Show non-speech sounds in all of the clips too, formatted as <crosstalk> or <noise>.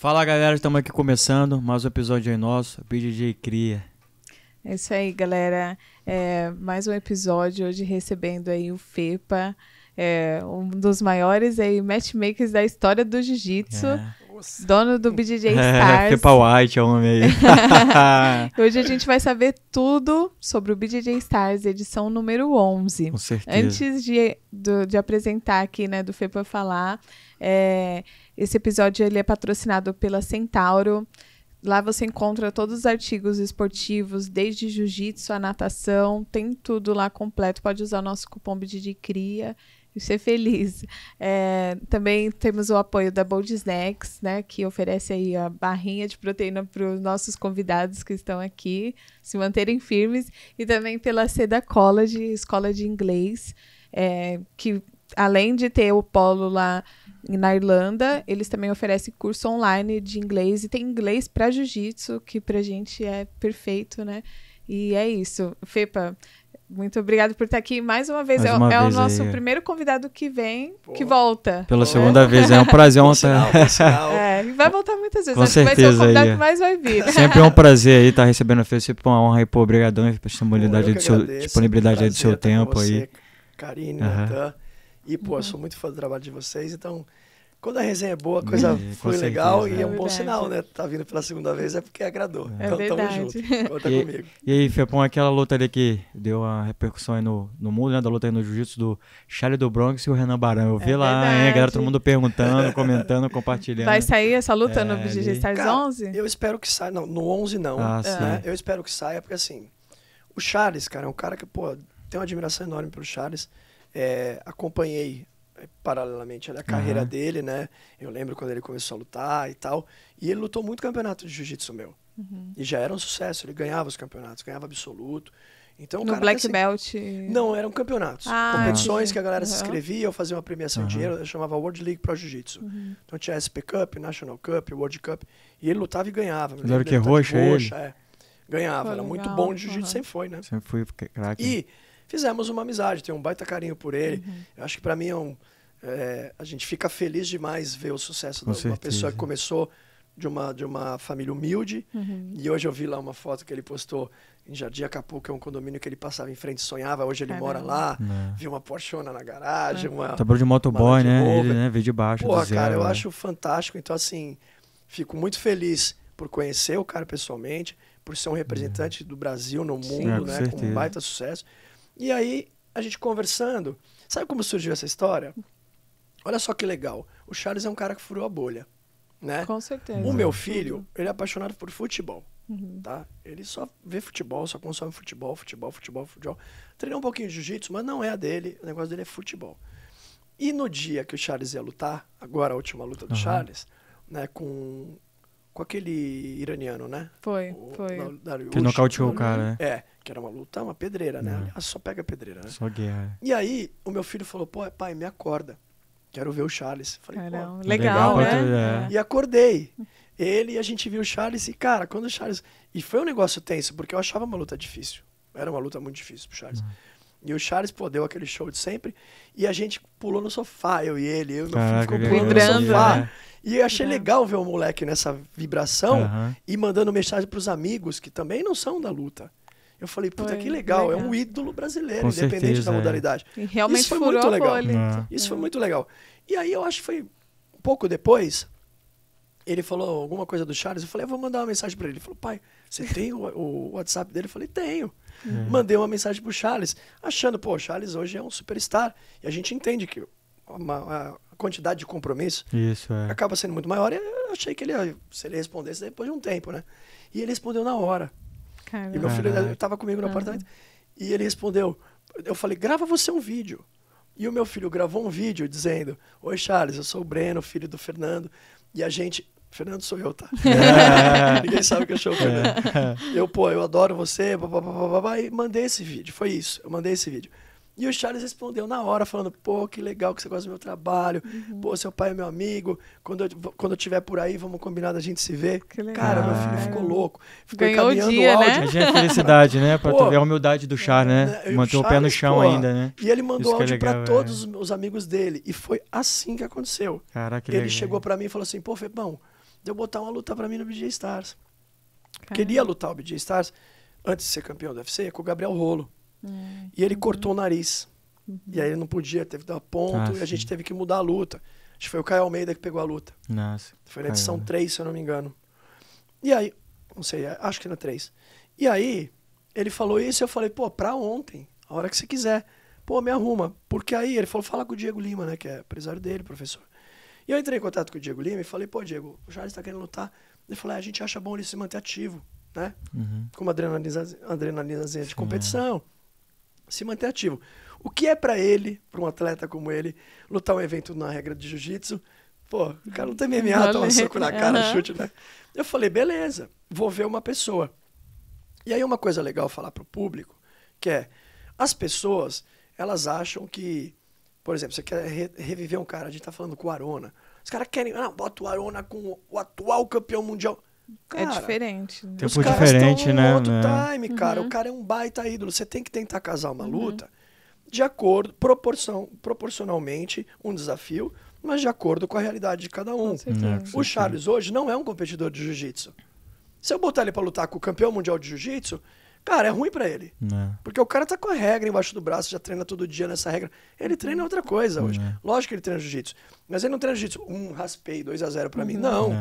Fala galera, estamos aqui começando mais um episódio aí nosso, BJJ Cria. É isso aí, galera. É, mais um episódio hoje recebendo aí o Fepa, é, um dos maiores aí matchmakers da história do jiu-jitsu. É. Dono do BJJ <laughs> é, Stars. É, Fepa White é o nome aí. <laughs> Hoje a gente vai saber tudo sobre o BJJ Stars, edição número 11. Com certeza. Antes de, de apresentar aqui, né, do Fepa falar, é, esse episódio ele é patrocinado pela Centauro. Lá você encontra todos os artigos esportivos, desde jiu-jitsu a natação, tem tudo lá completo. Pode usar o nosso cupom de cria e ser feliz. É, também temos o apoio da Bold Snacks, né, que oferece aí a barrinha de proteína para os nossos convidados que estão aqui se manterem firmes e também pela Seda College, escola de inglês, é, que além de ter o polo lá na Irlanda, eles também oferecem curso online de inglês e tem inglês para jiu-jitsu, que pra gente é perfeito, né? E é isso. Fepa, muito obrigado por estar aqui mais uma vez. Mais é uma é, vez é, o nosso aí. primeiro convidado que vem, Pô. que volta. Pela Pô. segunda vez, é um prazer. É um sinal, É, vai voltar muitas vezes. Com Acho certeza, que vai ser o convidado aí. que mais vai vir. Sempre é um <laughs> prazer aí estar recebendo a Fê, sempre uma honra e Pô, obrigadão pela disponibilidade, Pô, do seu, do seu tempo você, aí. Karine, uhum. Natan. E, pô, uhum. eu sou muito fã do trabalho de vocês, então quando a resenha é boa, a uhum, coisa é, foi legal e é, é um verdade. bom sinal, né? Tá vindo pela segunda vez é porque agradou. É. Então verdade. tamo junto. Conta e, comigo. E aí, Fepom, aquela luta ali que deu a repercussão aí no, no mundo, né? Da luta aí no jiu-jitsu do Charlie do Bronx e o Renan Barão. Eu é vi lá, verdade. hein, a galera, todo mundo perguntando, <laughs> comentando, compartilhando. Vai sair essa luta é, no BGG 11? Eu espero que saia. Não, no 11 não. Ah, né? sim. Eu espero que saia, porque assim, o Charles, cara, é um cara que, pô, tem uma admiração enorme pelo Charles é, acompanhei é, paralelamente a carreira uhum. dele, né? Eu lembro quando ele começou a lutar e tal. E ele lutou muito campeonato de jiu-jitsu meu. Uhum. E já era um sucesso, ele ganhava os campeonatos, ganhava absoluto. Então, no Black assim, Belt? Não, eram campeonatos. Ah, competições que a galera uhum. se inscrevia, eu fazia uma premiação de dinheiro, chamava World League Pro Jiu-Jitsu. Uhum. Então tinha SP Cup, National Cup, World Cup. E ele lutava e ganhava. Era era que roxa, roxa, é. Ganhava, foi era legal, muito bom de jiu-jitsu, sempre foi, né? Sempre foi craque. E fizemos uma amizade, tenho um baita carinho por ele. Uhum. Eu acho que para mim é um. É, a gente fica feliz demais ver o sucesso Com certeza. uma pessoa que começou de uma, de uma família humilde. Uhum. E hoje eu vi lá uma foto que ele postou em Jardim Acapulco, é um condomínio que ele passava em frente sonhava. Hoje ele Caramba. mora lá, é. viu uma Porschona na garagem. É. Uma, de motoboy, né? Ele né? veio de baixo. zero, cara, eu é. acho fantástico. Então, assim, fico muito feliz por conhecer o cara pessoalmente, por ser um representante do Brasil no mundo, Sim, né? Com, com um baita sucesso. E aí, a gente conversando, sabe como surgiu essa história? Olha só que legal. O Charles é um cara que furou a bolha, né? Com certeza. O meu uhum. filho, ele é apaixonado por futebol, uhum. tá? Ele só vê futebol, só consome futebol, futebol, futebol, futebol. Treinou um pouquinho de jiu-jitsu, mas não é a dele. O negócio dele é futebol. E no dia que o Charles ia lutar, agora a última luta do uhum. Charles, né, com com aquele iraniano, né? Foi, o, foi. que nocauteou o cara, né? É que era uma luta, uma pedreira, né? só pega pedreira, né? Só guerra. E aí, o meu filho falou, pô, pai, me acorda. Quero ver o Charles. Falei, Caramba, legal, legal, né? É. E acordei. Ele e a gente viu o Charles e, cara, quando o Charles... E foi um negócio tenso, porque eu achava uma luta difícil. Era uma luta muito difícil pro Charles. Uhum. E o Charles, pô, deu aquele show de sempre. E a gente pulou no sofá, eu e ele. Eu e meu filho ficou pulando no sofá. É. E eu achei é. legal ver o moleque nessa vibração uhum. e mandando mensagem pros amigos que também não são da luta. Eu falei, puta, foi, que legal, legal, é um ídolo brasileiro, Com independente certeza, da é. modalidade. É. Realmente isso foi muito legal. Ah. Isso é. foi muito legal. E aí eu acho que foi um pouco depois, ele falou alguma coisa do Charles, eu falei, eu vou mandar uma mensagem para ele. Ele falou, pai, você tem o, o, WhatsApp dele? Eu falei, tenho. É. Mandei uma mensagem pro Charles, achando, pô, o Charles hoje é um superstar. E a gente entende que uma, a quantidade de compromisso Isso, é. acaba sendo muito maior. E eu achei que ele, se ele respondesse depois de um tempo, né? E ele respondeu na hora. E meu filho estava comigo no uhum. apartamento. E ele respondeu. Eu falei, grava você um vídeo. E o meu filho gravou um vídeo dizendo: Oi, Charles, eu sou o Breno, filho do Fernando. E a gente. Fernando sou eu, tá? <laughs> Ninguém sabe que eu sou o Fernando. É. Eu, pô, eu adoro você, blá, blá, blá, blá, e mandei esse vídeo. Foi isso, eu mandei esse vídeo. E o Charles respondeu na hora, falando: pô, que legal que você gosta do meu trabalho. Uhum. Pô, seu pai é meu amigo. Quando eu, quando eu tiver por aí, vamos combinar da gente se ver. Cara, meu filho é. ficou louco. Ficou Ganhou o dia, o né? áudio. Né? A felicidade, né? Pra pô, tu ver a humildade do Charles, né? né? Manter o, o, pé no chão pô, ainda, né? E ele mandou é áudio é legal, pra todos os amigos dele. E foi assim que aconteceu. Caraca, Ele legal. chegou pra mim e falou assim: pô, Febão, deu botar uma luta pra mim no BJ Stars. Queria lutar o BJ Stars antes de ser campeão do UFC com o Gabriel Rolo. Uhum. e ele cortou o nariz. Uhum. E aí ele não podia, teve que dar ponto. Ah, e a gente teve que mudar a luta. Acho que foi o Caio Almeida que pegou a luta. Nossa. Foi na edição Caramba. 3, se eu não me engano. E aí, não sei, acho que na 3. E aí, ele falou isso e eu falei, pô, pra ontem, a hora que você quiser. Pô, me arruma. Porque aí ele falou, fala com o Diego Lima, né? Que é empresário dele, professor. E eu entrei em contato com o Diego Lima e falei, pô, Diego, o Charles tá querendo lutar. Ele falou, é, a gente acha bom ele se manter ativo, né? Uhum. Com uma adrenalina, adrenalinazinha de competição se manter ativo. O que é para ele, para um atleta como ele, lutar um evento na regra de jiu-jitsu? Pô, o cara não tem MMA, toma soco na <laughs> cara, uhum. chute, né? Eu falei, beleza, vou ver uma pessoa. E aí uma coisa legal falar para o público, que é, as pessoas, elas acham que, por exemplo, você quer re reviver um cara, a gente tá falando com o Arona. Os caras querem, ah, bota o Arona com o atual campeão mundial. É cara, é diferente. Né? Tempo diferente, né? outro né? time, cara. Uhum. O cara é um baita ídolo. Você tem que tentar casar uma uhum. luta uhum. de acordo, proporção, proporcionalmente, um desafio, mas de acordo com a realidade de cada um. É, o Charles hoje não é um competidor de jiu-jitsu. Se eu botar ele para lutar com o campeão mundial de jiu-jitsu, Cara, é ruim para ele. É. Porque o cara tá com a regra embaixo do braço, já treina todo dia nessa regra. Ele treina outra coisa uhum. hoje. É. Lógico que ele treina jiu-jitsu. Mas ele não treina jiu-jitsu. Um, raspei, 2 a 0 para mim. Uhum. Não.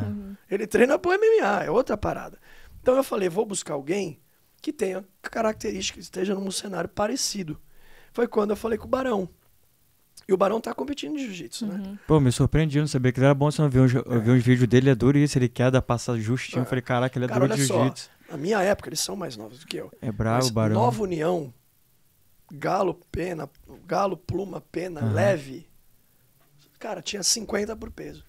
É. Ele treina pro MMA, é outra parada. Então eu falei, vou buscar alguém que tenha características, esteja num cenário parecido. Foi quando eu falei com o Barão. E o Barão tá competindo de jiu-jitsu, né? uhum. né? Pô, me surpreendi, não sabia que era bom você não ver uns, é. vídeos dele, é duro isso, ele quer dar passar justinho. É. Eu falei, caraca, ele é cara, duro de jiu-jitsu. Na minha época, eles são mais novos do que eu. É bravo, Mas, Barão. Nova União, Galo, Pena, Galo, Pluma, Pena, uhum. Leve. Cara, tinha 50 por peso.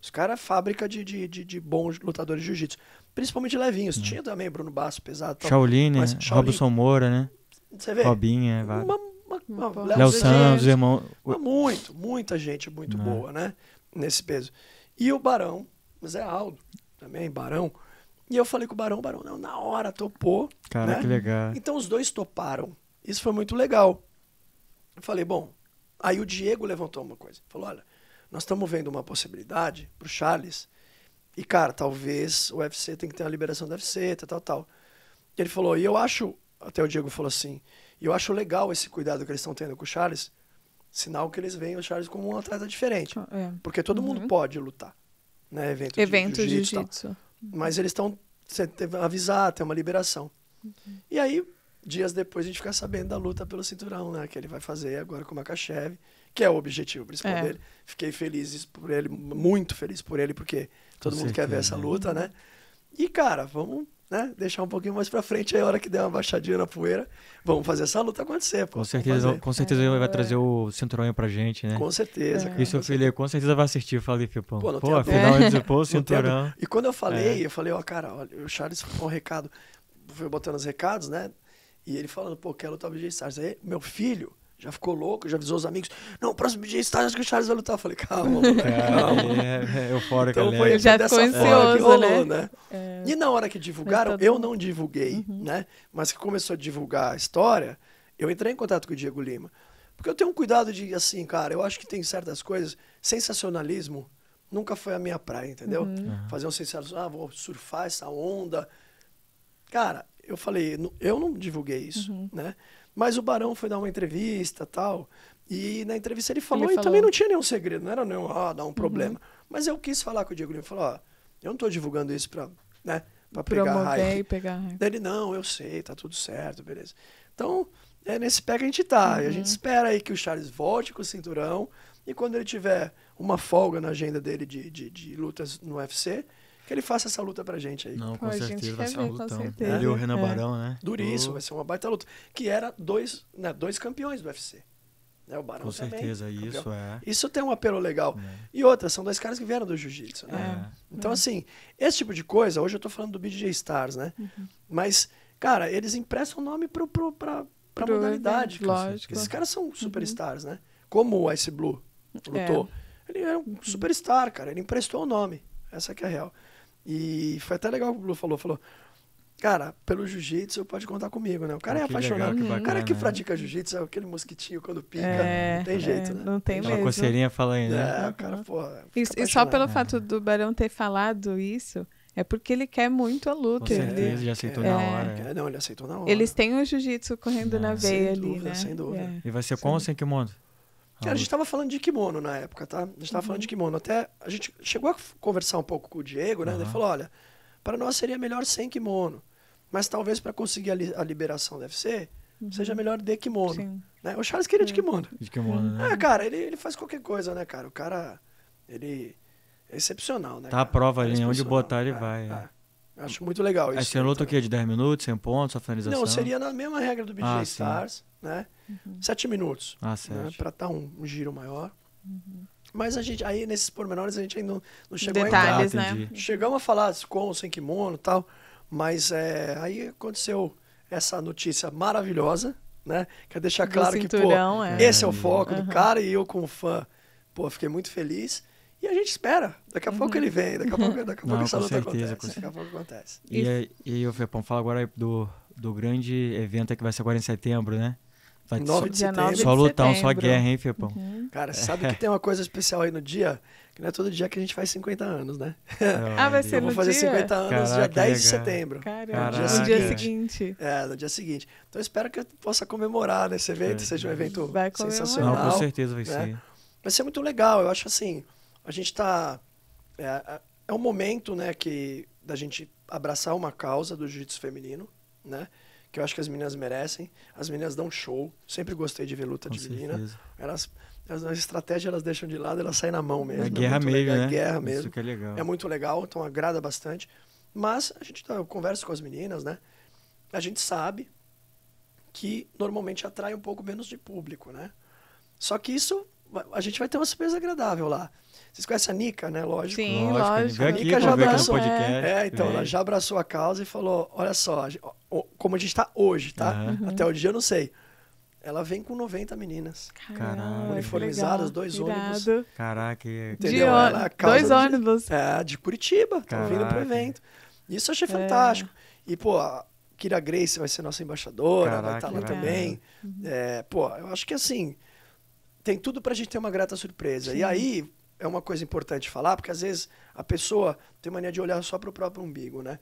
Os caras fábrica de, de, de, de, bons lutadores de jiu-jitsu. Principalmente levinhos. Uhum. Tinha também Bruno Basso, pesado. Tal. Shaolin, né? Shaolin. Robson Moura, né? Você vê? Robinha, vai. Uma, uma, uma, Léo Santos, irmão. Muito, muita gente muito uhum. boa, né? Nesse peso. E o Barão, Zé Aldo, também, Barão. E eu falei com o Barão, o Barão, não, na hora topou. Cara, né? que legal. Então os dois toparam. Isso foi muito legal. Eu falei, bom, aí o Diego levantou uma coisa. Falou, olha, nós estamos vendo uma possibilidade pro Charles. E, cara, talvez o UFC tem que ter uma liberação do UFC, tal, tal, tal. ele falou, e eu acho, até o Diego falou assim, e eu acho legal esse cuidado que eles estão tendo com o Charles, sinal que eles veem o Charles como um atleta diferente. Ah, é. Porque todo uhum. mundo pode lutar. Né? Evento, Evento de jiu-jitsu. Jiu mas eles estão. Você teve avisar, tem uma liberação. Uhum. E aí, dias depois, a gente fica sabendo da luta pelo cinturão, né? Que ele vai fazer agora com o Makachev, que é o objetivo principal é. dele. Fiquei feliz por ele, muito feliz por ele, porque todo com mundo certeza. quer ver essa luta, né? E, cara, vamos né? Deixar um pouquinho mais pra frente, aí a hora que der uma baixadinha na poeira, vamos fazer essa luta acontecer, pô. Com certeza, com certeza é, ele vai é. trazer o cinturão pra gente, né? Com certeza, é. cara. E seu filho com certeza vai assistir, eu falei, Filipão. Pô, pô afinal ele disse, pô, cinturão. E quando eu falei, é. eu falei, ó, oh, cara, olha, o Charles com um recado, foi botando os recados, né? E ele falando, pô, quero lutar o Jay Stars. Aí meu filho já ficou louco, já avisou os amigos. Não, o próximo dia é está, acho que o Charles vai lutar. Eu falei, calma, <laughs> é, calma. É, é, então é então foi, já ficou ansioso, que rolou, né? né? É. E na hora que divulgaram, eu não divulguei, uhum. né? Mas que começou a divulgar a história, eu entrei em contato com o Diego Lima. Porque eu tenho um cuidado de, assim, cara, eu acho que tem certas coisas, sensacionalismo nunca foi a minha praia, entendeu? Uhum. Uhum. Fazer um sensacionalismo, ah, vou surfar essa onda. Cara, eu falei, eu não divulguei isso, uhum. né? Mas o Barão foi dar uma entrevista tal. E na entrevista ele falou, ele falou. e também não tinha nenhum segredo, não era nenhum, ah, dá um uhum. problema. Uhum. Mas eu quis falar com o Diego Lima, falou, ó, eu não estou divulgando isso para né, pra pegar hype. pegar Ele, não, eu sei, tá tudo certo, beleza. Então, é nesse pé que a gente tá. Uhum. E a gente uhum. espera aí que o Charles volte com o cinturão. E quando ele tiver uma folga na agenda dele de, de, de lutas no UFC, que ele faça essa luta pra gente aí. Não, com Pô, certeza vai ser uma luta. Ele e o Renan é. Barão, né? Duríssimo, vai ser uma baita luta. Que era dois, né, dois campeões do UFC. Né, o Barão com também. Com certeza, isso é. Isso tem um apelo legal. É. E outra, são dois caras que vieram do jiu-jitsu, né? É. Então, uhum. assim, esse tipo de coisa, hoje eu tô falando do BJ Stars, né? Uhum. Mas, cara, eles emprestam o nome pro, pro, pra, pra pro, modalidade. Lógico. Esses caras são superstars, uhum. né? Como o Ice Blue é. lutou. Ele era é um uhum. superstar, cara. Ele emprestou o nome. Essa que é a real. E foi até legal o que o Blue falou. Falou, cara, pelo jiu-jitsu pode contar comigo, né? O cara ah, é apaixonado. Legal, o cara que né? pratica jiu-jitsu é aquele mosquitinho quando pica. É, não tem é, jeito, é, né? Não tem Aquela mesmo. coceirinha falando, né? É, o cara, pô. E, e só pelo é. fato do Barão ter falado isso. É porque ele quer muito a luta. Com certeza, ele, aceitou é, na hora. Não, ele aceitou na hora. Eles têm o jiu-jitsu correndo na veia ali, né? Sem dúvida, sem é. dúvida. E vai ser com ou sem kimono? Cara, a gente estava falando de kimono na época, tá? A gente estava uhum. falando de uhum. kimono. Até a gente chegou a conversar um pouco com o Diego, né? Uhum. Ele falou: olha, para nós seria melhor sem kimono, mas talvez para conseguir a, li a, liberação do UFC uhum. seja melhor de kimono. Sim. Né? O Charles queria de é. kimono. De kimono, né? É, cara, ele, ele faz qualquer coisa, né, cara? O cara, ele é excepcional, né? Tá cara? a prova ali, é né? onde botar ele é, vai. É. É. Acho muito legal isso. Aí você luta o De 10 minutos, 100 pontos, a finalização? Não, seria na mesma regra do BJ ah, Stars, sim. né? Uhum. 7 minutos. Ah, certo. Né? Pra dar tá um, um giro maior. Uhum. Mas a gente, aí nesses pormenores a gente ainda não, chegou Detalhes, a entrar. Ah, né? Chegamos a falar com ou sem kimono e tal, mas é, aí aconteceu essa notícia maravilhosa, né? Quer deixar claro que, pô, é. esse é o foco uhum. do cara e eu como fã, pô, fiquei muito feliz. E a gente espera. Daqui a uhum. pouco ele vem, daqui a pouco, daqui a pouco Não, essa luta certeza, acontece. Daqui a pouco acontece. E, e, e Fepão, fala agora do, do grande evento que vai ser agora em setembro, né? Vai 9 só, de setembro. Só lutão, só guerra, hein, Fepão? Uhum. Cara, sabe que <laughs> tem uma coisa especial aí no dia, que não é todo dia que a gente faz 50 anos, né? ah, vai ser no dia vou fazer 50 anos Caraca, dia 10 de setembro. Caramba, no dia, seguinte. É, no dia seguinte. Então espero que eu possa comemorar nesse evento, é, seja um evento sensacional. Não, com certeza vai né? ser. Vai ser muito legal, eu acho assim a gente está é, é, é um momento, né, que da gente abraçar uma causa do jiu-jitsu feminino, né? Que eu acho que as meninas merecem. As meninas dão show. Sempre gostei de ver luta Com de certeza. menina. Elas as, as estratégias elas deixam de lado, elas saem na mão mesmo. É guerra é mesmo, legal, né? É guerra mesmo. É né? Isso que é legal. É muito legal, então agrada bastante. Mas a gente tá, eu converso com as meninas, né? A gente sabe que normalmente atrai um pouco menos de público, né? Só que isso a gente vai ter uma surpresa agradável lá. Vocês conhecem a Nica, né? Lógico. Sim, lógico. lógico. A Nica já abraçou. É, então, Vem. ela é. já abraçou a causa e falou: olha só, como a gente está hoje, tá? Uhum. Até o dia eu não sei. Ela vem com 90 meninas. Caraca. Uniformizadas, dois Irado. ônibus. Caraca. Entendeu? É on... Ela, dois de... ônibus. É, de Curitiba. Estão vindo pro evento. Isso eu achei é. fantástico. E, pô, a Kira Grace vai ser nossa embaixadora, Caraca, vai estar tá lá também. Uhum. É, pô, eu acho que assim, tem tudo pra gente ter uma grata surpresa. Sim. E aí, é uma coisa importante falar, porque às vezes a pessoa tem mania de olhar só para o próprio umbigo, né?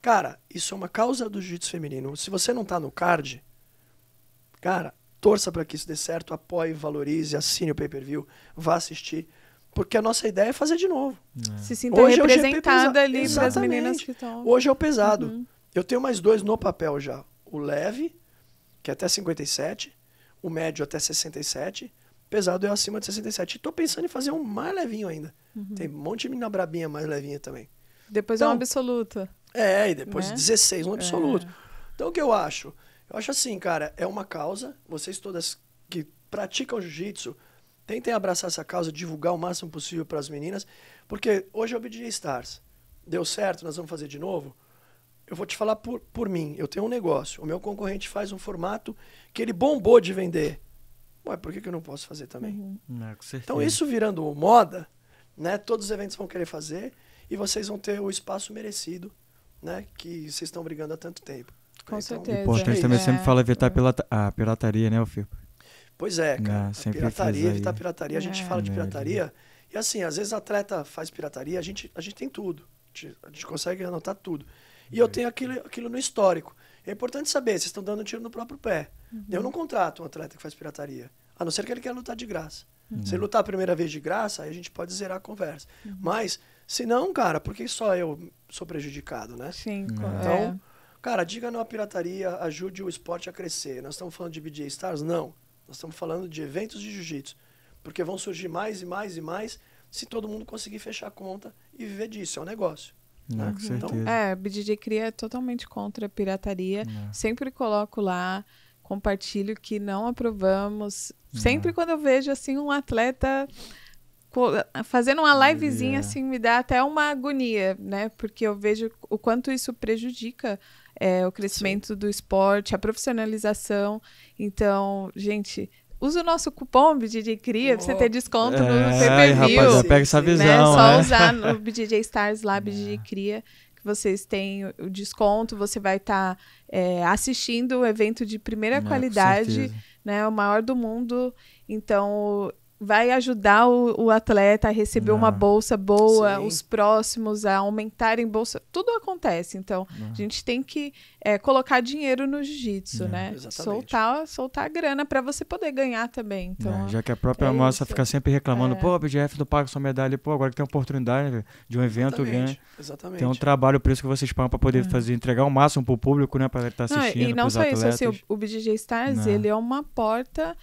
Cara, isso é uma causa do jiu-jitsu feminino. Se você não tá no card, cara, torça para que isso dê certo, apoie, valorize, assine o pay-per-view, vá assistir. Porque a nossa ideia é fazer de novo. É. Se sinta Hoje é representada é ali as meninas que estão. Hoje é o pesado. Uhum. Eu tenho mais dois no papel já. O leve, que é até 57, o médio até 67 pesado é acima de 67. E tô pensando em fazer um mais levinho ainda. Uhum. Tem um monte de menina brabinha mais levinha também. Depois então, é um então, absoluto. É, e depois né? 16, um é. absoluto. É. Então o que eu acho? Eu acho assim, cara, é uma causa. Vocês todas que praticam jiu-jitsu, tentem abraçar essa causa, divulgar o máximo possível para as meninas, porque hoje eu é pedi Stars. Deu certo, nós vamos fazer de novo. Eu vou te falar por, por mim. Eu tenho um negócio. O meu concorrente faz um formato que ele bombou de vender. Ué, por que, que eu não posso fazer também? Uhum. então, isso virando moda, né? Todos os eventos vão querer fazer e vocês vão ter o espaço merecido, né? Que vocês estão brigando há tanto tempo. Com então, certeza. O importante também é. sempre é. fala evitar é. a pirataria, né, Alfio? Pois é, né, cara. Não, pirataria, evitar pirataria. A gente é. fala de né, pirataria. Né. E assim, às vezes atleta faz pirataria, a gente, a gente tem tudo. A gente, consegue anotar tudo. E eu tenho aquilo, aquilo no histórico. É importante saber, vocês estão dando um tiro no próprio pé. Uhum. Eu não contrato um atleta que faz pirataria, a não ser que ele quer lutar de graça. Uhum. Se ele lutar a primeira vez de graça, aí a gente pode zerar a conversa. Uhum. Mas, se não, cara, porque só eu sou prejudicado, né? Sim, é. claro. Então, é. cara, diga não à pirataria, ajude o esporte a crescer. Nós estamos falando de BJ Stars? Não. Nós estamos falando de eventos de jiu-jitsu. Porque vão surgir mais e mais e mais se todo mundo conseguir fechar a conta e viver disso. É um negócio. Não, né, com então, certeza. é, BDJ Cria é totalmente contra a pirataria. Não. Né. Sempre coloco lá, compartilho que não aprovamos. Não. Né. Sempre quando eu vejo assim um atleta fazendo uma livezinha é. assim me dá até uma agonia, né? Porque eu vejo o quanto isso prejudica é, o crescimento Sim. do esporte, a profissionalização. Então, gente, Usa o nosso cupom BDJ Cria pra você ter oh. desconto no é, pay per Rapaziada, pega essa visão, né? Só né? usar no <laughs> BDJ Stars lá, BDJ é. Cria, que vocês têm o desconto. Você vai estar tá, é, assistindo o evento de primeira é, qualidade, né? O maior do mundo. Então, vai ajudar o, o atleta a receber Não. uma ah, bolsa boa, Sim. os próximos a aumentarem bolsa, tudo acontece. Então, Não. Ah. a gente tem que é, colocar dinheiro no jiu-jitsu, é, né? Exatamente. Soltar, soltar a grana para você poder ganhar também. Então, é, já que a própria é moça fica sempre reclamando, é. pô, o BGF não paga sua medalha, pô, agora que tem a oportunidade né, de um evento, né? Exatamente. Né? Exatamente. Tem um trabalho, por isso que vocês pagam para poder é. fazer, entregar o máximo para o público, né? Para estar tá assistindo. Não, e não só atletas. isso, assim, o, o Stars, não. Né. ele é uma porta.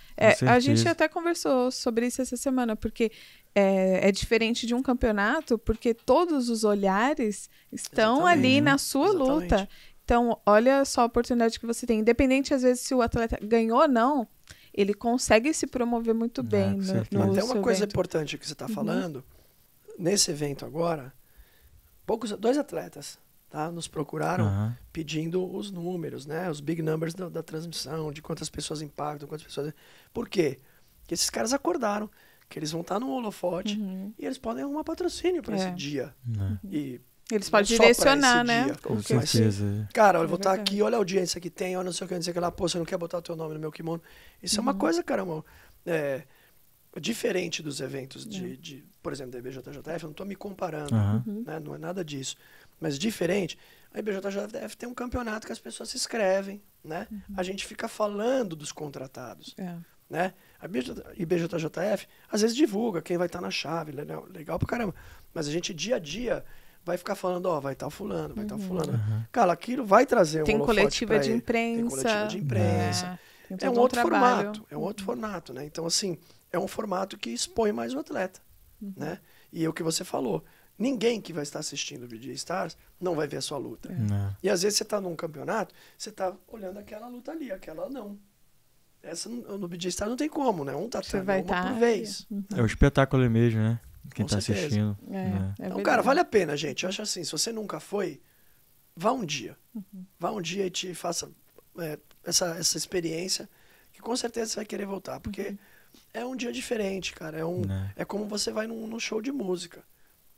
a gente até conversou sobre sobre isso essa semana, porque é, é, diferente de um campeonato, porque todos os olhares estão Exatamente, ali né? na sua luta. Então, olha só a oportunidade que você tem. Independente, às vezes, se o atleta ganhou ou não, ele consegue se promover muito é, bem. No, Tem uma coisa evento. importante que você está uhum. falando. Uhum. Nesse evento agora, poucos, dois atletas tá, nos procuraram uhum. pedindo os números, né? Os big numbers da, da transmissão, de quantas pessoas impactam, quantas pessoas... Por quê? Porque que esses caras acordaram, que eles vão estar no holofote uhum. e eles podem arrumar patrocínio para é. esse dia. É. E eles podem direcionar, né? Dia, certeza. É. cara, vou estar aqui, olha a audiência que tem, olha não sei o que, não sei o que lá, pô, você não quer botar teu nome no meu kimono. Isso uhum. é uma uhum. coisa, caramba, é, diferente dos eventos de, é. de, por exemplo, da IBJJF, eu não estou me comparando, uhum. né? não é nada disso. Mas diferente, a IBJJF tem um campeonato que as pessoas se inscrevem, né? Uhum. A gente fica falando dos contratados, é. né? A IBJJF, às vezes, divulga quem vai estar tá na chave, legal, legal pra caramba. Mas a gente, dia a dia, vai ficar falando, ó, oh, vai estar tá fulano, vai estar uhum. tá fulano. Uhum. Cara, aquilo vai trazer tem coletiva de é. imprensa. Tem coletiva de imprensa. É, é um, um outro trabalho. formato, é um outro uhum. formato, né? Então, assim, é um formato que expõe mais o atleta, uhum. né? E é o que você falou, ninguém que vai estar assistindo o BJ Stars não vai ver a sua luta. É. é. E às vezes você está num campeonato, você está olhando aquela luta ali, aquela não. Essa, no BJ Star não tem como, né? Um tatame, tá uma tá... por vez. Uhum. É o espetáculo mesmo, né? Quem Com tá certeza. assistindo. É, né? é então, cara, vale a pena, gente. Eu acho assim, se você nunca foi, vá um dia. Uhum. Vá um dia e te faça é, essa, essa experiência, que com certeza você vai querer voltar, porque uhum. é um dia diferente, cara. É, um, né? é como você vai num, num show de música.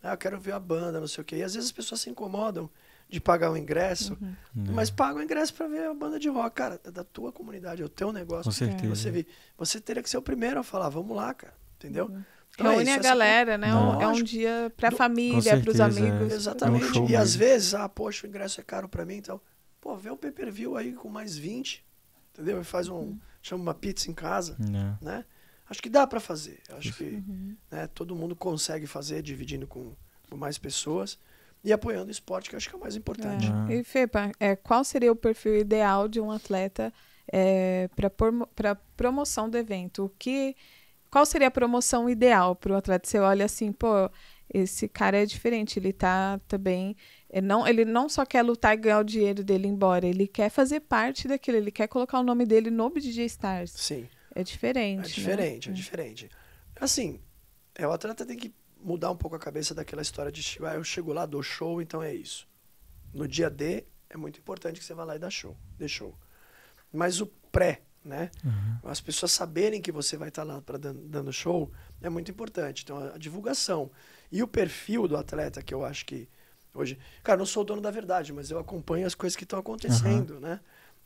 Ah, eu quero ver a banda, não sei o quê. E às vezes as pessoas se incomodam de pagar o ingresso, uhum. Né. mas paga o ingresso para ver a banda de rock, cara, é da tua comunidade, é o teu negócio. Com certeza. Você, vê, você teria que ser o primeiro a falar, vamos lá, cara, entendeu? Uhum. Então é Reúne é isso, a galera, né? É Não. É um dia para a família, para os é. amigos. É. Exatamente. É um e mesmo. às vezes, ah, poxa, o ingresso é caro para mim, então, pô, vê um pay per view aí com mais 20, entendeu? E faz um, uhum. chama uma pizza em casa, Não. né? Acho que dá para fazer. Acho isso. que uhum. né, todo mundo consegue fazer dividindo com, com mais pessoas e apoiando o esporte, que eu acho que é o mais importante. É. E, Fepa, é, qual seria o perfil ideal de um atleta é, para promoção do evento? O que, qual seria a promoção ideal para o atleta? Você olha assim, pô, esse cara é diferente, ele tá também. Tá ele é, não, ele não só quer lutar e ganhar o dinheiro dele embora, ele quer fazer parte daquilo, ele quer colocar o nome dele no DJ Stars. Sim. É diferente. É né? diferente, né? é diferente. Assim, é, o atleta tem que mudar um pouco a cabeça daquela história de ah, eu chego lá, dou show, então é isso. No dia D, é muito importante que você vá lá e dá show, dê show. Mas o pré, né? Uhum. As pessoas saberem que você vai estar tá lá para dando show é muito importante. Então a divulgação e o perfil do atleta que eu acho que hoje, cara, não sou o dono da verdade, mas eu acompanho as coisas que estão acontecendo, uhum. né?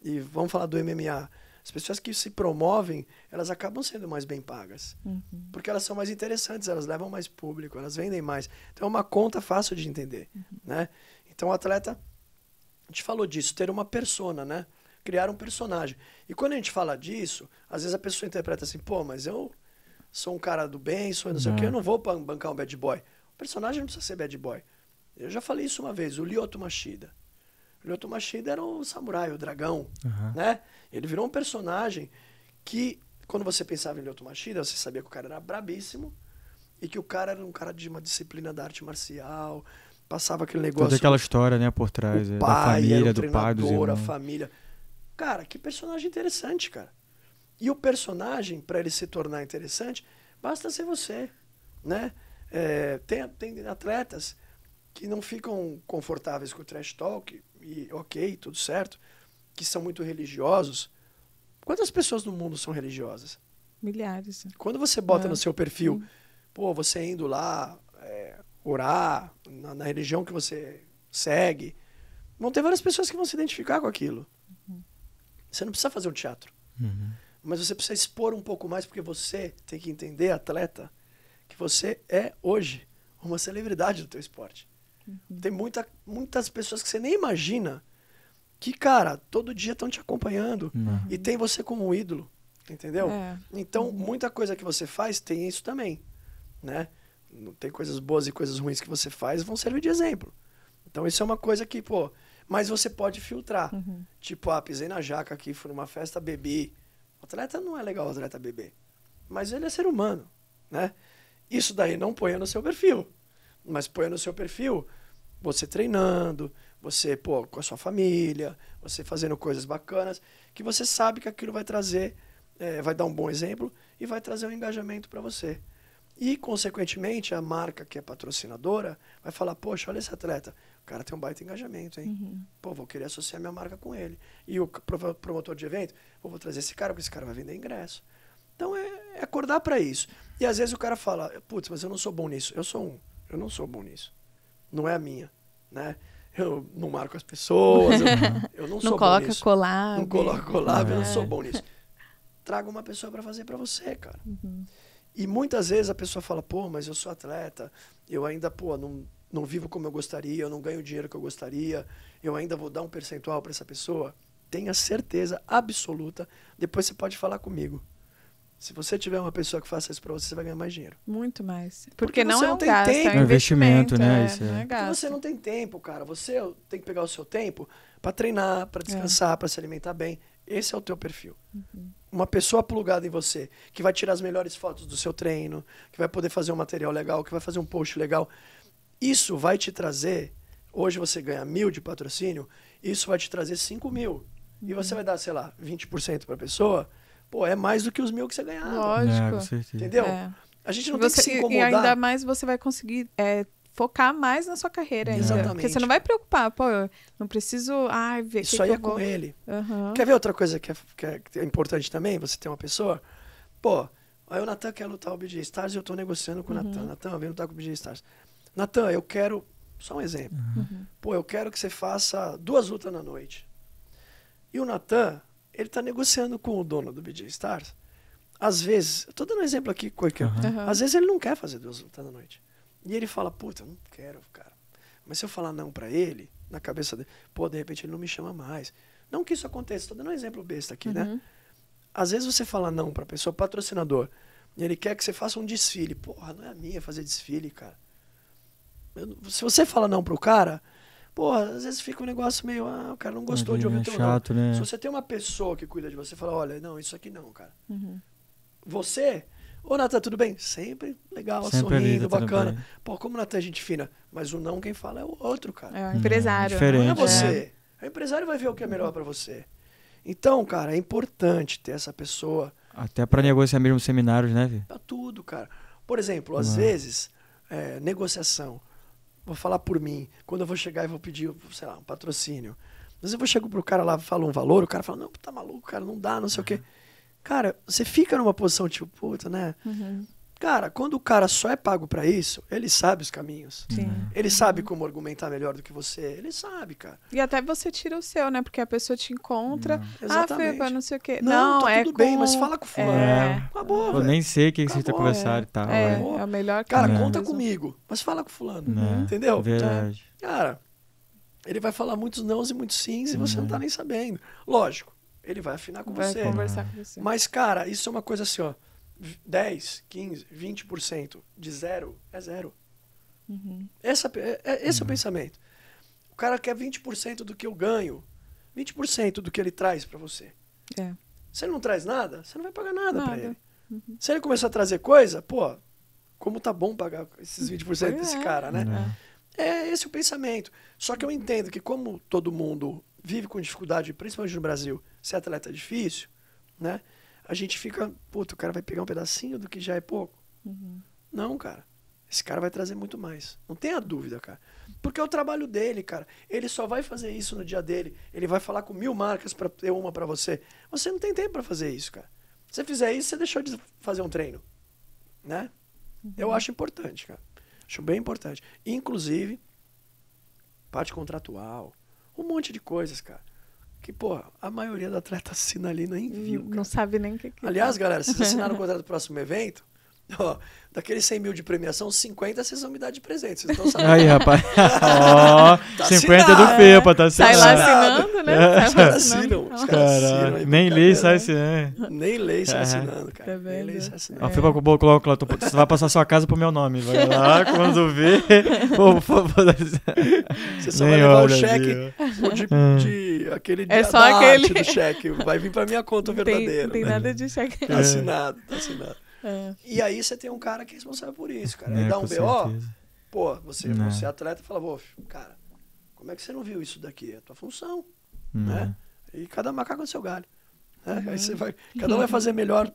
E vamos falar do MMA. As pessoas que se promovem, elas acabam sendo mais bem pagas. Uhum. Porque elas são mais interessantes, elas levam mais público, elas vendem mais. Então é uma conta fácil de entender, uhum. né? Então o atleta, a gente falou disso, ter uma persona, né? Criar um personagem. E quando a gente fala disso, às vezes a pessoa interpreta assim, pô, mas eu sou um cara do bem, sou não sei o quê, eu uhum. não vou bancar um bad boy. O personagem não precisa ser bad boy. Eu já falei isso uma vez, o Lyoto Machida. O Lyoto Machida era o samurai, o dragão, uhum. né? Ele virou um personagem que, quando você pensava em Lyoto Machida, você sabia que o cara era brabíssimo e que o cara era um cara de uma disciplina da arte marcial, passava aquele negócio... Toda aquela história, né, por trás, é, pai, da família, do pai, dos irmãos. a família... Cara, que personagem interessante, cara. E o personagem, para ele se tornar interessante, basta ser você, né? É, tem, tem atletas que não ficam confortáveis com o trash talk, e ok, tudo certo, que são muito religiosos, quantas pessoas no mundo são religiosas? Milhares. Quando você bota é. no seu perfil, pô, você indo lá é, orar na, na, religião que você segue, vão ter várias pessoas que vão se identificar com aquilo. Uhum. Você não precisa fazer um teatro. Uhum. Mas você precisa expor um pouco mais, porque você tem que entender, atleta, que você é hoje uma celebridade do teu esporte. Uhum. Tem muita, muitas pessoas que você nem imagina que, cara, todo dia estão te acompanhando uhum. e tem você como ídolo, entendeu? É. Então, uhum. muita coisa que você faz tem isso também, né? Tem coisas boas e coisas ruins que você faz vão servir de exemplo. Então, isso é uma coisa que, pô, mas você pode filtrar. Uhum. Tipo, ah, pisei na jaca aqui, fui numa festa, bebi. O atleta não é legal o atleta beber, mas ele é ser humano, né? Isso daí não põe no seu perfil, mas põe no seu perfil você treinando, você, pô, com a sua família, você fazendo coisas bacanas, que você sabe que aquilo vai trazer, é, vai dar um bom exemplo e vai trazer um engajamento para você. E, consequentemente, a marca que é patrocinadora vai falar: Poxa, olha esse atleta, o cara tem um baita engajamento, hein? Uhum. Pô, vou querer associar minha marca com ele. E o promotor de evento, vou trazer esse cara, porque esse cara vai vender ingresso. Então, é, é acordar para isso. E às vezes o cara fala: Putz, mas eu não sou bom nisso. Eu sou um, eu não sou bom nisso. Não é a minha, né? eu não marco as pessoas, eu, uhum. eu não, não sou bom nisso. colar Não coloca colar eu não sou é. bom nisso. Traga uma pessoa para fazer para você, cara. Uhum. E muitas vezes a pessoa fala, pô, mas eu sou atleta, eu ainda, pô, não, não vivo como eu gostaria, eu não ganho o dinheiro que eu gostaria, eu ainda vou dar um percentual para essa pessoa. Tenha certeza absoluta, depois você pode falar comigo. Se você tiver uma pessoa que faça isso para você, você vai ganhar mais dinheiro. Muito mais. Porque, Porque não, é não um tem gasto, é tempo. É um investimento, né? É, não é, é. Você não tem tempo, cara. Você tem que pegar o seu tempo para treinar, para descansar, é. para se alimentar bem. Esse é o teu perfil. Uhum. Uma pessoa plugada em você, que vai tirar as melhores fotos do seu treino, que vai poder fazer um material legal, que vai fazer um post legal. Isso vai te trazer. Hoje você ganha mil de patrocínio, isso vai te trazer cinco mil. Uhum. E você uhum. vai dar, sei lá, 20% para a pessoa pô, é mais do que os mil que você ganhava. Lógico. É, Entendeu? É. A gente não você, tem que se incomodar. E ainda mais você vai conseguir é, focar mais na sua carreira. Ainda. Exatamente. Porque você não vai preocupar, pô, eu não preciso ai, ver Isso que aí que é com ele. Uhum. Quer ver outra coisa que é, que é, é importante também? Você tem uma pessoa, pô, aí o Natan quer lutar o BJ Stars e eu tô negociando com o uhum. Natan. Natan, vem lutar com o BJ Stars. Natan, eu quero, só um exemplo. Uhum. Pô, eu quero que você faça duas lutas na noite. E o Natan, ele está negociando com o dono do BJ Stars. Às vezes, eu tô dando um exemplo aqui, porque uhum. às vezes ele não quer fazer duas lutas na noite. E ele fala, puta, eu não quero, cara. Mas se eu falar não para ele, na cabeça dele, pô, de repente ele não me chama mais. Não que isso aconteça, estou dando um exemplo besta aqui, né? uhum. né? Às vezes você fala não para pessoa, patrocinador, e ele quer que você faça um desfile. Porra, não é a minha fazer desfile, cara. Eu, se você fala não pro cara, Porra, às vezes fica um negócio meio, ah, o cara não gostou de uhum, ouvir o é teu chato, nome. Né? Se você tem uma pessoa que cuida de você, fala, olha, não, isso aqui não, cara. Uhum. Você, ô Natan, tudo bem? Sempre legal, Sempre sorrindo, bacana. Pô, como o Natan é gente fina, mas o não quem fala é o outro, cara. É o empresário. diferente uhum. não é você. É. O empresário vai ver o que é melhor para você. Então, cara, é importante ter essa pessoa. Até para negociar mesmo seminários, né, Vi? Pra tudo, cara. Por exemplo, às vezes, é, negociação vou falar por mim. Quando eu vou chegar e vou pedir, sei lá, um patrocínio. Mas eu vou chegar pro cara lá, falo um valor, o cara fala, não, tá maluco, cara, não dá, não sei uhum. o quê. Cara, você fica numa posição tipo, puta, né? Uhum. Cara, quando o cara só é pago para isso, ele sabe os caminhos. Sim. Ele sabe como argumentar melhor do que você. Ele sabe, cara. E até você tira o seu, né? Porque a pessoa te encontra. Não. Ah, Exatamente. Ah, Feba, não sei o quê. Não, não tá é tudo com... bem, mas fala com o fulano. É. Acabou, Eu nem sei quem que, que você tá conversando é. e tal. É, é, é o melhor Cara, conta comigo, mas fala com o fulano. Não. Né. Entendeu? Verdade. Cara, ele vai falar muitos nãos e muitos sims e você não tá uhum. nem sabendo. Lógico, ele vai afinar com vai você. Vai conversar com você. Mas, cara, isso é uma coisa assim, ó 10, 15, 20% de zero é zero. Uhum. Essa, é, é, esse uhum. é o uhum. pensamento. O cara quer 20% do que eu ganho, 20% do que ele traz para você. É. Se ele não traz nada, você não vai pagar nada, nada. para ele. Uhum. Se ele começar a trazer coisa, pô, como tá bom pagar esses 20% desse é. cara, né? É. é esse o pensamento. Só que eu entendo que, como todo mundo vive com dificuldade, principalmente no Brasil, ser atleta é difícil, né? a gente fica, puto, o cara vai pegar um pedacinho do que já é pouco. Uhum. Não, cara. Esse cara vai trazer muito mais. Não tenha dúvida, cara. Porque é o trabalho dele, cara. Ele só vai fazer isso no dia dele. Ele vai falar com mil marcas para ter uma para você. Você não tem tempo para fazer isso, cara. Se você fizer isso, você deixou de fazer um treino. Né? Uhum. Eu acho importante, cara. Acho bem importante. Inclusive, parte contratual. Um monte de coisas, cara. Que, pô, a maioria da atleta assina ali nem viu. Cara. Não sabe nem o que, que Aliás, é. galera, vocês assinaram o <laughs> contrato do próximo evento? Ó, daqueles 100 mil de premiação, 50 vocês vão me dar de presente. Vocês estão sabendo. Aí, rapaz. <laughs> Ó, oh, tá 50 assinado. do Pepa, tá assinado. Sai lá assinando, né? É. Tá os caras assinam. Os caras assinam aí, nem lei sai assinando. Nem lei sai é. assinando, cara. Tá nem lei sai assinando. É. A Pepa coloca lá, você vai passar sua casa pro meu nome. Vai lá, quando vê. pô, pô, você só nem vai levar o cheque de, ah. de, aquele é só aquele... do cheque. Vai vir pra minha conta verdadeira. <laughs> Não tem, né? tem nada de cheque. Tá é. assinado, tá assinado. É. E aí você tem um cara que é responsável por isso, cara. É, aí dá um BO, pô, você, né. você é atleta e fala, pô, cara, como é que você não viu isso daqui? É a tua função, né. né? E cada macaco é seu galho. Né? Uhum. Aí você vai, cada um vai fazer melhor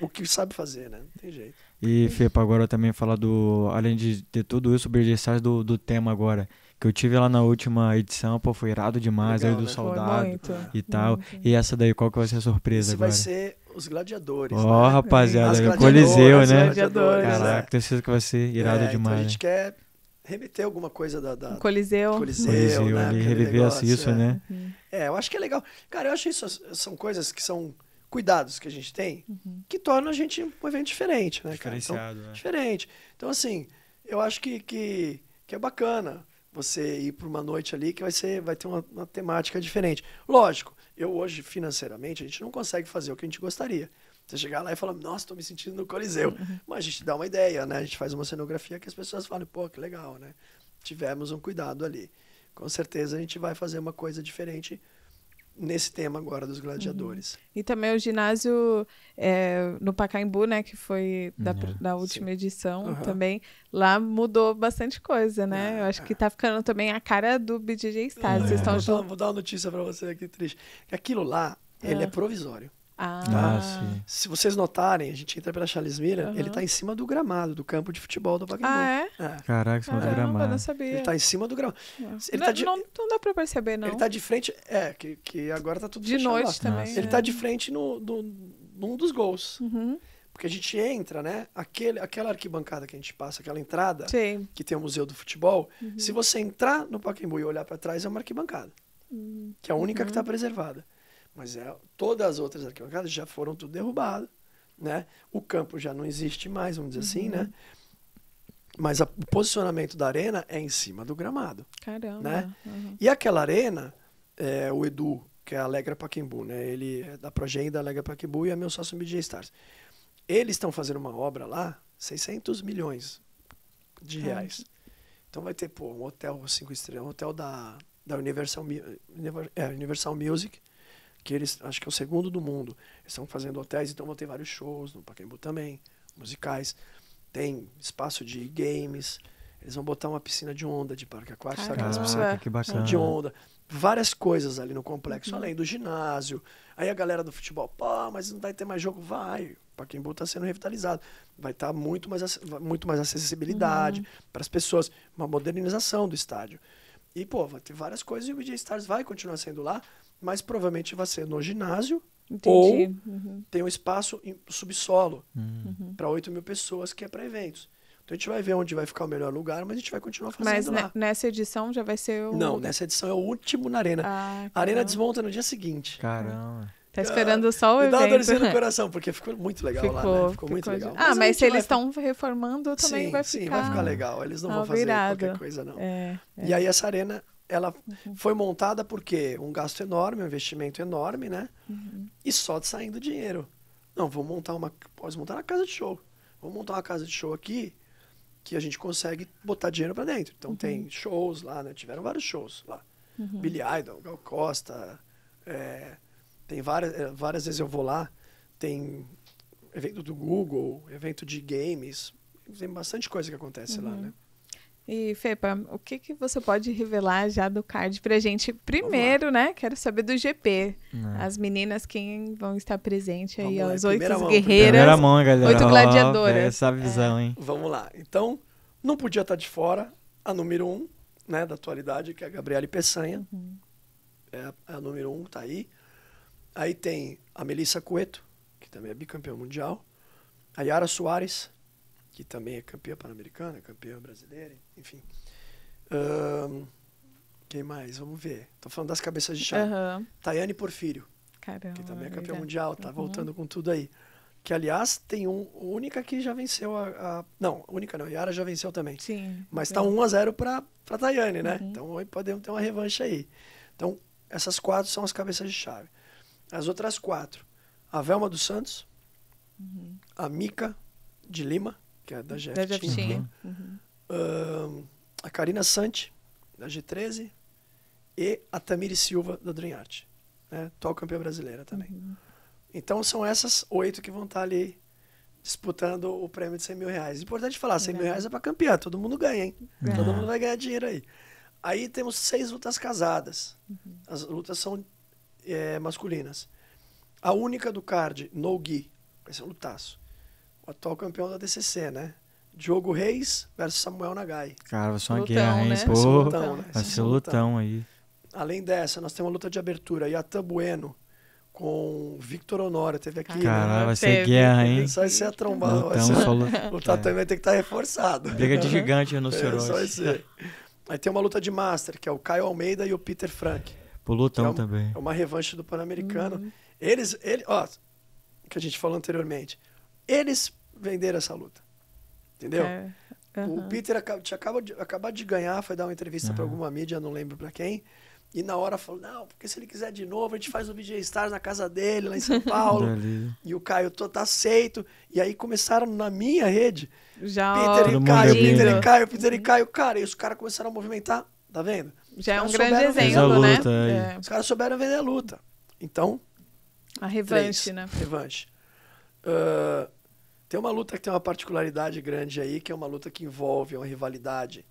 o que sabe fazer, né? Não tem jeito. E, pra agora também falar do. Além de, de tudo isso, o do, do tema agora. Que eu tive lá na última edição, pô, foi irado demais, Legal, aí do né? soldado e tal. Muito. E essa daí, qual que vai ser a surpresa Esse agora? Vai ser os gladiadores. Ó, oh, né? rapaziada, é o Coliseu, né? Gladiadores, Caraca, né? tenho certeza que vai ser irado é, demais. Então a gente quer remeter alguma coisa da, da Coliseu. Coliseu, Coliseu né? reviver isso, é. né? É, eu acho que é legal. Cara, eu acho que isso são coisas que são cuidados que a gente tem uhum. que tornam a gente um evento diferente, né, então, Diferenciado, então, Diferente. Então, assim, eu acho que, que, que é bacana você ir para uma noite ali que vai ser vai ter uma, uma temática diferente. Lógico, eu hoje, financeiramente, a gente não consegue fazer o que a gente gostaria. Você chegar lá e falar, nossa, estou me sentindo no Coliseu. Uhum. Mas a gente dá uma ideia, né? A gente faz uma cenografia que as pessoas falam, pô, que legal, né? Tivemos um cuidado ali. Com certeza a gente vai fazer uma coisa diferente nesse tema agora dos gladiadores. Uhum. E também o ginásio é, no Pacaembu, né, que foi da, uhum. da última Sim. edição uhum. também, lá mudou bastante coisa, né? Ah, Eu acho que é. tá ficando também a cara do BJJ Stars. Vocês é. estão vou, dar, vou dar uma notícia para você aqui triste. Aquilo lá, ah. ele é provisório. Ah, ah Se vocês notarem, a gente entra pela Chalismira, uhum. ele está em cima do gramado do campo de futebol do Pacaembu. Ah, é? é? Caraca, em cima Caramba, do gramado. Não sabia. Ele está em cima do gramado. Ele tá não, tá de... não, não, dá para perceber, não. Ele está de frente, é, que, que agora está tudo De noite lá. também. Nossa. Ele está é. de frente no, do, num dos gols. Uhum. Porque a gente entra, né? Aquele, aquela arquibancada que a gente passa, aquela entrada, Sim. que tem o Museu do Futebol. Uhum. Se você entrar no Pacaembu e olhar para trás, é uma arquibancada. Hum. Que é a única que está uhum. preservada. Mas é, todas as outras arquibancadas já foram tudo derrubadas, né? O campo já não existe mais, vamos dizer assim, uhum. assim, né? Mas a, o posicionamento da arena é em cima do gramado. Caramba. Né? Uhum. E aquela arena, é, o Edu, que é a Alegra Paquembu, né? Ele é da Progen da Alegra Paquembu e é meu sócio DJ Stars. Eles estão fazendo uma obra lá, 600 milhões de reais. Então vai ter, pô, um hotel cinco estrelas, um hotel da, da Universal, é, Universal Music, que eles, acho que é o segundo do mundo. Eles estão fazendo hotéis, então vão ter vários shows no Pacaembu também, musicais. Tem espaço de games. Eles vão botar uma piscina de onda de parque aquático, sabe aquelas piscinas que bacana. de onda. Várias coisas ali no complexo, uhum. além do ginásio. Aí a galera do futebol, pô, mas não vai ter mais jogo? Vai. Pacaembu está sendo revitalizado. Vai estar tá muito, mais, muito mais acessibilidade uhum. para as pessoas. Uma modernização do estádio. E, pô, vai ter várias coisas e o DJ Stars vai continuar sendo lá mas provavelmente vai ser no ginásio Entendi. ou uhum. tem um espaço em subsolo hum. uhum. para 8 mil pessoas que é para eventos. Então a gente vai ver onde vai ficar o melhor lugar, mas a gente vai continuar fazendo mas lá. Mas nessa edição já vai ser o... Não, nessa edição é o último na Arena. Ah, a Arena desmonta no dia seguinte. Caramba. Tá esperando só o evento. Me dá uma dorzinha no né? coração, porque ficou muito legal ficou, lá, né? Ficou, ficou muito legal. Ah, mas, mas se eles estão vai... reformando, também sim, vai ficar... Sim, vai ficar legal. Eles não ah, vão fazer virado. qualquer coisa, não. É, é. E aí essa arena, ela uhum. foi montada porque um gasto enorme, um investimento enorme, né? Uhum. E só de saindo dinheiro. Não, vamos montar uma. Pode montar uma casa de show. Vamos montar uma casa de show aqui que a gente consegue botar dinheiro para dentro. Então uhum. tem shows lá, né? Tiveram vários shows lá. Uhum. Billy Idol, Gal Costa. É, tem várias, é, várias vezes eu vou lá. Tem evento do Google, evento de games. Tem bastante coisa que acontece lá, uhum. né? E, Fepa, o que, que você pode revelar já do card pra gente? Primeiro, né? Quero saber do GP. É. As meninas, quem vão estar presentes aí? as oito mão, guerreiras. Primeira mão, galera. Oito gladiadoras. Oh, essa visão, é. hein? Vamos lá. Então, não podia estar de fora a número um, né, da atualidade, que é a Gabriele Peçanha. Uhum. É a, número um, tá aí. Aí tem a Melissa Cueto, que também é bicampeã mundial. A Yara Soares, que também é campeã pan-americana, campeã brasileira, enfim. Um, quem mais? Vamos ver. Estou falando das cabeças de chave. Uhum. Tayane Porfírio. Caramba, que também é campeã mundial, tá uhum. voltando com tudo aí. Que, aliás, tem um única que já venceu a. a não, única não, Yara já venceu também. Sim. Mas está 1x0 para pra Tayane, né? Uhum. Então podemos ter uma revanche aí. Então, essas quatro são as cabeças de chave. As outras quatro. A Velma dos Santos, uhum. a Mica de Lima, que é da uhum. Jeftinha. Da né? Uhum. Uhum. a Karina Santi, da G13, e a Tamiri Silva, da Dream Art, né? atual campeã brasileira também. Uhum. Então são essas oito que vão estar tá ali disputando o prêmio de 100 mil reais. Importante falar, 100 mil reais é para campeã, todo mundo ganha, hein? Todo mundo vai ganhar dinheiro aí. Aí temos seis lutas casadas. Uhum. As lutas são é, masculinas. A única do card, no gi, vai ser um lutaço o atual campeão da DCC, né? Diogo Reis versus Samuel Nagai. Cara, vai ser uma lutão, guerra, hein? Né? Pô, vai ser lutão, né? Vai ser lutão aí. Além dessa, nós temos uma luta de abertura. Yatan Bueno com Victor Honório. Teve aqui. Cara, né? vai ser Teve. guerra, hein? Só isso é trombado. Lutão, vai ser... só luta... Lutar é. também ter que estar tá reforçado. Briga de gigante no Cerol. <laughs> É, só isso aí. aí tem uma luta de Master, que é o Caio Almeida e o Peter Frank. Pro lutão é uma, também. É uma revanche do Pan-Americano. Uhum. Eles, ele, ó, que a gente falou anteriormente. Eles venderam essa luta. Entendeu? É. Uhum. O Peter tinha acabado de, acabado de ganhar, foi dar uma entrevista uhum. para alguma mídia, não lembro para quem. E na hora falou: não, porque se ele quiser de novo, a gente faz o DJ Stars na casa dele, lá em São <laughs> Paulo. e o Caio tô, tá aceito. E aí começaram na minha rede. Já, Peter e Caio, Peter e Caio, Peter e Caio, cara. E os caras começaram a movimentar, tá vendo? Já é um grande exemplo, né? É. Os caras souberam vender a luta. Então. A revanche, três. né? Revanche. Uh, tem uma luta que tem uma particularidade grande aí, que é uma luta que envolve uma rivalidade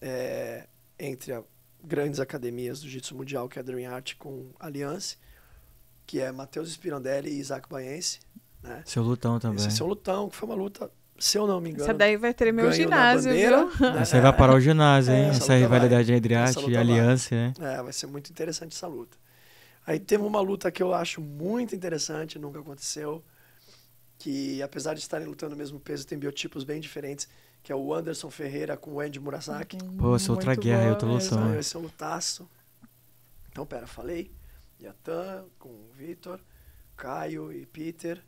é, entre a, grandes academias do Jiu-Jitsu Mundial, que é a Dream Art com Alliance, que é Matheus Spirandelli e Isaac Baense. Né? Seu é lutão também. Esse é seu lutão, que foi uma luta, se eu não me engano. Essa daí vai ter meu ginásio, bandeira, viu? Né? Você é, vai parar o ginásio, é, hein? É, essa, essa rivalidade entre arte e aliança, né? É, vai ser muito interessante essa luta. Aí teve uma luta que eu acho muito interessante, nunca aconteceu, que apesar de estarem lutando o mesmo peso, tem biotipos bem diferentes, que é o Anderson Ferreira com o Andy Murasaki. Uhum. Pô, essa outra guerra, eu outra lutando Esse é um lutaço. Então, pera, falei. Yatan com o Vitor, Caio e Peter,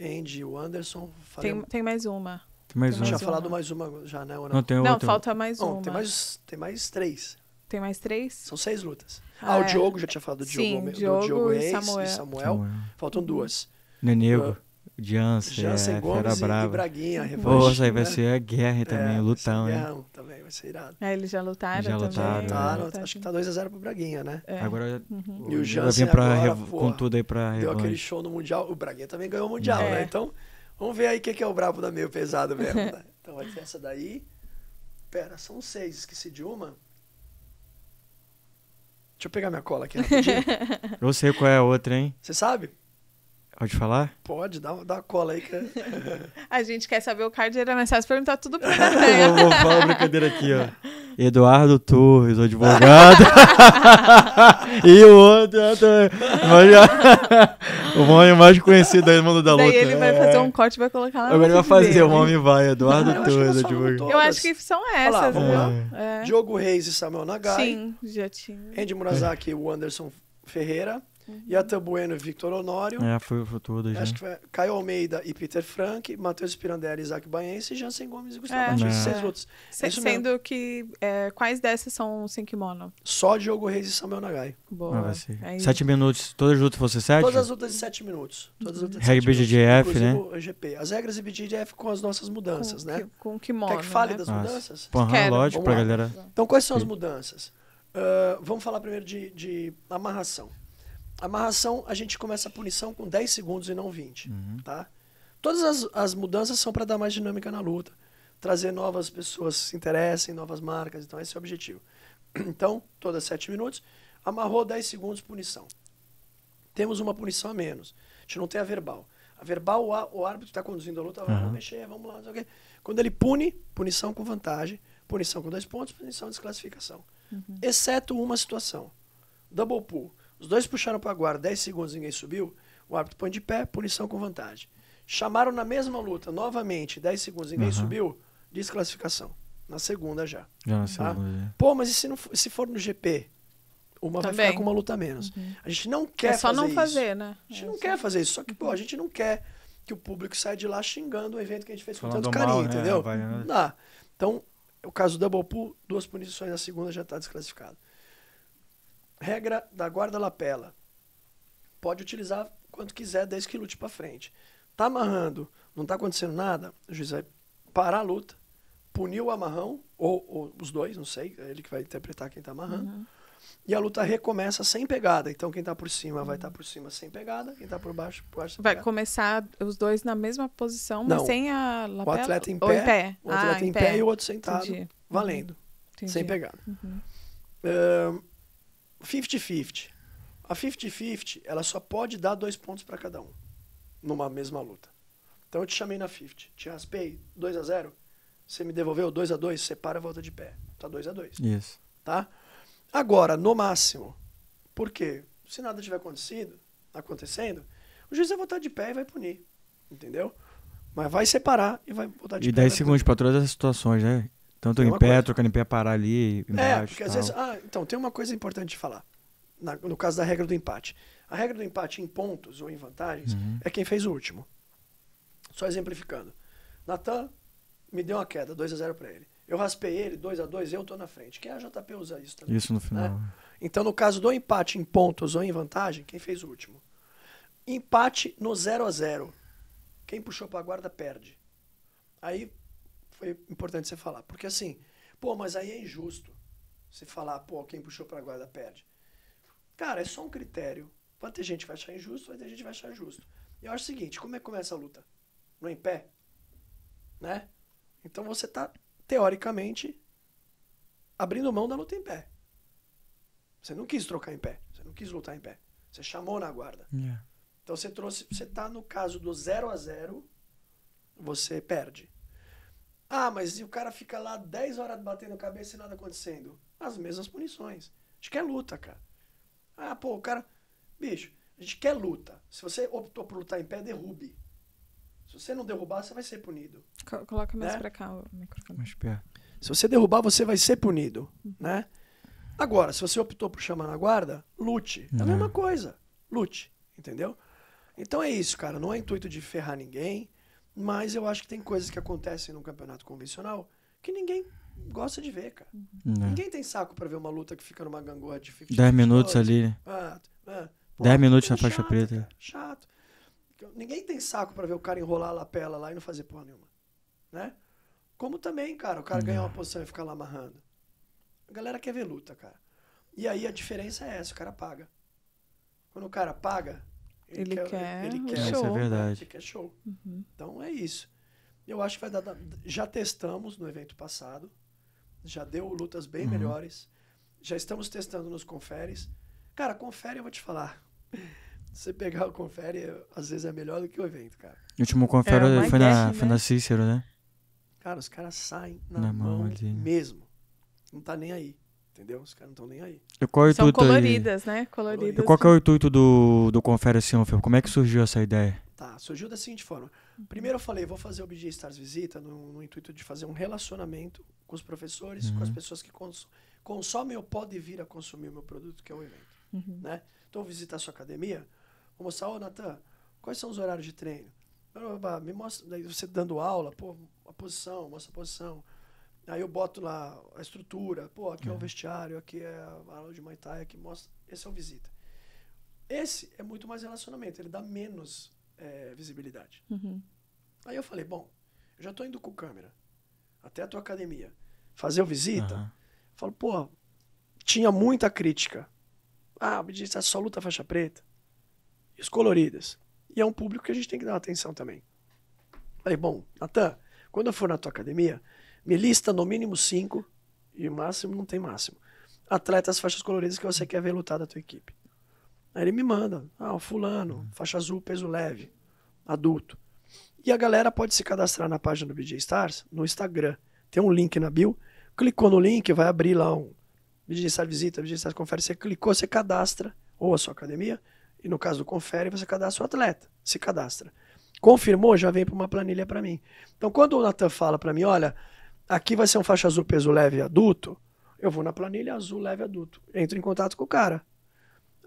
Andy e o Anderson. Falei... Tem, tem mais uma. Tem mais tem uma. Tinha falado mais uma já, né? não? Não, tem não falta mais uma. Tem mais, tem mais três. Tem mais três? São seis lutas. Ah, ah é. o Diogo, já tinha falado do Diogo, Sim, Diogo, Diogo e Reis Samuel. e Samuel. Samuel. Faltam duas. Nenego. Uh, ah, Jansen, Jansen é, Gomes Fera e, e Braguinha, revanche. Poxa, aí vai né? ser a guerra é, também, é, lutão, hein? Guerrão, também, vai ser irado. É, eles já lutaram também. já lutaram, né? Né? Tá Acho que tá 2x0 pro Braguinha, né? É. Agora uhum. e o Jansen agora, com tudo aí pra revanche. Deu aquele show no Mundial. O Braguinha também ganhou o Mundial, né? É. Então, vamos ver aí o que, que é o brabo da meio pesado mesmo, né? <laughs> Então vai ter essa daí. Pera, são seis, esqueci de uma. Deixa eu pegar minha cola aqui rapidinho. <laughs> eu sei qual é a outra, hein? Você sabe? Pode falar? Pode, dá, dá uma cola aí. cara. <laughs> a gente quer saber o card era necessário perguntar tudo pra Natanha. <laughs> vou, vou falar uma brincadeira aqui, ó. Eduardo Torres, o advogado. <laughs> e o outro. É, tá. o nome mais conhecido aí no mundo da luta. Daí ele vai fazer um corte e vai colocar lá. Agora ele vai fazer, dele. o nome vai, Eduardo ah, Torres, advogado. Eu acho que são essas, Olha lá, viu? Né? É. Diogo Reis e Samuel Nagai. Sim, já tinha. Andy Murazaki e é. o Anderson Ferreira. Uhum. Yatan Bueno e Victor Honório. É, foi, foi tudo aí. Acho que foi Caio Almeida e Peter Frank, Matheus Pirandelli, Isaac Baense, Jansen Gomes e Gustavo é. Batista, é. outros. É Se, sendo mesmo. que é, quais dessas são sem kimono? Só Diogo Reis e Samuel Nagai. Boa. Ah, é Sete minutos, todas as lutas fossem sete? Todas as lutas de sete minutos. Todas as lutas de né? GP. As regras de BGF com as nossas mudanças, né? com, né? Que, com kimono. Quer que fale né? das mudanças? Porra, Quero. lógico, pra galera. Então, quais são as mudanças? Uh, vamos falar primeiro de, de amarração. Amarração, a gente começa a punição com 10 segundos e não 20. Uhum. Tá? Todas as, as mudanças são para dar mais dinâmica na luta, trazer novas pessoas que se interessem, novas marcas. Então, esse é o objetivo. <clears throat> Então, todas 7 minutos, amarrou 10 segundos, punição. Temos uma punição a menos. A gente não tem a verbal. A verbal, o, o árbitro está conduzindo a luta, uhum. vamos mexer, vamos lá, não sei o quê. Quando ele pune, punição com vantagem, punição com dois pontos, punição desclassificação. Uhum. Exceto uma situação. Double pull. Os dois puxaram para a guarda 10 segundos, ninguém subiu. O árbitro põe de pé, punição com vantagem. Chamaram na mesma luta, novamente, 10 segundos, ninguém uhum. subiu, desclassificação. Na segunda já. Já na tá? segunda. Já. É. Pô, mas e se, não, se for no GP? Uma Também. vai ficar com uma luta menos. Uhum. A gente não quer fazer isso. É só não fazer, né? A gente é, não quer fazer isso. Só que, pô, a uhum. gente não quer que o público saia de lá xingando o evento que a gente fez Falando com tanto carinho, mal, né? entendeu? Né? Não dá. Então, o caso do Double Pool, duas punições, na segunda já está desclassificado. Regra da guarda lapela. Pode utilizar quanto quiser, desde que lute para frente. Tá amarrando, não tá acontecendo nada, o juiz vai parar a luta, punir o amarrão, ou, ou os dois, não sei, é ele que vai interpretar quem tá amarrando. Uhum. E a luta recomeça sem pegada. Então, quem tá por cima vai estar tá por cima sem pegada, quem tá por baixo, por baixo sem Vai pegada. começar os dois na mesma posição, mas Não. sem a lapela? O atleta em pé, em pé? o atleta Ah, em em pé. pé. e o outro sentado, Entendi. valendo, uhum. Entendi. sem pegada. Uhum. 50-50. A 50-50, ela só pode dar dois pontos para cada um, numa mesma luta. Então eu te chamei na 50, te raspei 2 a 0 você me devolveu 2 a 2 separa e volta de pé. Tá 2 a 2 Isso. Tá? Agora, no máximo, por quê? Se nada tiver acontecido, acontecendo, o juiz vai voltar de pé e vai punir. Entendeu? Mas vai separar e vai voltar de e pé. E 10 segundos para todas as situações, né? Tanto em pé, trocando em pé, parar ali é, embaixo. É, porque às vezes... Ah, então, tem uma coisa importante de falar. Na, no caso da regra do empate. A regra do empate em pontos ou em vantagens uhum. é quem fez o último. Só exemplificando. Natan me deu uma queda, 2 a 0 para ele. Eu raspei ele, 2 a 2 eu tô na frente. Quem é a JP usa isso também. Isso no né? final. Né? Então, no caso do empate em pontos ou em vantagem, quem fez o último? Empate no 0 a 0 Quem puxou para a guarda perde. Aí foi importante você falar. Porque assim, pô, mas aí é injusto você falar, pô, quem puxou para a guarda perde. Cara, é só um critério. Vai ter gente que vai achar injusto, vai ter gente que vai achar justo. E eu acho o seguinte, como é que começa a luta? No é em pé? Né? Então você tá, teoricamente, abrindo mão da luta em pé. Você não quis trocar em pé. Você não quis lutar em pé. Você chamou na guarda. Yeah. É. Então você trouxe. Você tá no caso do 0 a 0 você perde. Ah, mas e o cara fica lá 10 horas batendo cabeça e nada acontecendo? As mesmas punições. A gente quer luta, cara. Ah, pô, o cara. Bicho, a gente quer luta. Se você optou por lutar em pé, derrube. Se você não derrubar, você vai ser punido. Coloca mais né? pra cá o microfone. Mais Se você derrubar, você vai ser punido, né? Agora, se você optou por chamar na guarda, lute. É a né? mesma coisa. Lute, entendeu? Então é isso, cara. Não é intuito de ferrar ninguém. Mas eu acho que tem coisas que acontecem no campeonato convencional que ninguém gosta de ver, cara. Não. Uhum. É. Ninguém tem saco para ver uma luta que fica numa gangorra de fica 10 minutos ali. Ah, ah, 10 minutos na faixa chato, preta. Cara, chato. Ninguém tem saco para ver o cara enrolar a lapela lá e não fazer porra nenhuma. Né? Como também, cara, o cara ganhar uma uhum. posição e ficar lá amarrando. A galera quer ver luta, cara. E aí a diferença é essa, o cara paga. Quando o cara paga, ele, ele quer, quer, ele quer show. Isso é verdade. Ele quer show. Uhum. Então é isso. Eu acho que vai dar. Já testamos no evento passado, já deu lutas bem uhum. melhores. Já estamos testando nos conferes. Cara, confere, eu vou te falar. Você <laughs> pegar o confere, às vezes é melhor do que o evento, cara. O último confere é, foi, na, né? foi na Cícero, né? Cara, os caras saem na, na mão, mão mesmo. Não tá nem aí. Entendeu? Os caras não estão nem aí. É São coloridas, aí? né? Coloridas. E qual é o intuito do, do Confere-se assim, filme? Como é que surgiu essa ideia? Tá, surgiu da seguinte forma. Primeiro eu falei, vou fazer o BJ Stars Visita no, no intuito de fazer um relacionamento com os professores, uhum. com as uhum. pessoas que cons consomem ou podem vir a consumir o meu produto, que é o evento. Uhum. Né? Então, vou visitar a sua academia, vou mostrar, ô oh, Natan, quais são os horários de treino? Me mostra, daí você dando aula, pô, a posição, mostra a posição Aí eu boto lá a estrutura, pô, aqui é, é o vestiário, aqui é a aula de Muay Thai, aqui mostra. Esse é o visita. Esse é muito mais relacionamento, ele dá menos é, visibilidade. Uhum. Aí eu falei, bom, eu já tô indo com câmera até a tua academia fazer o visita. Uhum. Falo, pô, tinha muita crítica. Ah, me disse, é só luta faixa preta. E os coloridas. E é um público que a gente tem que dar atenção também. Falei, bom, Natan, quando eu for na tua academia, me lista no mínimo cinco, e máximo não tem máximo. Atletas faixas coloridas que você quer ver lutar da tua equipe. Aí ele me manda, ah, o fulano, uhum. faixa azul, peso leve, adulto. E a galera pode se cadastrar na página do BJ Stars no Instagram. Tem um link na bio. Clicou no link, vai abrir lá um BJ Stars Visita, BJ Stars Confere. Você clicou, você cadastra, ou a sua academia, e no caso do Confere, você cadastra o atleta. Se cadastra. Confirmou, já vem para uma planilha para mim. Então, quando o Natan fala para mim, olha, aqui vai ser um faixa azul peso leve adulto, eu vou na planilha azul leve adulto, entro em contato com o cara.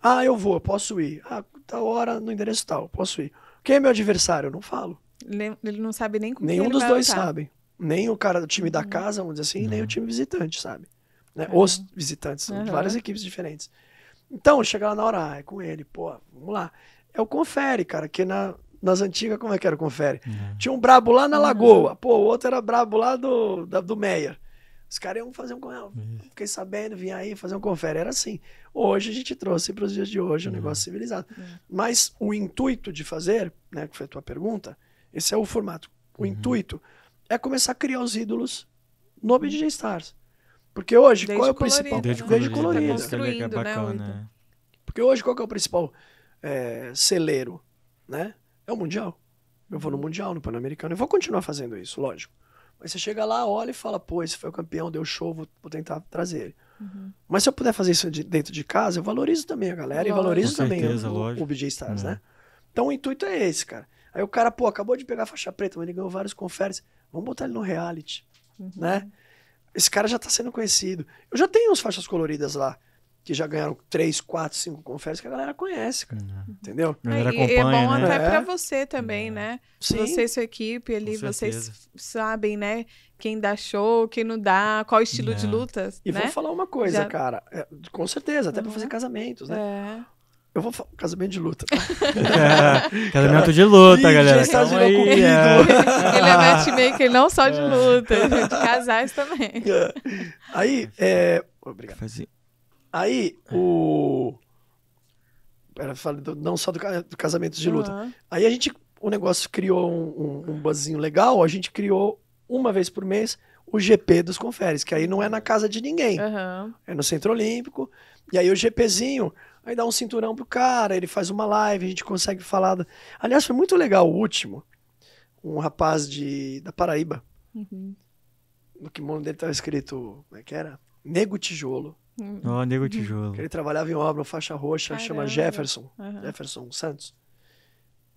Ah, eu vou, posso ir. Ah, tá hora, no endereço tal, posso ir. Quem é meu adversário? Eu não falo. Ele não sabe nem com Nenhum dos dois sabe. Nem o cara do time da uhum. casa, vamos dizer assim, uhum. nem o uhum. time visitante, sabe? Né? Uhum. Os visitantes, uhum. várias equipes diferentes. Então, chegar lá na hora, ah, é com ele, pô, vamos lá. É o confere, cara, que na, nas antigas, como é que era? Confere. Uhum. Tinha um brabo lá na uhum. Lagoa. Pô, o outro era brabo lá do, da, do Meyer. Os caras iam fazer um. Fiquei sabendo, vim aí fazer um confere. Era assim. Hoje a gente trouxe para os dias de hoje um uhum. negócio civilizado. Uhum. Mas o intuito de fazer, né, que foi a tua pergunta, esse é o formato. O uhum. intuito é começar a criar os ídolos no uhum. BDJ Stars. Porque hoje, Desde qual é o colorido, principal? Desde, né? Desde colorida. Desde colorida. Tá é né? bacana. Né? Porque hoje, qual é o principal é, celeiro? Né? É o Mundial. Eu vou no Mundial, no Pan-Americano. Eu vou continuar fazendo isso, lógico. Mas você chega lá, olha e fala, pô, esse foi o campeão, deu show, vou, vou tentar trazer ele. Uhum. Mas se eu puder fazer isso de, dentro de casa, eu valorizo também a galera lógico. e valorizo Com também certeza, o, o, BJ Stars, é. né? Então o intuito é esse, cara. Aí o cara, pô, acabou de pegar a faixa preta, mas ele ganhou vários conferes. Vamos botar ele no reality, uhum. né? Esse cara já tá sendo conhecido. Eu já tenho as faixas coloridas lá que já ganharam três, quatro, cinco conferências que a galera conhece, cara. Uhum. Entendeu? galera é, é bom né? até para é. você também, é. né? Sim. Você e sua equipe ali, vocês sabem, né? Quem dá show, quem não dá, qual estilo de é. lutas. E né? vou falar uma coisa, já... cara. É, com certeza, até uhum. para fazer casamentos, né? É. Eu vou falar casamento de luta. É, <laughs> casamento de luta, Ih, galera. Está de aí, comigo. É. <laughs> Ele é matchmaker não só de luta, é. de casais também. <laughs> Aí, é... Obrigado. Aí, é. o. Era, falei, não só do, do casamento de luta. Uhum. Aí a gente. O negócio criou um, um, um buzzinho legal, a gente criou uma vez por mês o GP dos Conferes, que aí não é na casa de ninguém. Uhum. É no Centro Olímpico. E aí o GPzinho, aí dá um cinturão pro cara, ele faz uma live, a gente consegue falar. Do... Aliás, foi muito legal o último. Um rapaz de da Paraíba. Uhum. No kimono dele estava escrito, como é que era? Nego Tijolo. Ó, oh, nego uhum. tijolo. Ele trabalhava em obra, faixa roxa, Caramba. chama Jefferson. Uhum. Jefferson Santos.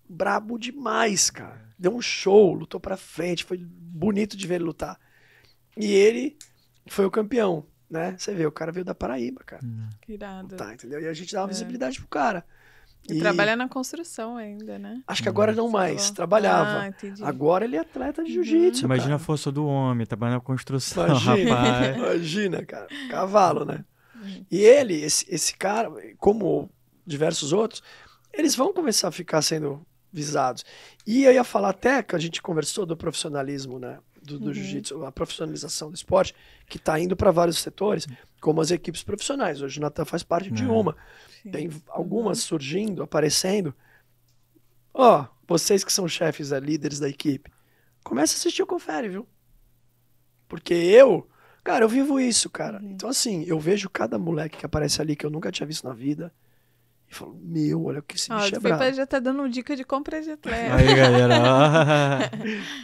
Brabo demais, cara. Deu um show, lutou pra frente, foi bonito de ver ele lutar. E ele foi o campeão, né? Você vê, o cara veio da Paraíba, cara. Uhum. Que irado. Tá, entendeu? E a gente dava é. visibilidade pro cara. E, e, trabalha na construção ainda, né? Acho que agora não uhum. mais. Trabalhava. Ah, agora ele é atleta de uhum. jiu-jitsu. Imagina cara. a força do homem, trabalhando na construção. Imagina, <laughs> rapaz. imagina, cara. Cavalo, né? E ele, esse, esse cara, como diversos outros, eles vão começar a ficar sendo visados. E eu ia falar até que a gente conversou do profissionalismo, né? Do, do uhum. jiu-jitsu, a profissionalização do esporte, que está indo para vários setores, como as equipes profissionais. Hoje o Natan faz parte uhum. de uma. Tem algumas uhum. surgindo, aparecendo. Ó, oh, vocês que são chefes, é, líderes da equipe, começa a assistir o Confere, viu? Porque eu Cara, eu vivo isso, cara. Uhum. Então, assim, eu vejo cada moleque que aparece ali que eu nunca tinha visto na vida. E falo, meu, olha o que esse ah, bicho é já tá dando dica de compra de atleta. <laughs> Aí, galera.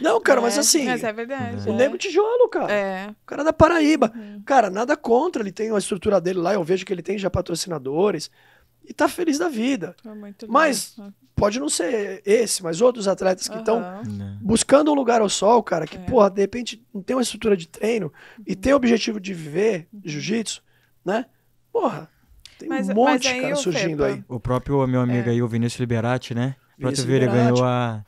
<laughs> Não, cara, é, mas assim. Mas é verdade. O é. nego tijolo, cara. É. O cara é da Paraíba. Uhum. Cara, nada contra. Ele tem a estrutura dele lá. Eu vejo que ele tem já patrocinadores. E tá feliz da vida. Tá muito mas. Né? pode não ser esse, mas outros atletas que estão uhum. Né. buscando um lugar ao sol, cara, que, é. porra, de repente não tem uma estrutura de treino e tem o objetivo de viver uhum. jiu-jitsu, né? Porra, tem mas, um é, monte, de cara, surgindo aí. O próprio meu amigo é. aí, o Vinícius Liberati, né? Pra tu ver, ele ganhou a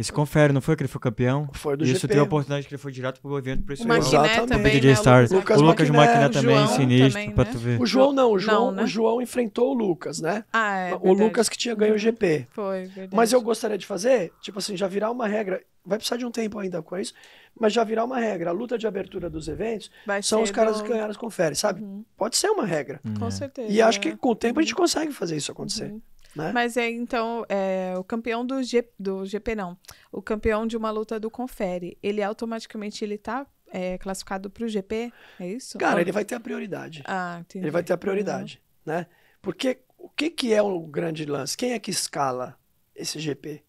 esse confere, não foi que ele foi campeão? Foi do e Isso teve a oportunidade que ele foi direto pro evento pra isso. O Maquiné também, né? O Lucas, o Lucas Maquiné, também, é sinistro, também, né? pra tu ver. O João não, o João, não, né? o João enfrentou o Lucas, né? Ah, é O verdade. Lucas que tinha ganho o GP. Foi, verdade. Mas eu gostaria de fazer, tipo assim, já virar uma regra, vai precisar de um tempo ainda com isso, mas já virar uma regra. A luta de abertura dos eventos vai são os caras que ganharam as confere, sabe? Uhum. Pode ser uma regra. Com é. certeza. E acho que é. com o tempo a gente uhum. consegue fazer isso acontecer. Uhum. Né? Mas é então é, o campeão do, G, do GP, não. O campeão de uma luta do Confere. Ele automaticamente ele tá é, classificado para o GP? É isso? Cara, Ou... ele vai ter a prioridade. Ah, entendi. Ele vai ter a prioridade. Uhum. Né? Porque o que, que é o grande lance? Quem é que escala esse GP?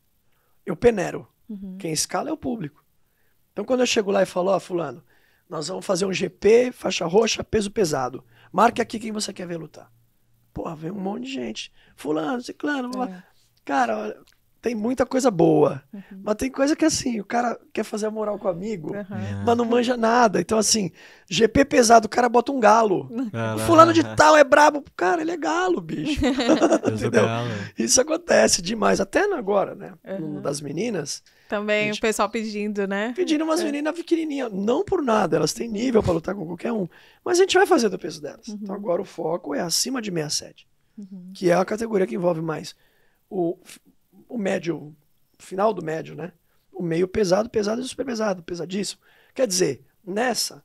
Eu peneiro. Uhum. Quem escala é o público. Então quando eu chego lá e falo, ó, oh, Fulano, nós vamos fazer um GP, faixa roxa, peso pesado. Marque aqui quem você quer ver lutar. Porra, vem um monte de gente. Fulano, ciclano, É. Cara, tem muita coisa boa. Uhum. Mas tem coisa que assim, o cara quer fazer a moral com o amigo, uhum. mas não manja nada. Então, assim, GP pesado, o cara bota um galo. Uhum. O fulano de tal é brabo. Cara, ele é galo, bicho. <laughs> Entendeu? É. Isso acontece demais. Até agora, né? das meninas. Também gente, o pessoal pedindo, né? Pedindo umas é. meninas pequenininhas. Não por nada, elas têm nível para lutar com qualquer um. Mas a gente vai fazer do peso delas. Uhum. Então agora o foco é acima de 67, uhum. que é a categoria que envolve mais o, o médio, final do médio, né? O meio pesado, pesado e super pesado, pesadíssimo. Quer dizer, nessa,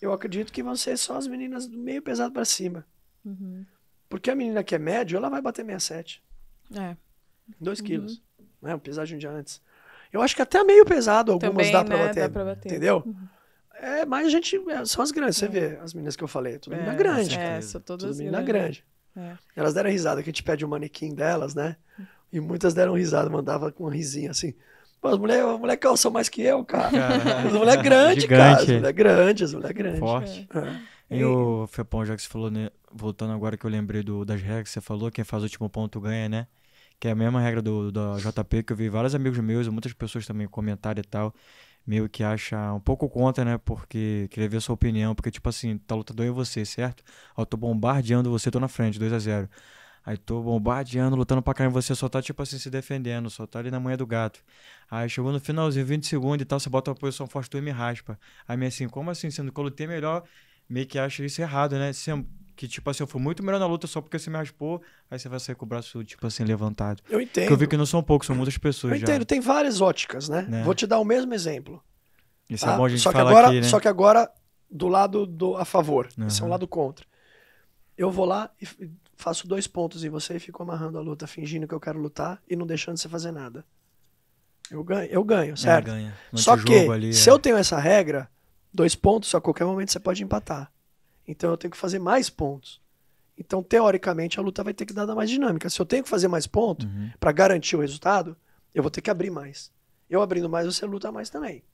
eu acredito que vão ser só as meninas do meio pesado para cima. Uhum. Porque a menina que é médio, ela vai bater 67. É. 2 quilos. Uhum. Né? O pesagem de antes. Eu acho que até meio pesado algumas Também, dá pra né? bater. Dá pra bater. Entendeu? Uhum. É, mas a gente. É, são as grandes, você é. vê as meninas que eu falei, tudo é, menina grande. É, são todas tudo menina grande. É. Elas deram risada, que a gente pede o um manequim delas, né? E muitas deram risada, mandava com um risinho assim. Pô, as mulheres mulher calçam mais que eu, cara. Caramba. As mulheres grandes, cara. As mulheres grandes, as mulheres grandes. Forte. É. E, o Fepão, já que você falou, né? Voltando agora que eu lembrei do, das regras que você falou, quem faz o último ponto ganha, né? que é a mesma regra do, do JP, que eu vi vários amigos meus, muitas pessoas também comentaram e tal, meio que acha um pouco contra, né? Porque queria ver a sua opinião, porque, tipo assim, tá lutador é você, certo? Eu tô bombardeando você, tô na frente, 2 a 0 Aí tô bombardeando, lutando pra caramba, você só tá, tipo assim, se defendendo, só tá ali na manhã do gato. Aí chegou no finalzinho, 20 segundos e tal, você bota uma posição forte e me raspa. Aí me assim, como assim, sendo que eu lutei melhor, meio que acha isso errado, né? Sempre que, tipo assim, eu fui muito melhor na luta só porque você me raspou, aí você vai sair com o braço, tipo assim, levantado. Eu entendo. Porque eu vi que não são poucos, são muitas pessoas. Eu já. entendo, tem várias óticas, né? né? Vou te dar o mesmo exemplo. Isso é ah, bom a gente só que agora, aqui, né? Só que agora, do lado do, a favor, uhum. esse é um lado contra. Eu vou lá e faço dois pontos em você e fico amarrando a luta, fingindo que eu quero lutar e não deixando você fazer nada. Eu ganho, eu ganho, é, certo? É, ganha. Só que, ali, se é. eu tenho essa regra, dois pontos, a qualquer momento você pode empatar. Então eu tenho que fazer mais pontos. Então, teoricamente, a luta vai ter que dar mais dinâmica. Se eu tenho que fazer mais pontos uhum. para garantir o resultado, eu vou ter que abrir mais. Eu abrindo mais, você luta mais também.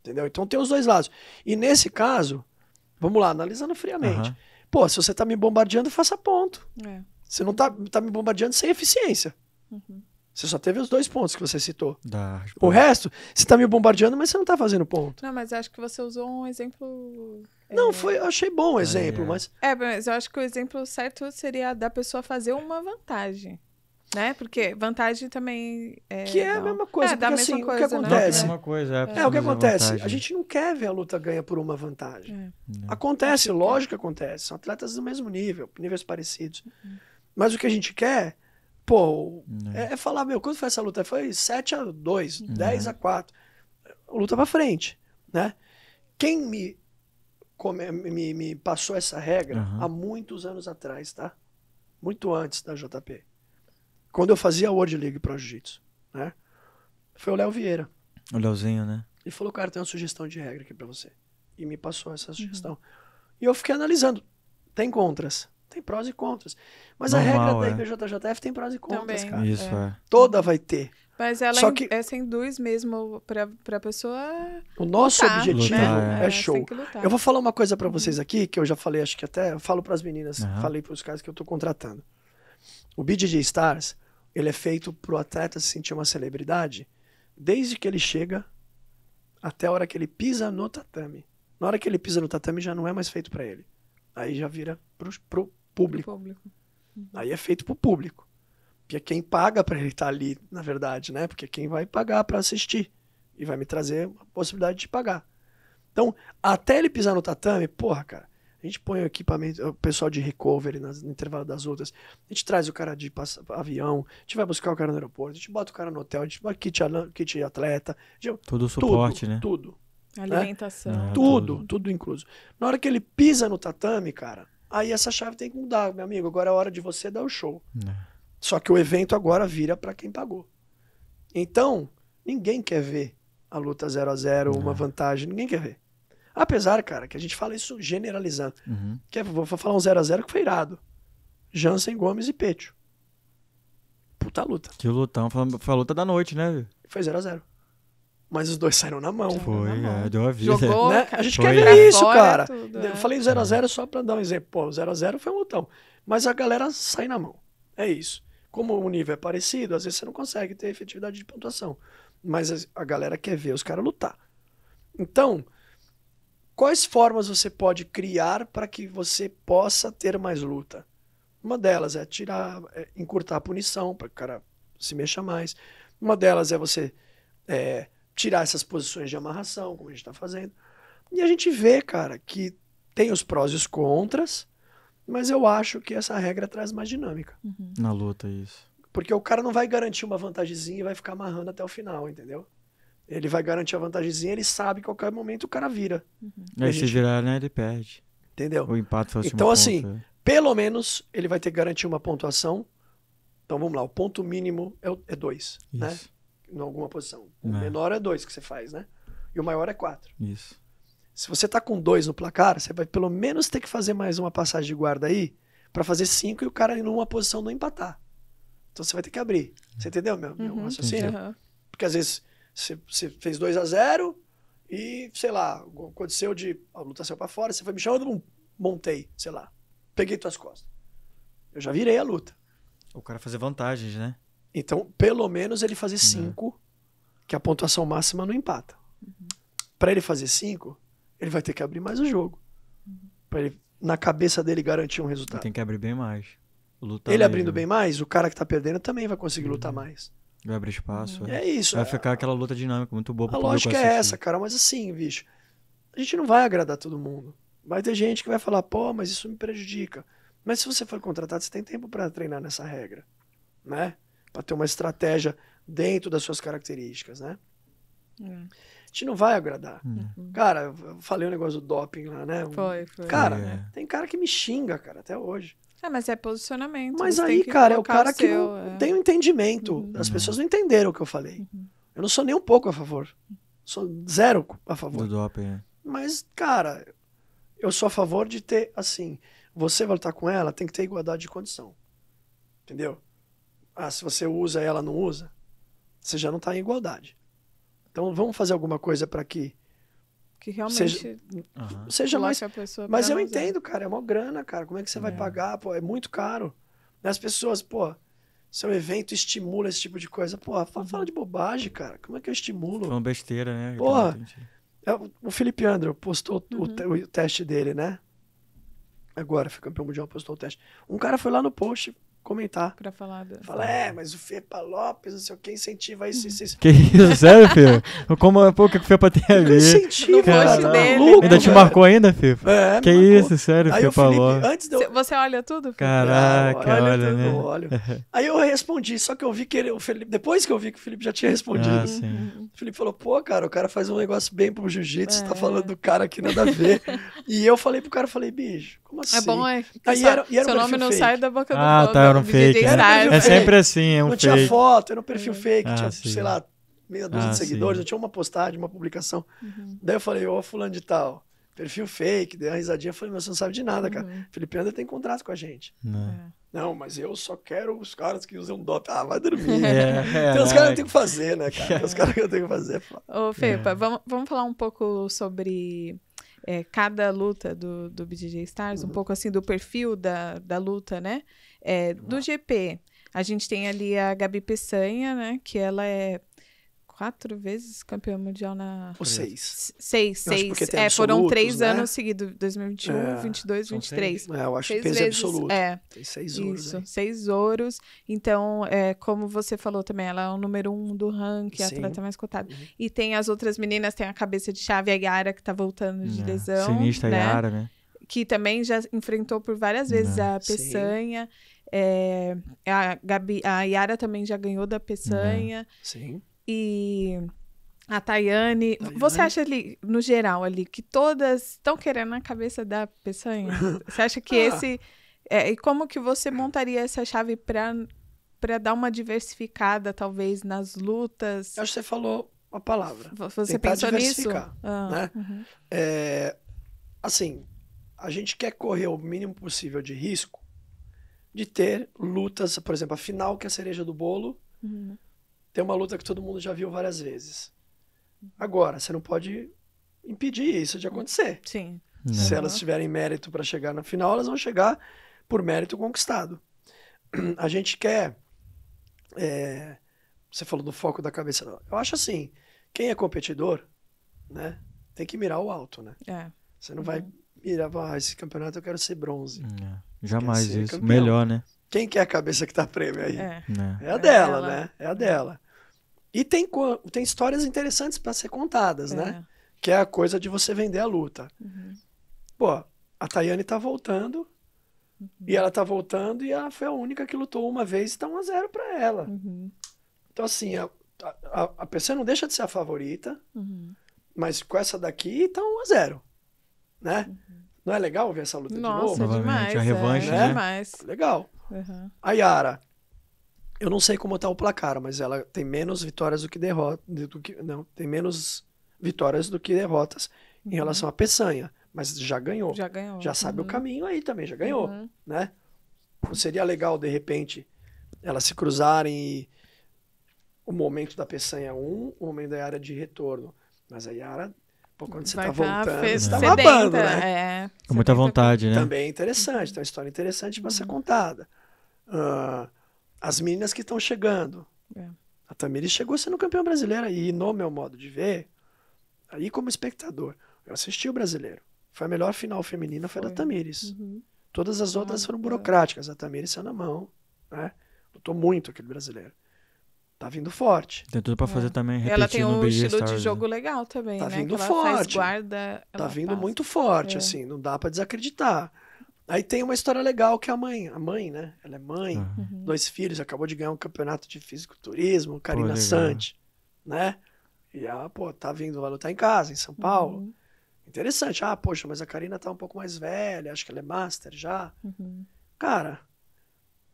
Entendeu? Então tem os dois lados. E nesse caso, vamos lá, analisando friamente. Uhum. Pô, se você tá me bombardeando, faça ponto. É. Você não tá, tá me bombardeando sem eficiência. Uhum. Você só teve os dois pontos que você citou. Dá, o resto, você tá me bombardeando, mas você não tá fazendo ponto. Não, mas acho que você usou um exemplo é. Não, foi, eu achei bom o é. exemplo, mas. É, mas eu acho que o exemplo certo seria da pessoa fazer uma vantagem. Né? Porque vantagem também é. Que é não. a mesma coisa. É, porque, assim, mesma coisa, o que né? acontece. É coisa, é, é o que acontece. A gente não quer ver a luta ganha por uma vantagem. É. Acontece, lógico que acontece. São atletas do mesmo nível, níveis parecidos. Uhum. Mas o que a gente quer, pô, né. é, falar, meu, quando foi essa luta? Foi 7 a 2 uhum. 10 a 4 Luta pra frente, né? Quem me me, me passou essa regra uhum. há muitos anos atrás, tá? Muito antes da JP. Quando eu fazia a World League para Jiu-Jitsu, né? Foi o Léo Vieira. O Léozinho, né? Ele falou, cara, tem uma sugestão de regra aqui para você. E me passou essa uhum. sugestão. Uhum. E eu fiquei analisando. Tem contras. Tem prós e contras. Mas Normal, a regra é. da IBJJF tem prós e contras, Também. cara. Isso, é. é. Toda vai ter. Mas ela Só é que... essa é induz mesmo para a pessoa. O nosso lutar, objetivo né? é, show. Eu vou falar uma coisa para vocês aqui que eu já falei, acho que até falo para as meninas, uhum. falei para os caras que eu estou contratando. O BJJ Stars, ele é feito para o atleta se sentir uma celebridade desde que ele chega até a hora que ele pisa no tatame. Na hora que ele pisa no tatame já não é mais feito para ele. Aí já vira para o público. público. Uhum. Aí é feito para o público. Porque é quem paga para ele estar tá ali, na verdade, né? Porque é quem vai pagar para assistir e vai me trazer a possibilidade de pagar. Então, até ele pisar no tatame, porra, cara, a gente põe o equipamento, o pessoal de recovery nas, no intervalo das outras, a gente traz o cara de passa, avião, a gente vai buscar o cara no aeroporto, a gente bota o cara no hotel, a gente bota kit, kit atleta. Gente, todo o suporte, né? tudo, né? Tudo. Alimentação. Ah, né? tudo, tudo, tudo incluso. Na hora que ele pisa no tatame, cara, aí essa chave tem que mudar, meu amigo. Agora é hora de você dar o show. É. Só que o evento agora vira para quem pagou. Então, ninguém quer ver a luta 0 x 0 uma vantagem, ninguém quer ver. Apesar, cara, que a gente fala isso generalizando. Uhum. Que vou, é, vou falar um 0 x 0 que foi irado. Jansen Gomes e Petio. Puta luta. Que lutão, foi, a luta da noite, né? Foi 0 x 0 mas os dois saíram na mão. Foi, na é, mão. É, deu a vida. Jogou, né? A gente foi. quer ver isso, cara. Tudo, né? é. Eu falei 0x0 só pra dar um exemplo. Pô, 0x0 foi um lutão. Mas a galera sai na mão. É isso. Como o nível é parecido, às vezes você não consegue ter efetividade de pontuação. Mas a galera quer ver os caras lutar. Então, quais formas você pode criar para que você possa ter mais luta? Uma delas é tirar, é encurtar a punição para que o cara se mexa mais. Uma delas é você é, tirar essas posições de amarração, como a gente está fazendo. E a gente vê, cara, que tem os prós e os contras. Mas eu acho que essa regra traz mais dinâmica. Uhum. Na luta, isso. Porque o cara não vai garantir uma vantagemzinha e vai ficar amarrando até o final, entendeu? Ele vai garantir a vantagemzinha, ele sabe que a qualquer momento o cara vira. Uhum. Aí se virar, né, ele perde. Entendeu? O empate foi Então, assim, ponta. Né? pelo menos ele vai ter que garantir uma pontuação. Então vamos lá, o ponto mínimo é, é dois, né? isso. né? Em alguma posição. O é. menor é dois que você faz, né? E o maior é quatro. Isso. Se você tá com dois no placar, você vai pelo menos ter que fazer mais uma passagem de guarda aí para fazer cinco e o cara em numa posição não empatar. Então você vai ter que abrir. Você entendeu meu, meu uhum, raciocínio? Porque às vezes você fez 2 a 0 e, sei lá, aconteceu de a luta saiu para fora, você foi me chamando, montei, sei lá, peguei tuas costas. Eu já virei a luta. O cara fazer vantagens, né? Então, pelo menos ele fazer 5, uhum. que a pontuação máxima não empata. Uhum. Para ele fazer 5, ele vai ter que abrir mais o jogo. Pra ele, na cabeça dele, garantir um resultado. Ele tem que abrir bem mais. Lutar ele mesmo. abrindo bem mais, o cara que tá perdendo também vai conseguir uhum. lutar mais. Vai abrir espaço. Uhum. É, é isso. Vai é... ficar aquela luta dinâmica muito boa. A lógica é essa, cara. Mas assim, bicho, a gente não vai agradar todo mundo. Vai ter gente que vai falar, pô, mas isso me prejudica. Mas se você for contratado, você tem tempo para treinar nessa regra, né? Para ter uma estratégia dentro das suas características, né? É gente não vai agradar. Uhum. uhum. Cara, eu falei o um negócio do doping lá, né? Foi, foi. Cara, é. tem cara que me xinga, cara, até hoje. É, mas é posicionamento. Mas aí, cara, é o cara o seu, que não, é. tem um entendimento. Uhum. As pessoas não entenderam o que eu falei. Uhum. Eu não sou nem um pouco a favor. Sou zero a favor. Do doping, é. Mas, cara, eu sou a favor de ter, assim, você vai lutar com ela, tem que ter igualdade de condição. Entendeu? Ah, se você usa ela não usa, você já não está em igualdade. Então vamos fazer alguma coisa para que que realmente seja, uhum. seja mais. mas eu usar. entendo, cara, é uma grana, cara. Como é que você é. vai pagar? Pô, é muito caro. Né, as pessoas, pô, seu evento estimula esse tipo de coisa. Pô, uhum. fala, de bobagem, cara. Como é que eu estimulo? uma besteira, né? Porra, é, o Felipe Andro postou uhum. o, te o, teste dele, né? Agora, foi campeão mundial, postou o teste. Um cara foi lá no post, comentar. Pra falar. Da... Fala, é, mas o Fepa Lopes, não sei o que, incentiva isso, isso, isso. Que isso, sério, Fepa? <laughs> Como, é pouco que o Fepa tem a ver? Incentivo, cara, dele, tá né? Ainda te marcou ainda, Fepa? É, Que marcou. isso, sério, Aí Fepa Felipe, Lopes. Antes eu... Você olha tudo? Caraca, olha, olha tudo, né? Eu olho. <laughs> Aí eu respondi, só que eu vi que ele, o Felipe, depois que eu vi que o Felipe já tinha respondido, ah, sim. o Felipe falou, pô, cara, o cara faz um negócio bem pro jiu-jitsu, tá é. tá falando do cara que nada a ver. <laughs> e eu falei pro cara, falei, bicho, como é assim? É bom, é. Aí só, era, e era seu nome não fake. sai da boca do ah, tá, era um fake. Né? um é fake. sempre assim, é um não fake. Não tinha foto, era um perfil é. fake, ah, tinha, sim. sei lá, meia dúzia ah, de seguidores, sim. eu tinha uma postagem, uma publicação. Uhum. Daí eu falei, ô fulano de tal, perfil fake, dei uma risadinha, falei, mas você não sabe de nada, uhum. cara. Felipe André tem contrato com a gente. Não. Né. É. não, mas eu só quero os caras que usam dot. Ah, vai dormir. É, tem os né? caras que eu tenho que fazer, né, cara? Tem os <laughs> caras que eu tenho que fazer. Ô, Fepa, vamos, vamos falar um pouco sobre... É, cada luta do, do BJJ Stars, uhum. um pouco assim do perfil da, da luta, né? É, do GP, a gente tem ali a Gabi Peçanha, né? Que ela é quatro vezes campeã mundial na. Ou seis. Seis, seis. É, foram três né? anos seguidos: 2021, é, 22, 23. é, eu acho seis peso vezes, absoluto. É. Tem seis ouros. Isso, seis ouros. Então, é, como você falou também, ela é o número um do ranking, a atleta mais cotada. Uhum. E tem as outras meninas, tem a cabeça de chave, a Yara, que tá voltando de é. lesão. Sinistra né? Yara, né? Que também já enfrentou por várias vezes a Peçanha. Sim. É, a, Gabi, a Yara também já ganhou da Peçanha. Uhum. Sim. E a Tayane. Você acha ali, no geral, ali, que todas estão querendo na cabeça da Peçanha? <laughs> Você acha que ah. esse. É, e como que você montaria essa chave para para dar uma diversificada, talvez, nas lutas? Eu acho que você falou uma palavra. Você Tentar pensou diversificar, nisso? Ah, né? Uhum. É, assim, a gente quer correr o mínimo possível de risco de ter lutas, por exemplo, a final que é a cereja do bolo, uhum. tem uma luta que todo mundo já viu várias vezes. Uhum. Agora, você não pode impedir isso de acontecer. Sim. Não. Né? Se elas tiverem mérito para chegar na final, elas vão chegar por mérito conquistado. A gente quer. É, você falou do foco da cabeça. Eu acho assim: quem é competidor, né, tem que mirar o alto, né? É. Você não uhum. vai mirar, ah, esse campeonato eu quero ser bronze. Hum, é. Jamais isso. Campeão. Melhor, né? Quem quer a cabeça que tá prêmio aí? É, né? é a dela, é né? É a dela. E tem, tem histórias interessantes para ser contadas, né? é. né? Que é a coisa de você vender a luta. Uhum. Pô, a Tayane tá voltando. Uhum. E ela tá voltando e ela foi a única que lutou uma vez e tá 1 a 0 para ela. Uhum. Então, assim, a, a, a pessoa não deixa de ser a favorita, uhum. mas com essa daqui tá 1 a 0 né? Uhum. Não é legal ver essa luta Nossa, de novo? É a é. revanche, é, né? demais. Legal. Uhum. A Yara, eu não sei como tá o placar, mas ela tem menos vitórias do que derrotas. Não, tem menos vitórias do que derrotas uhum. em relação à Peçanha. Mas já ganhou. Já ganhou. Já sabe uhum. o caminho aí também, já ganhou. Uhum. Né? Não seria legal, de repente, elas se cruzarem e o momento da Peçanha é um, o momento da Yara de retorno. Mas a Yara Pô, quando você está tá voltando, você está babando, né? É, Com muita é vontade, né? Também é interessante, tem uma história interessante para ser uhum. contada. Uh, as meninas que estão chegando. É. A Tamiri chegou sendo campeã brasileira e, no meu modo de ver, aí como espectador, eu assisti o brasileiro. Foi a melhor final feminina, foi, foi. da Tamires. Uhum. Todas as outras foram burocráticas. A Tamires saiu na mão, né? Lutou muito aquele brasileiro tá vindo forte. Tem tudo para fazer é. também Ela tem um estilo Stars, de né? jogo né? legal também, tá né? vindo que forte. guarda, tá vindo passa. muito forte, é. assim, não dá para desacreditar. Aí tem uma história legal que é a mãe, a mãe, né? Ela é mãe, ah. uhum. dois filhos, acabou de ganhar um campeonato de fisiculturismo, Karina Sante, né? E ela, pô, tá vindo, ela lutar tá em casa, em São Paulo. Uhum. Interessante. Ah, poxa, mas a Karina tá um pouco mais velha, acho que ela é master já. Uhum. Cara,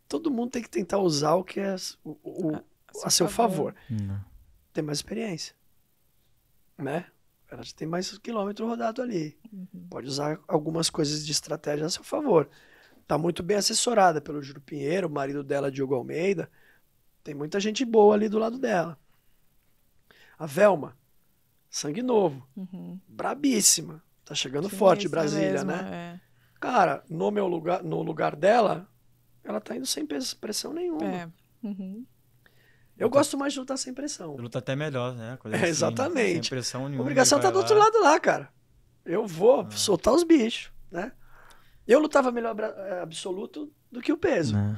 todo mundo tem que tentar usar o que é o, o, ah a seu, favor. favor. Tem mais experiência. Né? Ela já tem mais quilômetro rodado ali. Uhum. Pode usar algumas coisas de estratégia a seu favor. Tá muito bem assessorada pelo Júlio Pinheiro, o marido dela, Diogo Almeida. Tem muita gente boa ali do lado dela. A Velma, sangue novo. Uhum. Brabíssima. Tá chegando que forte Brasília, mesmo, né? É. Cara, no meu lugar, no lugar dela, ela tá indo sem pressão nenhuma. É. Uhum. Eu luta, gosto mais de lutar sem pressão. Luta até melhor, né? Coisa é, assim, né? exatamente. Sem pressão nenhuma. A obrigação tá do lá. outro lado lá, cara. Eu vou ah. soltar os bichos, né? Eu lutava melhor é, absoluto do que o peso. Né?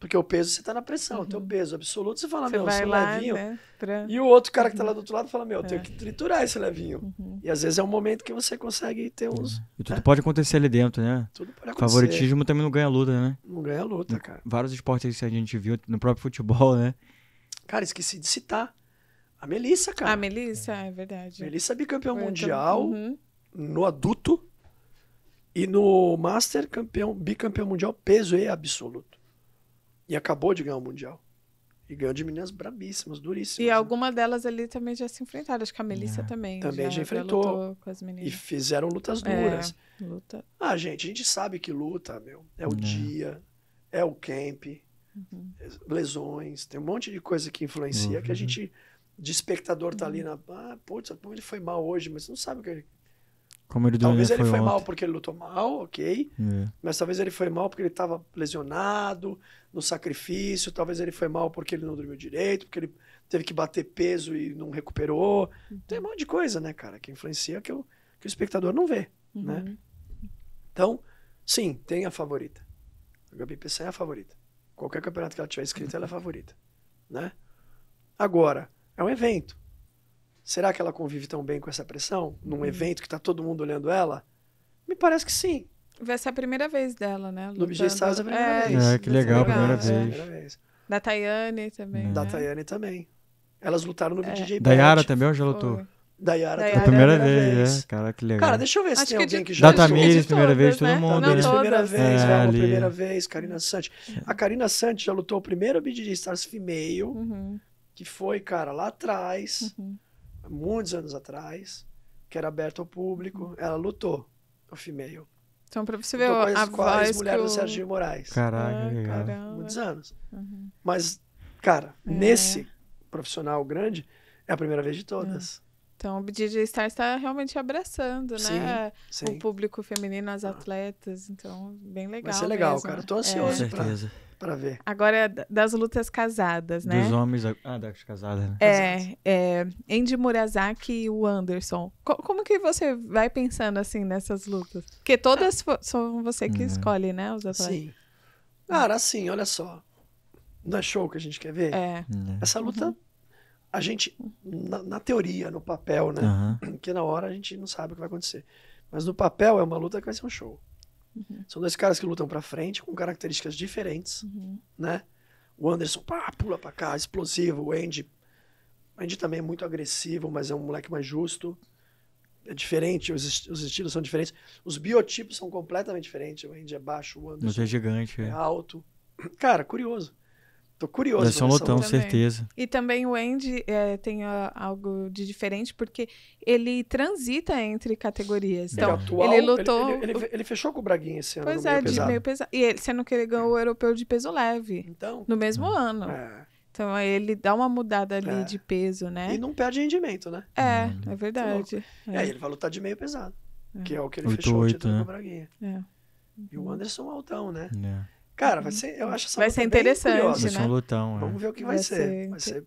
Porque o peso você tá na pressão, uhum. o teu peso absoluto, você fala, você meu, você lá, levinho. Né? Pra... E o outro cara que tá lá uhum. do outro lado fala, meu, eu tenho é. que triturar esse levinho. Uhum. E às vezes é um momento que você consegue ter uns. E tudo né? pode acontecer ali dentro, né? Tudo pode acontecer. Favoritismo também não ganha luta, né? Não ganha luta, cara. Vários esportes que a gente viu no próprio futebol, né? Cara, esqueci de citar. A Melissa, cara. A Melissa, é verdade. Melissa é bicampeão mundial uhum. no adulto e no Master campeão, bicampeão mundial peso e absoluto. E acabou de ganhar o mundial. E ganhou de meninas brabíssimas, duríssimas. E né? alguma delas ali também já se enfrentaram. Acho que a Melissa é. também. Também já, já enfrentou. Já e fizeram lutas é, duras. É, luta. Ah, gente, a gente sabe que luta, meu. É o é. dia, é o camp, uhum. lesões, tem um monte de coisa que influencia uhum. que a uhum. gente, de espectador, tá ali na. Ah, putz, ele foi mal hoje, mas você não sabe o que ele. Como ele talvez né, ele foi, foi mal porque ele lutou mal, ok. É. Mas talvez ele foi mal porque ele estava lesionado no sacrifício. Talvez ele foi mal porque ele não dormiu direito, porque ele teve que bater peso e não recuperou. Uhum. Tem um monte de coisa, né, cara, que influencia que, eu, que o espectador não vê, né? uhum. né? Então, sim, tem a favorita. A Gabi Peçanha é a favorita. Qualquer campeonato que ela tiver escrito, ela é favorita. Né? Agora, é um evento. Será que ela convive tão bem com essa pressão? Num hum. evento que está todo mundo olhando ela? Me parece que sim. Vai ser a primeira vez dela, né? No BG Stars é a primeira é, vez. É, que é legal, primeira, é, primeira, vez. primeira vez. Da Tayane também. Hum. Né? Da Tayane também. Elas lutaram no BJJ. É. Da Yara também ou já lutou? Foi. Da Yara. Da Yara. É a primeira, vez, vez. É. Cara, que legal. Cara, deixa eu ver Acho se tem que é alguém de, que já... Da Tamires, primeira vez, todo né? mundo. Tamires, primeira vez, é, Velma, primeira vez, Karina Sante. É. A Karina Sante já lutou o primeiro BDD Stars Female, uhum. que foi, cara, lá atrás, uhum. muitos anos atrás, que era aberto ao público. Ela lutou o Female. Então, pra você ver então, a, a voz mulher que o... do Sérgio Moraes. Caraca, ah, caramba. Muitos anos. Uhum. Mas, cara, é. nesse profissional grande, é a primeira vez de todas. Então, o DJ Star está realmente abraçando, né? Sim. O público feminino, as ah. atletas. Então, bem legal. Vai ser legal, mesmo. cara. Estou é. ansioso. É. Pra, pra ver. Agora, é das lutas casadas, né? Dos homens. Ah, das casadas, né? É. é Andy e o Anderson. Co como que você vai pensando, assim, nessas lutas? Porque todas são você que uhum. escolhe, né? Os atletas. Sim. Cara, assim, olha só. Não é show que a gente quer ver? É. é. Essa luta. Uhum a gente, na, na, teoria, no papel, né? Uhum. Porque <clears throat> na hora a gente não sabe o que vai acontecer. Mas no papel é uma luta que vai ser um show. Uhum. São dois caras que lutam pra frente, com características diferentes, uhum. né? O Anderson pá, pula pra cá, explosivo. O Andy, o Andy também é muito agressivo, mas é um moleque mais justo. É diferente, os, est os estilos são diferentes. Os biotipos são completamente diferentes. O Andy é baixo, o é Anderson é, gigante, é, é. alto. <clears throat> Cara, curioso. Tô curioso. Deve ser um né, lotão, certeza. E também o Andy é, tem a, ah, algo de diferente, porque ele transita entre categorias. Então, ele, atual, ele lutou. Ele, ele, ele, fechou com o Braguinha esse ano. Pois é, meio de pesado. meio pesado. E ele, sendo que ele ganhou o europeu de peso leve. Então. No mesmo ah. ano. É. Então ele dá uma mudada ali é. de peso, né? E não perde rendimento, né? É, hum. é verdade. É. ele vai lutar de meio pesado. É. Que é o que ele 8, fechou 8, o título né? com o Braguinha. É. E o Anderson é altão, né? É. Cara, uhum. vai ser, eu acho essa Vai ser interessante, curiosa, né? Vai ser um né? lutão, é. Vamos ver o que vai, vai ser. Vai ser.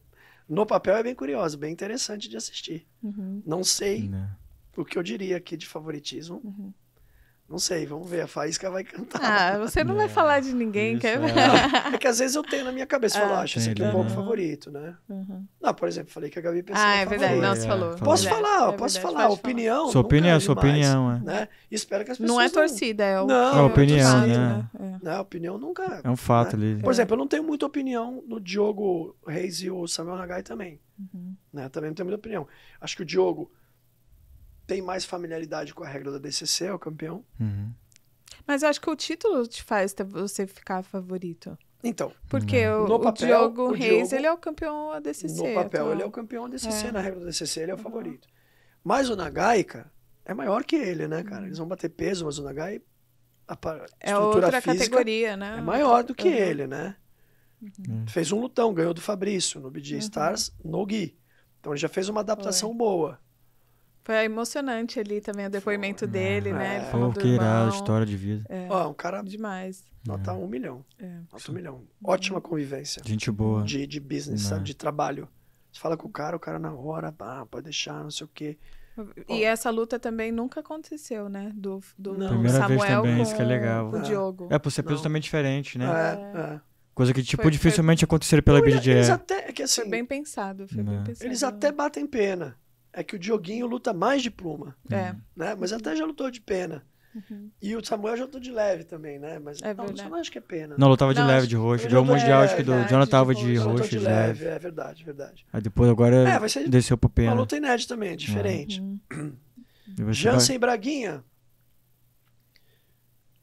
No papel é bem curioso, bem interessante de assistir. Uhum. Não sei né. o que eu diria aqui de favoritismo. Uhum. Não sei, vamos ver, a Faísca vai cantar. Ah, você não é, vai falar de ninguém, isso, quer É. <laughs> é. que às vezes eu tenho na minha cabeça, ah. ah, acho esse aqui é o pouco uhum. favorito, né? Uhum. Não, por exemplo, falei que a Gabi pensou Ah, é verdade, não, você é. falou. Posso falar, é posso falar, opinião. Sua opinião, é sua opinião, é. Né? Espero que as é pessoas... Não é torcida, é, o... não, é opinião, né? é opinião nunca... É um fato né? ali. Por exemplo, eu não tenho muita opinião no Diogo Reis e o Samuel Nagai também. Uhum. Né? Também não tenho muita opinião. Acho que o Diogo tem mais familiaridade com a regra da DCC, é o campeão. Uhum. Mas eu acho que o título te faz você ficar favorito. Então. Porque o, no papel, o Diogo o Reis, Diogo, ele é o campeão DCC. No papel, ele é o campeão da É. Na regra da DCC, ele é o uhum. favorito. Mas o nagaika é maior que ele, né, cara? Eles vão bater peso, mas o Nagai, a é outra categoria, né? É maior do que uhum. ele, né? Uhum. uhum. Fez um lutão, ganhou do Fabrício no BG uhum. Stars, no Gui. Então ele já fez uma adaptação boa. Foi emocionante ali também o depoimento né? dele, né? é. né? Ele falou Pô, que irá, a história de vida. É. Ó, é um cara. Demais. Nota é. um milhão. É. Nota um milhão. Ótima uhum. convivência. Gente boa. De, de business, sabe? Né? De trabalho. Você fala com o cara, o cara na hora, ah, pode deixar, não sei o quê. E essa luta também nunca aconteceu, né? Do, do não. Primeira Samuel vez também, com isso que é legal. o é. Diogo. É, por ser peso também diferente, né? É, é, é. Coisa que, tipo, foi, dificilmente foi... aconteceria pela BDJ. Eles até, é que, assim, foi bem pensado, foi bem pensado. Eles até batem pena é que o Dioguinho luta mais de pluma. É. é. Né? Mas até já lutou de pena. Uhum. E o Samuel já lutou de leve também, né? Mas é não, o Samuel acho que é pena. Não, lutava de não, leve, de roxo. Deu um mundial, acho que do Jonathan tava de roxo, de leve. É verdade, é verdade. Aí depois agora é, vai ser desceu pro pena. Uma luta inédita também, é diferente. Uhum. Jansen e Braguinha.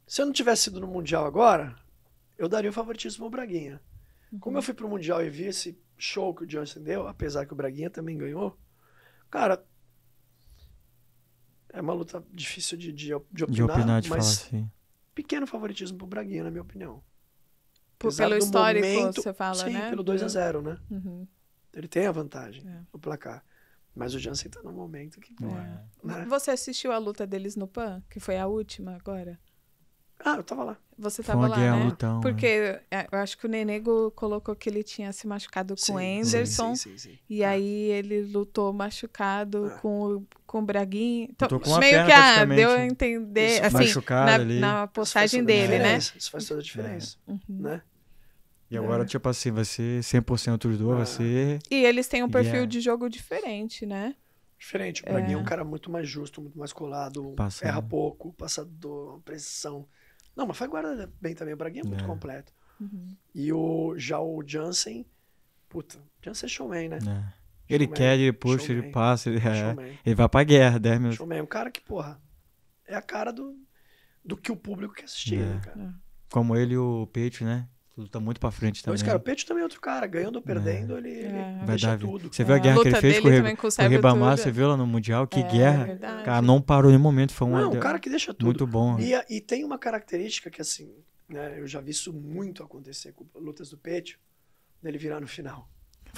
Se eu não tivesse ido no Mundial agora, eu daria o favoritismo ao Braguinha. Uhum. Como eu fui pro Mundial e vi esse show que o Jansen deu, apesar que o Braguinha também ganhou, Cara, é uma luta difícil de, de, de opinar, de opinar de mas assim. pequeno favoritismo pro Braguinha, na minha opinião. Por, pelo histórico, momento, você fala, sim, né? Sim, pelo 2x0, né? Uhum. Ele tem a vantagem é. no placar. Mas o Jansen tá num momento que... É. é. Né? Você assistiu a luta deles no PAN, que foi a última agora? Ah, eu tava lá. Você tava lá, né? Lutão, né? Porque é, eu acho que o Nenego colocou que ele tinha se machucado com o Anderson. Sim, sim, e ah. aí ele lutou machucado ah. com, com o Braguinho. Então, com meio perna, que ah, deu a né? entender, isso, assim, machucado na, na postagem dele, né? Isso faz toda a é. diferença, é. né? E agora, é. tipo assim, vai ser 100% os dois, ah. vai ser... E eles têm um perfil yeah. de jogo diferente, né? Diferente. O Braguinho é. é um cara muito mais justo, muito mais colado. Erra né? pouco, passador, precisão não, mas faz guarda bem também. O Braguinha é muito é. completo. Uhum. E o, já o Jansen, puta, Jansen é showman, né? É. Ele quer, ele puxa, showman, ele passa, ele, é, ele vai pra guerra, 10 né, minutos. Showman, um cara que, porra, é a cara do, do que o público quer assistir, né, é. cara? É. Como ele e o Peito, né? tudo tá muito pra frente também. Mas, cara, o Pete também é outro cara. Ganhando ou perdendo, é. ele, ele é. Vai dar, tudo. Você viu a guerra a que ele fez com o, Re... Ribamar? Você viu lá no Mundial? Que é, guerra. É cara, não parou em nenhum momento. Foi um... Não, cara que deixa tudo. Muito bom. E, e tem uma característica que, assim, né, eu já vi isso muito acontecer com lutas do Pete, dele virar no final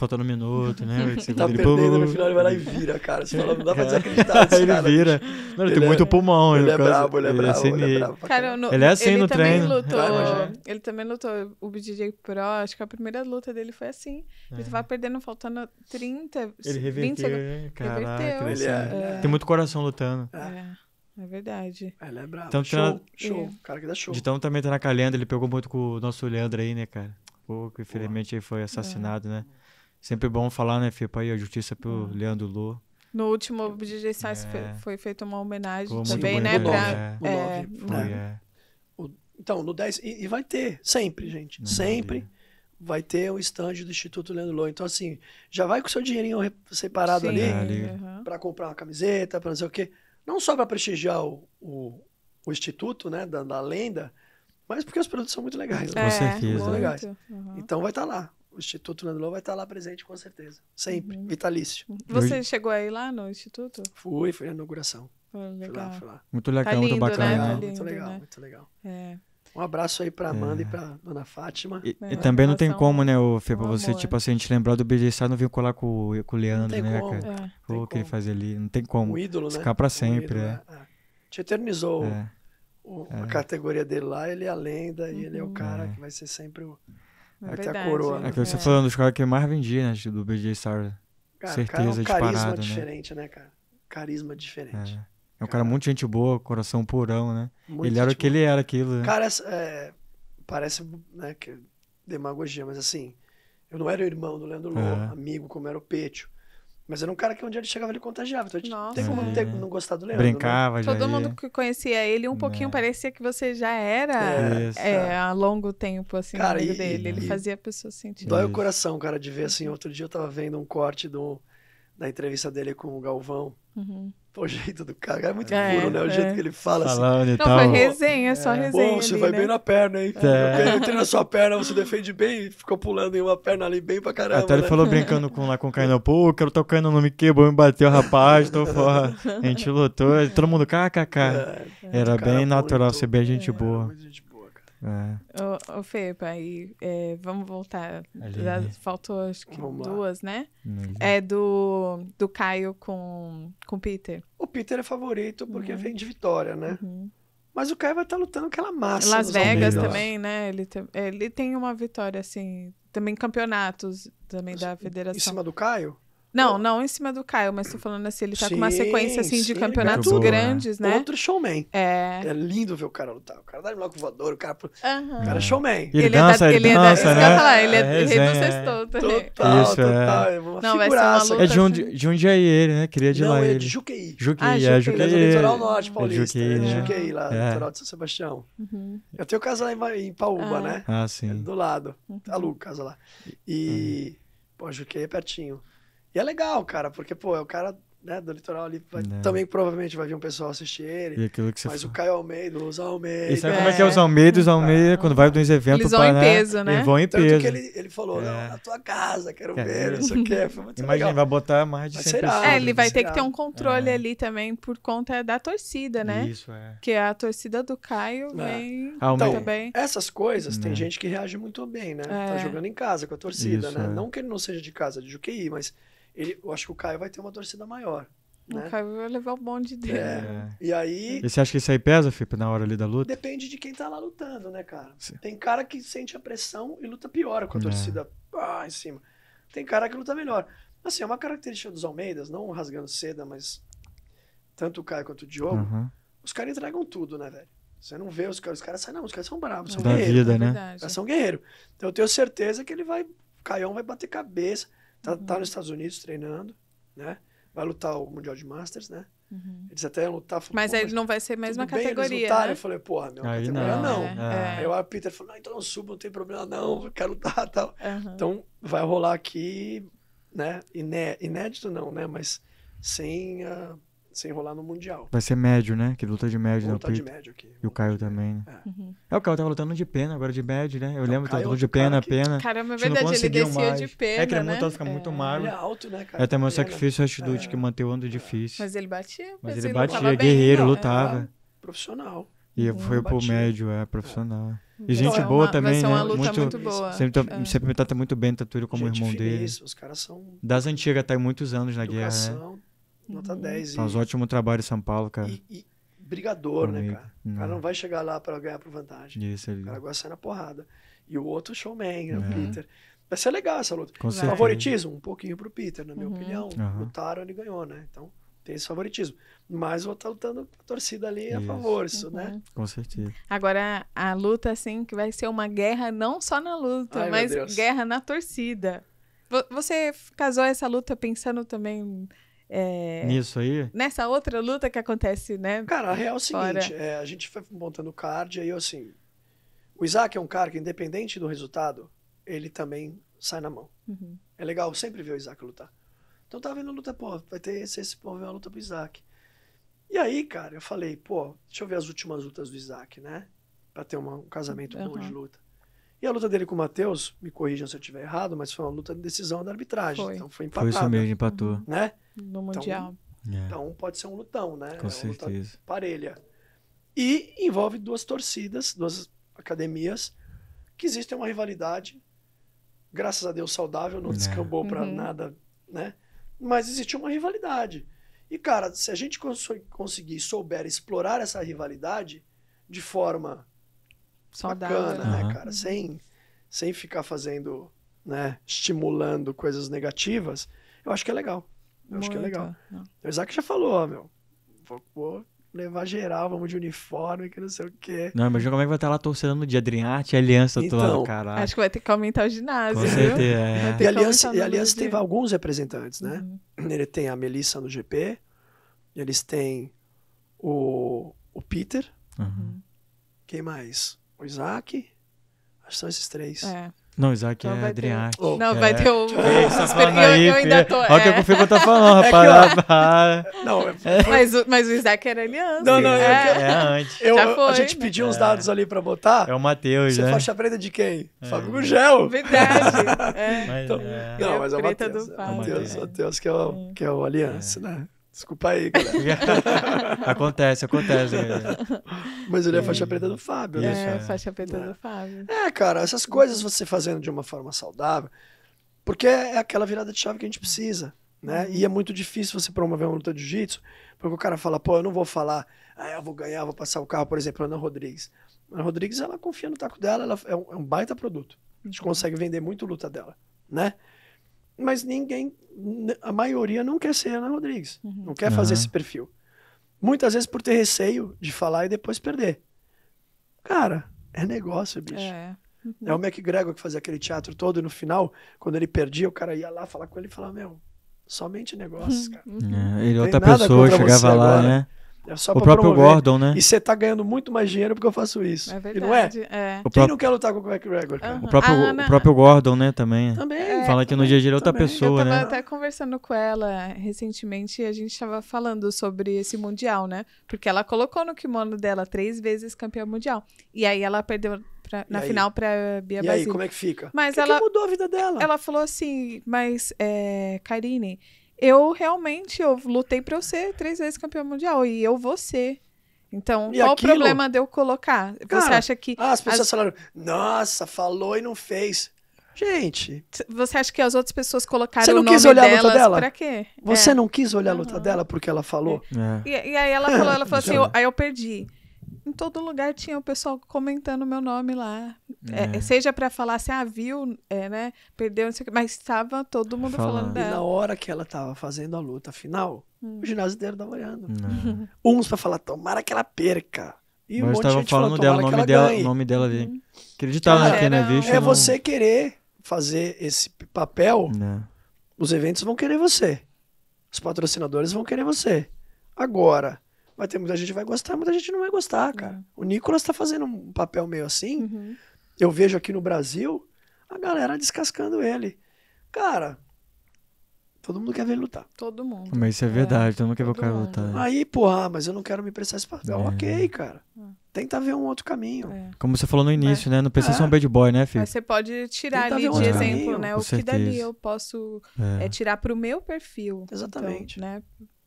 faltando um minuto, né? <laughs> Ele tá perdendo, ele, no final ele vai lá e vira, cara. Você fala, não dá pra é. desacreditar <laughs> ele cara. vira. Não, ele, ele tem é, muito pulmão. Ele, é brabo, ele é, é brabo. Ele é, ele é brabo. Assim é cara, no, ele é assim ele no também treino. Lutou, ah, ele também lutou o BJJ Pro, acho que a primeira luta dele foi assim. É. Ele tava perdendo, faltando 30, ele reverteu, 20 reverteu. Assim. Ele é, Tem muito coração lutando. É. É verdade. Ele é brabo. Então, show, tá... show. É. cara que dá show. tanto também tá na calenda, ele pegou muito com o nosso Leandro aí, né, cara? Pô, que infelizmente aí foi assassinado, é. né? Sempre bom falar, né, Fipa? Aí a justiça pelo uhum. Leandro Lô. No último DJ Sass é. foi feita uma homenagem também, né? Pra, né? é. O né? é, é. então, no 10. E, e, vai ter, sempre, gente. Não sempre vale. vai ter o um stand do Instituto Leandro Lô. Então, assim, já vai com seu dinheirinho separado Sim, ali, é, ali. Uhum. para comprar uma camiseta, para não sei o quê. Não só para prestigiar o, o, o, Instituto, né? Da, da lenda, mas porque os produtos são muito legais. Né? É, com certeza. Muito legais. Uhum. Então vai estar tá lá o Instituto Nando vai estar lá presente com certeza. Sempre, uhum. vitalício. Você chegou aí lá no Instituto? Fui, fui na inauguração. Oh, legal. Fui lá, fui lá. Tá muito legal, tá lindo, muito bacana. Né? né? Tá lindo, muito legal, né? muito legal. É. Um abraço aí pra Amanda é. e pra Dona Fátima. E, é, e também não tem como, né, Fê, pra você, amor. tipo assim, a gente lembrar do Belichá não vir colar com, com o Leandro, né, como, cara? É. o que ele faz ali, não tem como. Um ídolo, né? Ficar pra sempre, um ídolo, né? é. é. Te eternizou é. o, a é. categoria dele lá, ele é a lenda uhum. e ele é o cara é. que vai ser sempre o... É Até a coroa. Né? É que você é. falando dos caras que mais vendia, né? Do BJ Star. Cara, certeza cara é um carisma né? diferente, né? né? cara? Carisma diferente. É. É um cara, cara muito gente boa, coração purão, né? Muito ele era o que ele era, aquilo. Né? Cara, é, parece né, que demagogia, mas assim, eu não era o irmão do Leandro Lô, é. amigo como era o Petio. Mas era um cara que um dia ele chegava, ele contagiava. Então a gente Nossa. tem como não, ter, não gostar do Leandro. Brincava, né? já Todo ia. mundo que conhecia ele, um pouquinho é. parecia que você já era é, há longo tempo, assim, cara, amigo e, dele. ele e fazia a pessoa sentir. Dói Isso. o coração, cara, de ver, assim, outro dia eu tava vendo um corte do, da entrevista dele com o Galvão. Uhum o jeito do cara é muito é, puro, né? O é. jeito que ele fala assim. Falando assim. Não, foi resenha, é só é. resenha. Pô, você ali, vai né? bem na perna, hein? É. Eu entrei na sua perna, você defende bem, ficou pulando em uma perna ali bem pra caramba. Até ele né? falou brincando com lá com o Cainão, pô, o cara tá caindo não me quebrou, me bateu, rapaz, tô fora. A gente lutou, todo mundo kkk. É, era bem natural, você bem gente boa. gente é. Ô, ô Fepa, aí, é, vamos voltar. Já faltou acho que vamos duas, lá. né? É do, do Caio com o Peter. O Peter é favorito porque uhum. vem de vitória, né? Uhum. Mas o Caio vai estar tá lutando aquela massa. Las Vegas Almeida. também, né? Ele, te, ele tem uma vitória, assim. Também campeonatos também Mas, da federação. Em cima do Caio? Não, não em cima do Caio, mas tô falando assim, ele tá sim, com uma sequência assim de campeonatos cara, grandes, né? Outro showman. É. É lindo ver o cara lutar. O cara dá tá bloco voador, o cara. Uhum. O cara é showman. Ele, ele dança, é da, ele, ele dança, é da, né? Isso falar, ele é, é rei do sextou também. Total, Isso, é. total. É. Uma não, vai ser uma luta. É de onde um, assim. de um é ele, né? Queria de não, lá é ele. de Juquei. Juqueí, ah, é Juquei. Ele é do litoral norte paulista. É de né? Né? Juqueí, lá, no é. litoral de São Sebastião. Uhum. Eu tenho casa lá em Paúba, ah. né? Ah, sim. Do lado. Tá uhum. louco, casa lá. E... Uhum. Pô, Juquei é pertinho. E é legal, cara, porque, pô, é o cara né, do litoral ali. Vai, é. também provavelmente vai vir um pessoal assistir ele. mas fala. o Caio Almeida, os Almeida. E sabe é. como é que é os Almeida? Os tá. Almeida, quando vai nos eventos. Eles vão pra, em né, peso, né? Eles vão em Tanto peso. que ele, ele falou: é. não, na tua casa, quero é. ver, isso aqui. Imagina, vai botar mais de mas 100 será, pessoas. É, ele vai ter que ter um é. controle é. ali também por conta da torcida, né? Isso, é. Que a torcida do Caio vem ah, então, também. Essas coisas, tem gente que reage muito bem, né? Tá jogando em casa com a torcida, isso, né? Não que ele não seja de casa, de QI, mas ele, eu acho que o Caio vai ter uma torcida maior. Né? O Caio vai levar o bonde dele. É. é. E aí. E você acha que isso aí pesa, Felipe, na hora ali da luta? Depende de quem tá lá lutando, né, cara? Sim. Tem cara que sente a pressão e luta pior com a é. torcida ah, em cima. Tem cara que luta melhor. Assim, é uma característica dos Almeidas, não rasgando seda, mas tanto o Caio quanto o Diogo, uhum. os caras entregam tudo, né, velho? Você não vê os caras, os caras saem, não, os caras são bravos, são da guerreiros. Vida, é né? Os caras são guerreiros. Então eu tenho certeza que ele vai, o Caião vai bater cabeça. Tá, uhum. tá nos Estados Unidos treinando, né? Vai lutar o Mundial de Masters, né? Uhum. Eles até iam lutar. Falou, mas, aí ele não vai ser a mesma bem, categoria. Né? Eu falei, porra, meu, Aí categoria não. não. É. É. Aí o Peter falou, não, ah, então eu subo, não tem problema, não, quero lutar <laughs> tal. Uhum. Então vai rolar aqui, né? Iné, inédito não, né? Mas sem. Uh, se enrolar no Mundial. Vai ser médio, né? Que luta de médio. Vou né? lutar de médio aqui. E o Caio também, né? É. Uhum. é. o Caio tava tá lutando de pena, agora de médio, né? Eu lembro que tava é lutando de pena, que... pena. Caramba, é verdade, ele descia mais. de pena, É que ele né? fica é. muito né? é. magro. Ele é alto, né, cara? É também o sacrifício e é. que manteve o ano difícil. Mas ele batia. Mas ele batia, guerreiro, né? lutava. É, profissional. E uhum. foi pro médio, é, profissional. E gente é uma, boa também, né? muito, muito boa. Sempre, tá- é. sempre me trata muito bem, Tatúlio, como gente irmão dele. Isso, os caras são. Das antigas, tá muitos anos na Educação, guerra. Né? Nota 10. Uhum. Faz e, ótimo trabalho São Paulo, cara. E, e brigador, né, cara? Não. O cara uhum. não vai chegar lá para ganhar por vantagem. Isso, ali. O cara gosta de sair na porrada. E o outro showman, né, o uhum. Peter. Vai ser legal essa luta. Com favoritismo? Um pouquinho pro Peter, na minha uhum. opinião. Uhum. Lutaram, ele ganhou, né? Então, tem esse favoritismo. Mas vou estar tá lutando com a torcida ali isso. a favor, isso, né? uhum. né? Com certeza. Agora, a luta, assim, que vai ser uma guerra não só na luta, Ai, mas guerra na torcida. Você casou essa luta pensando também é, Nisso aí? Nessa outra luta que acontece, né? Cara, a real é o seguinte: é, a gente foi montando o card, aí eu assim. O Isaac é um cara que, independente do resultado, ele também sai na mão. Uhum. É legal sempre ver o Isaac lutar. Então tava vendo luta, pô, vai ter esse, esse pô, vai a luta pro Isaac. E aí, cara, eu falei, pô, deixa eu ver as últimas lutas do Isaac, né? Pra ter uma, um casamento uhum. bom de uhum. luta. E a luta dele com o Matheus, me corrijam se eu estiver errado, mas foi uma luta de decisão da arbitragem. Foi. Então foi empatado. Foi isso mesmo, empatou. Uhum. Né? No então, Mundial. Então, é. então pode ser um lutão, né? Com é certeza. parelha. E envolve duas torcidas, duas academias, que existem uma rivalidade, graças a Deus saudável, não é. descambou uhum. para nada, né? Mas existiu uma rivalidade. E, cara, se a gente cons conseguir souber explorar essa rivalidade de forma Saudável. bacana, uhum. né, cara? Uhum. Sem, sem ficar fazendo, né, estimulando coisas negativas, eu acho que é legal. Eu Muito. acho que é legal. É, não. O Isaac já falou, ó, meu, vou, vou levar geral, vamos de uniforme, que não sei o quê. Não, imagina como é que vai estar lá torcendo no dia Adriarte e Aliança então, toda, caralho. Acho que vai ter que aumentar o ginásio. Com certeza, é. E Aliança, e Aliança teve alguns representantes, né? Uhum. Ele tem a Melissa no GP, eles têm o, o Peter. Uhum. uhum. Quem mais? O Isaac? Acho que são esses três. É. Não, Isaac então é Adriarte. Ter... Oh. Não, é. vai ter <laughs> o. É, tá <laughs> falando eu, ainda tô. Olha o é. Tá <laughs> é. que o Fico tá falando, rapaz. É eu... não, é... mas, o, mas o Isaac era aliança. Não, não, é, é. eu... é antes. Eu, Já foi, a gente né? pediu uns é. dados ali pra botar. É o Matheus, né? Você faixa preta de quem? É. Fábio Gugel. Verdade. Então, não, mas é o Matheus. O Matheus, Matheus que é o aliança, né? Desculpa aí, galera. <laughs> acontece, acontece. Mas ele é, faixa é. preta do Fábio, né? É, é. faixa preta é. do Fábio. É, cara, essas coisas você fazendo de uma forma saudável, porque é, é aquela virada de chave que a gente precisa, né? E é muito difícil você promover uma luta de jiu-jitsu, porque o cara fala, pô, eu não vou falar, ah, eu vou ganhar, vou passar o carro, por exemplo, Ana Rodrigues. Ana Rodrigues, ela confia no taco dela, ela é um baita produto. A gente consegue vender muito luta dela, né? Mas ninguém a maioria não quer ser Ana Rodrigues, uhum. não quer uhum. fazer esse perfil. Muitas vezes por ter receio de falar e depois perder. Cara, é negócio, bicho. É. o É o McGregor que fazia aquele teatro todo e no final, quando ele perdia, o cara ia lá falar com ele e falava: Meu, somente negócios, uhum. cara. É, ele é outra pessoa chegava lá, agora. né? É só o próprio promover. Gordon, né? E você tá ganhando muito mais dinheiro porque eu faço isso. É verdade. E não é? é. Quem não quer lutar com o McGregor? Uhum. O, próprio, ah, o próprio Gordon, né? Também. Também. É, Fala que no dia é outra também. pessoa, né? Eu tava até conversando com ela recentemente e a gente tava falando sobre esse Mundial, né? Porque ela colocou no kimono dela três vezes campeã mundial. E aí ela perdeu Pra, na aí? final para Bia E aí, como é que fica? Mas que ela que mudou a vida dela. Ela falou assim, mas é, Karine, eu realmente eu lutei para eu ser três vezes campeão mundial e eu vou ser. Então, e qual aquilo? o problema de eu colocar? Cara, você acha que. Ah, as pessoas as... falaram, nossa, falou e não fez. Gente. Você acha que as outras pessoas colocaram você não o nome quis olhar delas a luta dela? pra quê? Você é. não quis olhar a luta dela porque ela falou? É. E, e, aí ela falou, ela falou assim, eu, aí eu perdi em todo lugar tinha o pessoal comentando meu nome lá. É. É, seja para falar assim, ah, viu, é, né? Perdeu, não sei o que, mas estava todo mundo falando, dela. E na hora que ela estava fazendo a luta final, hum. o ginásio inteiro estava olhando. Não. <laughs> Uns para falar, tomara que ela perca. E mas um monte de gente falando dela, o nome dela, nome dela ali. Hum. Acreditava naquele, é né? Vixe, é não... você querer fazer esse papel, não. Né. os eventos vão querer você. Os patrocinadores vão querer você. Agora, Vai ter muita gente que vai gostar, muita gente não vai gostar, é. cara. Uhum. O Nicolas tá fazendo um papel meio assim. Uhum. Eu vejo aqui no Brasil a galera descascando ele. Cara, todo mundo quer ver ele lutar. Todo mundo. Mas isso é, é. verdade, é, todo mundo quer ver o cara lutar. Aí, porra, ah, mas eu não quero me prestar esse papel. É. Ok, cara. É. Tenta ver um outro caminho. É. Como você falou no é. início, né? Não precisa ser um bad boy, né, filho? Mas você pode tirar Tenta ali um de exemplo, caminho. né? Com o certeza. que dali eu posso é. É, tirar pro meu perfil. Então, Exatamente. Então, né?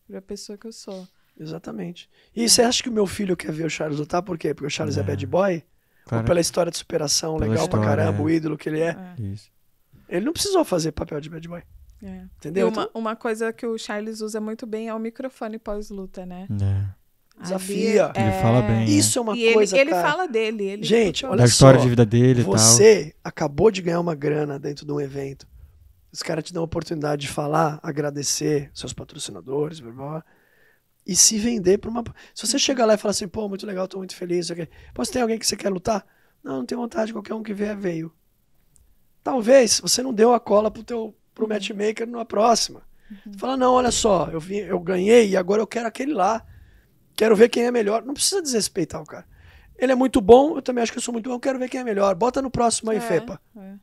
Pra pessoa que eu sou. Exatamente. E você acha que o meu filho quer ver o Charles lutar? Por quê? Porque o Charles é, é bad boy? Cara, Ou pela história de superação, legal história, pra caramba, é. o ídolo que ele é? é. Ele não precisou fazer papel de bad boy. É. Entendeu? E uma, uma coisa que o Charles usa muito bem é o microfone pós-luta, né? É. Desafia. Ele é... fala bem. É. Isso é, uma e coisa. Ele, ele fala dele. Ele Gente, olha da só. Da história de vida dele Você tal. acabou de ganhar uma grana dentro de um evento. Os caras te dão a oportunidade de falar, agradecer seus patrocinadores, blá, blá, blá e se vender para uma. Se você uhum. chegar lá e falar assim, pô, muito legal, tô muito feliz, okay. pô, você tem alguém que você quer lutar? Não, não tenho vontade, qualquer um que vier veio. Talvez você não deu a cola pro teu pro uhum. matchmaker na próxima. Uhum. Você fala, não, olha só, eu, vi eu ganhei e agora eu quero aquele lá. Quero ver quem é melhor. Não precisa desrespeitar o cara. Ele é muito bom, eu também acho que eu sou muito bom, eu quero ver quem é melhor. Bota no próximo aí, é, Fepa. É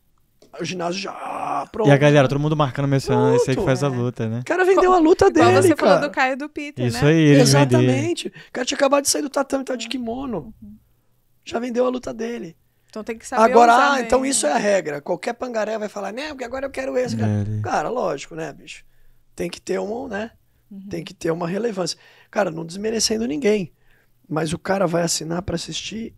o ginásio já pronto. E a galera, todo mundo marcando mencionando esse aí que faz é. a luta, né? O cara vendeu a luta dele, Igual você cara. falou do Caio do Peter, Isso né? aí, vendeu. Exatamente. Venderam. O cara tinha acabado de sair do tatame, tá de kimono. Já vendeu a luta dele. Então tem que saber Agora, ah, então isso é a regra. Qualquer pangaré vai falar, né, porque agora eu quero esse. Cara. cara, lógico, né, bicho? Tem que ter um, né? Uhum. Tem que ter uma relevância. Cara, não desmerecendo ninguém. Mas o cara vai assinar para assistir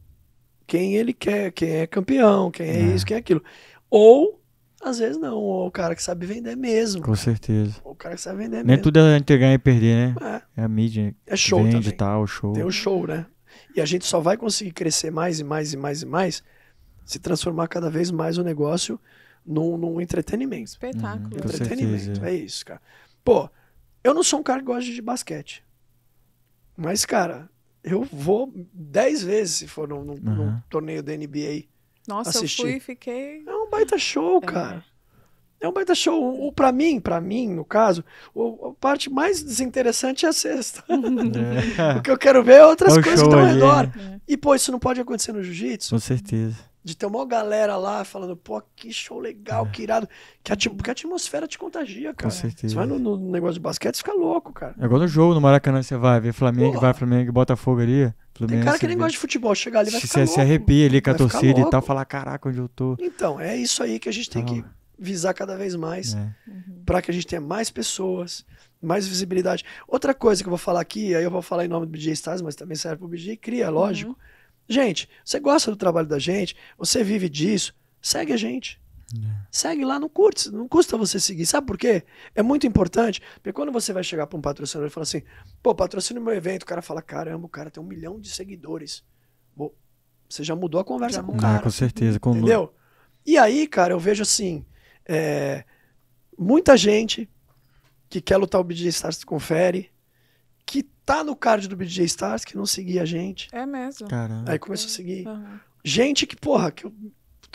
quem ele quer, quem é campeão, quem é, é isso, quem é aquilo. Ou, às vezes, não. Ou o cara que sabe vender mesmo. Com certeza. Ou o cara que sabe vender Nem mesmo. Nem tudo é entre ganhar e perder, né? É, é a mídia. É show vende, também. o show. Tem o show, né? E a gente só vai conseguir crescer mais e mais e mais e mais se transformar cada vez mais o negócio num, num entretenimento. Espetáculo. Uhum, entretenimento, certeza. é isso, cara. Pô, eu não sou um cara que gosta de basquete. Mas, cara, eu vou dez vezes se for num, num, uhum. num torneio da NBA. Nossa, assistir. eu fui e fiquei. É um baita show, é. cara. É um baita show. O, pra mim, para mim, no caso, o, a parte mais desinteressante é a sexta. <laughs> É. o que eu quero ver é outras coisas que estão ao redor. É. E, pô, isso não pode acontecer no jiu-jitsu. Com certeza. De ter uma galera lá falando, pô, que show legal, que irado. Que a, porque a atmosfera te contagia, cara. Com certeza. Você vai no, no negócio de basquete e fica louco, cara. É igual no jogo, no Maracanã, você vai ver Flamengo, pô. vai Flamengo, Botafogo ali. Tem cara que nem gosta de futebol, chegar ali vai se, ficar se, se arrepia ali com a torcida e tal, falar, caraca, onde eu tô. Então, é isso aí que a gente tem que visar cada vez mais, é. Uhum. para que a gente tenha mais pessoas, mais visibilidade. Outra coisa que eu vou falar aqui, aí eu vou falar em nome do BJ Stars, mas também serve pro BJ Cria, uhum. lógico. Uhum. Gente, você gosta do trabalho da gente, você vive disso, segue a gente. É. Segue lá, não curte, não custa você seguir. Sabe por quê? É muito importante, porque quando você vai chegar para um patrocinador e falar assim, pô, patrocina meu evento, o cara fala, caramba, o cara tem um milhão de seguidores. Bom, você já mudou a conversa já com o ah, cara. com certeza. Com entendeu? E aí, cara, eu vejo assim, é, muita gente que quer lutar o BJ Stars confere, que tá no card do BJ Stars, que não seguia a gente. É mesmo. Caramba. Aí começou a seguir. Uhum. Gente que, porra, que eu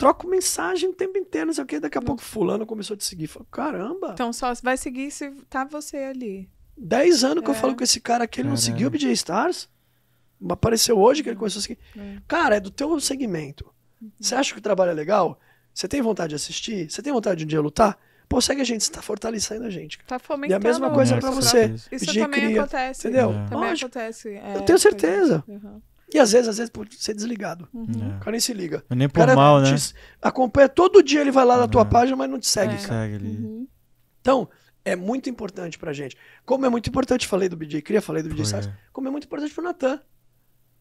troco mensagem o tempo inteiro, não sei o quê. Daqui a não. Hum. pouco fulano começou a te seguir. Falei, caramba. Então só vai seguir se tá você ali. Dez anos é. que eu é. falo com esse cara que ele Caramba. não seguiu o BJ Stars. Apareceu hoje que ele começou a seguir. É. Cara, é do teu segmento. Uhum. Você uhum. acha que o trabalho é legal? Você tem vontade de assistir? Você tem vontade de um dia lutar? Pô, segue a gente, você tá fortalecendo a gente. Tá fomentando. E a mesma coisa é, para é você. Isso também cria, acontece. Entendeu? É. Também Lógico. acontece. É, eu tenho certeza. Uhum. E às vezes, às vezes, por ser desligado. Uhum. uhum. O cara nem se liga. É nem por mal, né? Acompanha todo dia, ele vai lá na tua é. página, mas não te segue, é. cara. Segue uhum. Então, é muito importante pra gente. Como é muito importante, falei do BJ Cria, falei do BJ Sass, como é muito importante pro Natan.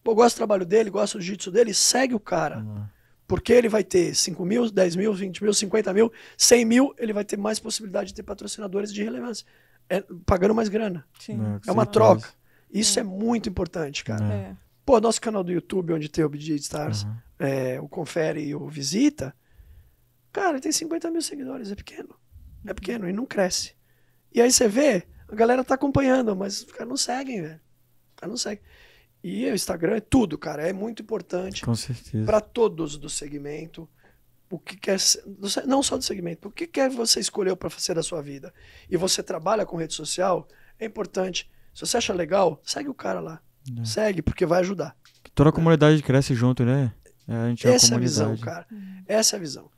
Pô, gosto do trabalho dele, gosto do jiu-jitsu dele, segue o cara. Uhum. Porque ele vai ter 5 mil, 10 mil, 20 mil, 50 mil, 100 mil, ele vai ter mais possibilidade de ter patrocinadores de relevância. É, pagando mais grana. Sim. É, é uma troca. Isso é. é muito importante, cara. Pô, nosso canal do YouTube, onde tem o BJ Stars, uhum. é, o Confere e o Visita, cara, tem 50 mil seguidores, é pequeno. É pequeno e não cresce. E aí você vê, a galera tá acompanhando, mas os caras não seguem, velho. Os caras não seguem. E o Instagram é tudo, cara. É muito importante. Com certeza. Pra todos do segmento o que quer não só do segmento, o que quer você escolheu para fazer da sua vida e você trabalha com rede social, é importante. Se você acha legal, segue o cara lá. É. Segue, porque vai ajudar. Toda então a comunidade cresce junto, né? É, a gente é Essa é a visão, cara. Essa é a visão.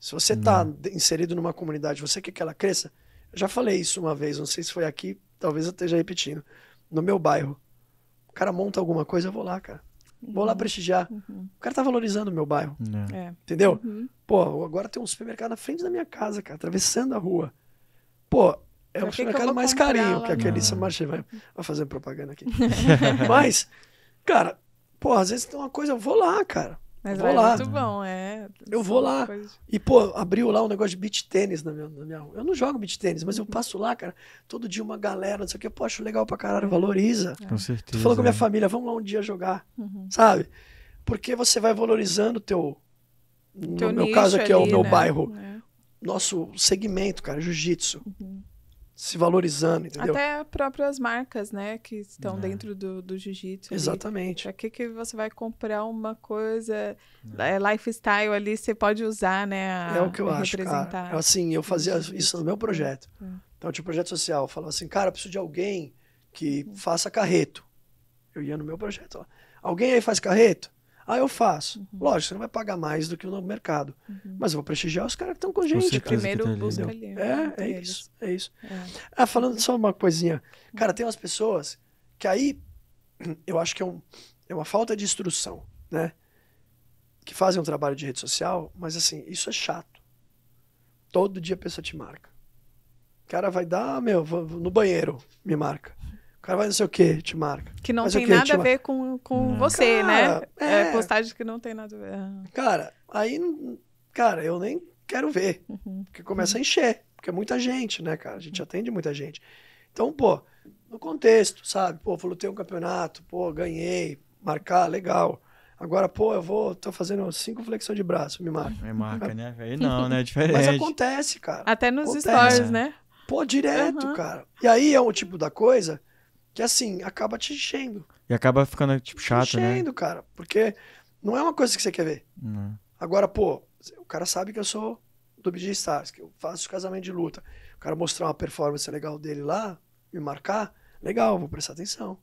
Se você está né. inserido numa comunidade, você quer que ela cresça. Eu já falei isso uma vez, não sei se foi aqui, talvez eu esteja repetindo. No meu bairro, o cara monta alguma coisa, eu vou lá, cara. Vou lá uhum. prestigiar. Uhum. O cara tá valorizando o meu bairro. Né. É. Entendeu? Uhum. Pô, agora tem um supermercado na frente da minha casa, cara, atravessando a rua. Pô, é um supermercado mais carinho que a Samarchi vai, vai fazer propaganda aqui. <laughs> Mas, cara, pô, às vezes tem uma coisa, eu vou lá, cara. Mas vou é lá. muito bom, é. Eu vou lá. E, pô, abriu lá um negócio de beach tênis na minha, na minha Eu não jogo beach tênis, mas eu uhum. passo lá, cara. Todo dia uma galera, não sei o que. Pô, acho legal pra caralho, valoriza. É. Com certeza. Tu falou com a minha é. família, vamos lá um dia jogar, uhum. sabe? Porque você vai valorizando o teu. No teu meu caso aqui ali, é o meu né? bairro. É. Nosso segmento, cara, jiu-jitsu. Uhum se valorizando, entendeu? Até próprias marcas, né, que estão é. dentro do, do jiu-jitsu. Exatamente. Aqui que, que você vai comprar uma coisa, é. é, lifestyle ali, você pode usar, né? A, é o que eu acho, cara. Assim, eu fazia isso no meu projeto. É. Então, tipo, projeto social. Eu falava assim, cara, preciso de alguém que uhum. faça carreto. Eu ia no meu projeto. Ó. Alguém aí faz carreto? Ah, eu faço. Uhum. Lógico, você não vai pagar mais do que o novo mercado. Uhum. Mas eu vou prestigiar os caras que estão com a gente. Primeiro tá né? ali, ali. É, né, é isso. É isso. É. Ah, falando só uma coisinha. Cara, tem umas pessoas que aí eu acho que é, um, é uma falta de instrução, né? Que fazem um trabalho de rede social, mas assim, isso é chato. Todo dia a pessoa te marca. O cara vai dar, ah, meu, no banheiro, me marca cara vai não sei o que, te marca. Que não tem quê, nada a ver com, com hum. você, né? cara, né? É... é... postagem que não tem nada a ver. Ah. Cara, aí, cara, eu nem quero ver. Uhum. Porque começa uhum. a encher. Porque é muita gente, né, cara? A gente atende muita gente. Então, pô, no contexto, sabe? Pô, falou, tem um campeonato, pô, ganhei, marcar, legal. Agora, pô, eu vou, tô fazendo cinco flexões de braço, me marca. Me marca, né? <laughs> Aí não, né? É diferente. Mas acontece, cara. Até nos acontece. stories, né? Pô, direto, cara. E aí é um tipo da coisa que assim, acaba te enchendo. E acaba ficando, tipo, chato, né? enchendo, né? cara. Porque não é uma coisa que você quer ver. Não. Agora, pô, o cara sabe que eu sou do BG Stars, que eu faço casamento de luta. O cara mostrar uma performance legal dele lá, me marcar, legal, vou prestar atenção.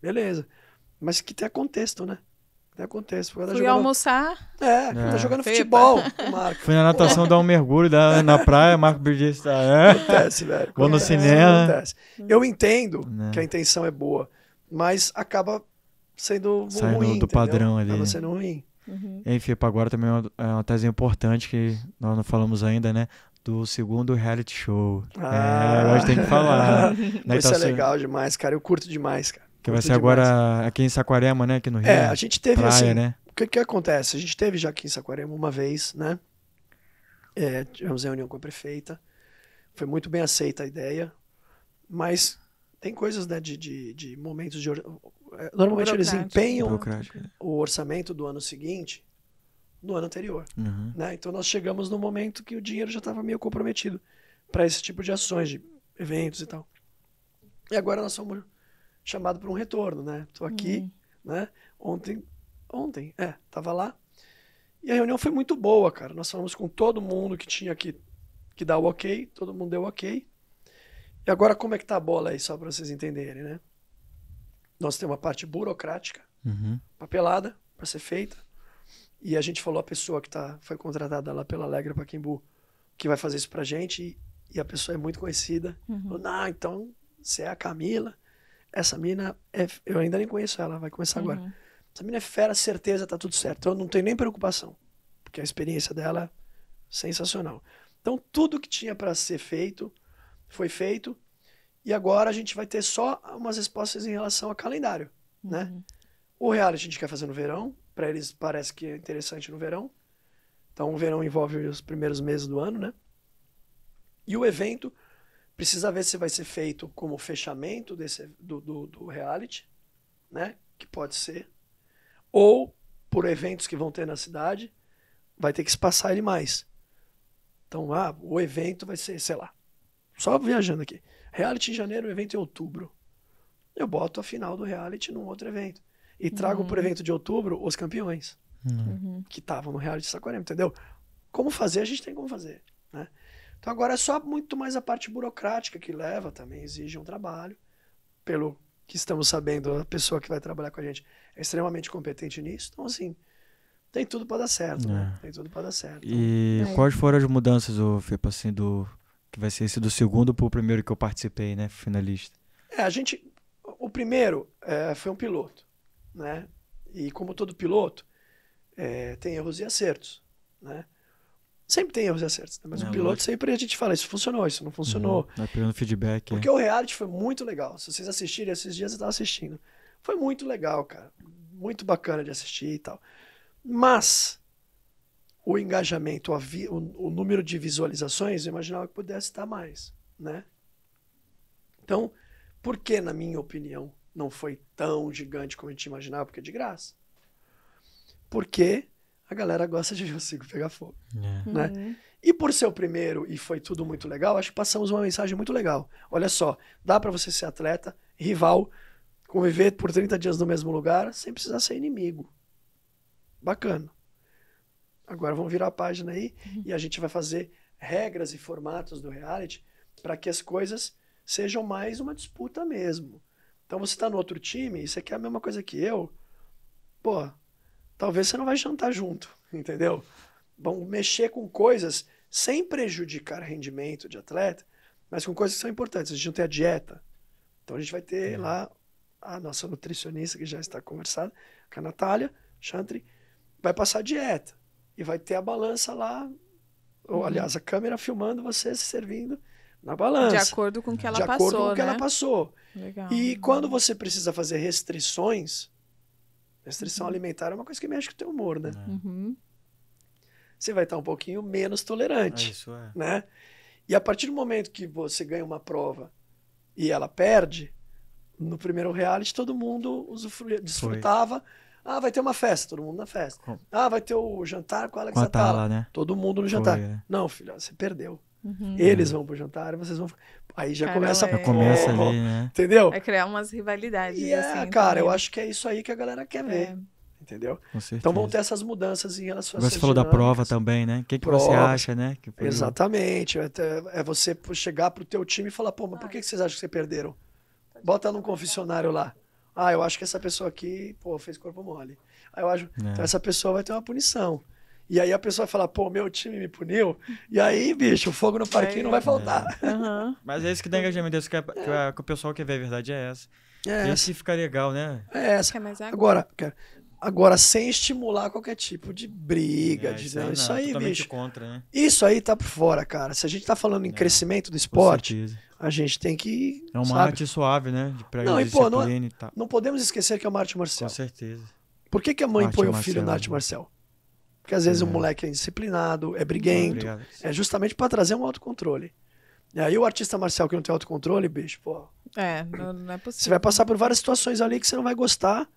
Beleza. Mas que tenha contexto, né? Né, acontece. Porque tá jogando... almoçar. É, é. tá jogando futebol Fui na natação dar um mergulho da, na praia, Marco Birgit está. É. Acontece, velho. Vou no cinema. Acontece. Eu entendo é. que a intenção é boa, mas acaba sendo Sai ruim. do entendeu? padrão ali. Acaba sendo ruim. Uhum. Enfim, agora também é uma, é uma tese importante que nós não falamos ainda, né? do segundo reality show. Ah. É, a gente tem que falar. <laughs> né, Isso tá é legal demais, cara. Eu curto demais, cara. Que vai ser demais. agora aqui em Saquarema, né? Aqui no é, Rio. É, a gente teve praia, assim, né? O que, que acontece? A gente teve já aqui em Saquarema uma vez, né? É, tivemos reunião com a prefeita. Foi muito bem aceita a ideia. Mas tem coisas, né, de, de, de momentos de. É, normalmente eles empenham é. o orçamento do ano seguinte no ano anterior. Uhum. Né? Então nós chegamos no momento que o dinheiro já estava meio comprometido para esse tipo de ações, de eventos e tal. E agora nós somos chamado para um retorno, né? Estou aqui, uhum. né? Ontem, ontem, é, tava lá. E a reunião foi muito boa, cara. Nós falamos com todo mundo que tinha que, que dar o ok, todo mundo deu ok. E agora como é que tá a bola aí, só para vocês entenderem, né? Nós temos uma parte burocrática, uhum. papelada, para ser feita. E a gente falou a pessoa que tá, foi contratada lá pela Alegre Paquimbu que vai fazer isso pra gente. E, e a pessoa é muito conhecida. Uhum. Falou, então você é a Camila essa mina, é, eu ainda nem conheço ela, vai começar uhum. agora. Essa mina é fera, certeza, tá tudo certo. Eu não tenho nem preocupação, porque a experiência dela é sensacional. Então, tudo que tinha para ser feito foi feito. E agora a gente vai ter só umas respostas em relação ao calendário, né? uhum. né? O reality a gente quer fazer no verão, para eles parece que é interessante no verão. Então, o verão envolve os primeiros meses do ano, né? E o evento Precisa ver se vai ser feito como fechamento desse, do, do, do reality, né? Que pode ser. Ou por eventos que vão ter na cidade, vai ter que espaçar ele mais. Então, ah, o evento vai ser, sei lá, só viajando aqui. Reality em janeiro, o evento em outubro. Eu boto a final do reality num outro evento. E trago uhum. para o evento de outubro os campeões uhum. que estavam no reality de Saquarema, entendeu? Como fazer, a gente tem como fazer. Né? Então agora é só muito mais a parte burocrática que leva, também exige um trabalho. Pelo que estamos sabendo, a pessoa que vai trabalhar com a gente é extremamente competente nisso. Então, assim, tem tudo para dar certo, né? é. né? Tem tudo para dar certo. E é. quais foram as mudanças, ô, Fepa, assim, do. Que vai ser esse do segundo para o primeiro que eu participei, né? Finalista. É, a gente. O primeiro é, foi um piloto, né? E como todo piloto, é, tem erros e acertos, né? Sempre tem erros e acertos, né? mas é, o piloto lógico. sempre a gente fala, isso funcionou, isso não funcionou. Uhum. vai pegando feedback. Porque é. o reality foi muito legal. Se vocês assistirem, esses dias eu estava assistindo. Foi muito legal, cara. Muito bacana de assistir e tal. Mas o engajamento, o, o, o número de visualizações, eu imaginava que pudesse estar mais, né? Então, por que, na minha opinião, não foi tão gigante como a gente imaginava, porque é de graça? Porque a galera gosta de sigo pegar fogo. É. Né? Uhum. E por ser o primeiro e foi tudo muito legal, acho que passamos uma mensagem muito legal. Olha só, dá para você ser atleta, rival, conviver por 30 dias no mesmo lugar sem precisar ser inimigo. Bacana. Agora vamos virar a página aí uhum. e a gente vai fazer regras e formatos do reality para que as coisas sejam mais uma disputa mesmo. Então você está no outro time e você quer a mesma coisa que eu, pô, talvez você não vai jantar junto, entendeu? Vamos mexer com coisas sem prejudicar o rendimento de atleta, mas com coisas que são importantes. A gente não tem a dieta. Então a gente vai ter é. lá a nossa nutricionista, que já está conversada, com é a Natália Chantre, vai passar a dieta. E vai ter a balança lá, ou uhum. aliás, a câmera filmando você se servindo na balança. De acordo com o que ela de passou. De acordo com o né? que ela né? passou. Legal. E quando você precisa fazer restrições, Restrição uhum. alimentar é uma coisa que mexe com o teu humor, né? É. Uhum. Você vai estar um pouquinho menos tolerante. Ah, isso é. Né? E a partir do momento que você ganha uma prova e ela perde, no primeiro reality todo mundo usufruía, desfrutava. Foi. Ah, vai ter uma festa, todo mundo na festa. Com... Ah, vai ter o jantar com a Alex com né? Todo mundo no jantar. Foi, é. Não, filho, você perdeu. Uhum. Eles vão pro jantar e vocês vão. Aí já cara, começa é... a... Começa ali, né? Entendeu? É criar umas rivalidades. E assim, é, cara, também. eu acho que é isso aí que a galera quer ver. É. Entendeu? Então vão ter essas mudanças em relação Você falou dinâmicas. da prova também, né? O que, que você acha, né? Que... Exatamente. É, é você chegar pro teu time e falar, pô, mas por que ah. vocês acham que vocês perderam? Bota num confessionário lá. Ah, eu acho que essa pessoa aqui, pô, fez corpo mole. Aí eu acho. Então é. essa pessoa vai ter uma punição. E aí a pessoa fala, pô, meu time me puniu. E aí, bicho, o fogo no parquinho não vai é. faltar. É. Uhum. <laughs> Mas é isso que dá engajamento, isso é que, é, que, o pessoal quer ver, a verdade é essa. É essa. fica legal, né? É essa. É agora, agora, agora, sem estimular qualquer tipo de briga, isso, não, isso aí, bicho. Contra, né? Isso aí tá por fora, cara. Se a gente tá falando em crescimento do esporte, a gente tem que. É uma sabe? arte suave, né? De não, e, pô, não, não podemos esquecer que é uma arte marcial. Com certeza. Por que, que a mãe põe o filho na né? arte marcial? Porque às vezes o uhum. moleque é indisciplinado, é briguento. Obrigado. É justamente para trazer um autocontrole. E aí o artista marcial que não tem autocontrole, bicho, pô. É, não, não é possível. Você vai passar por várias situações ali que você não vai gostar.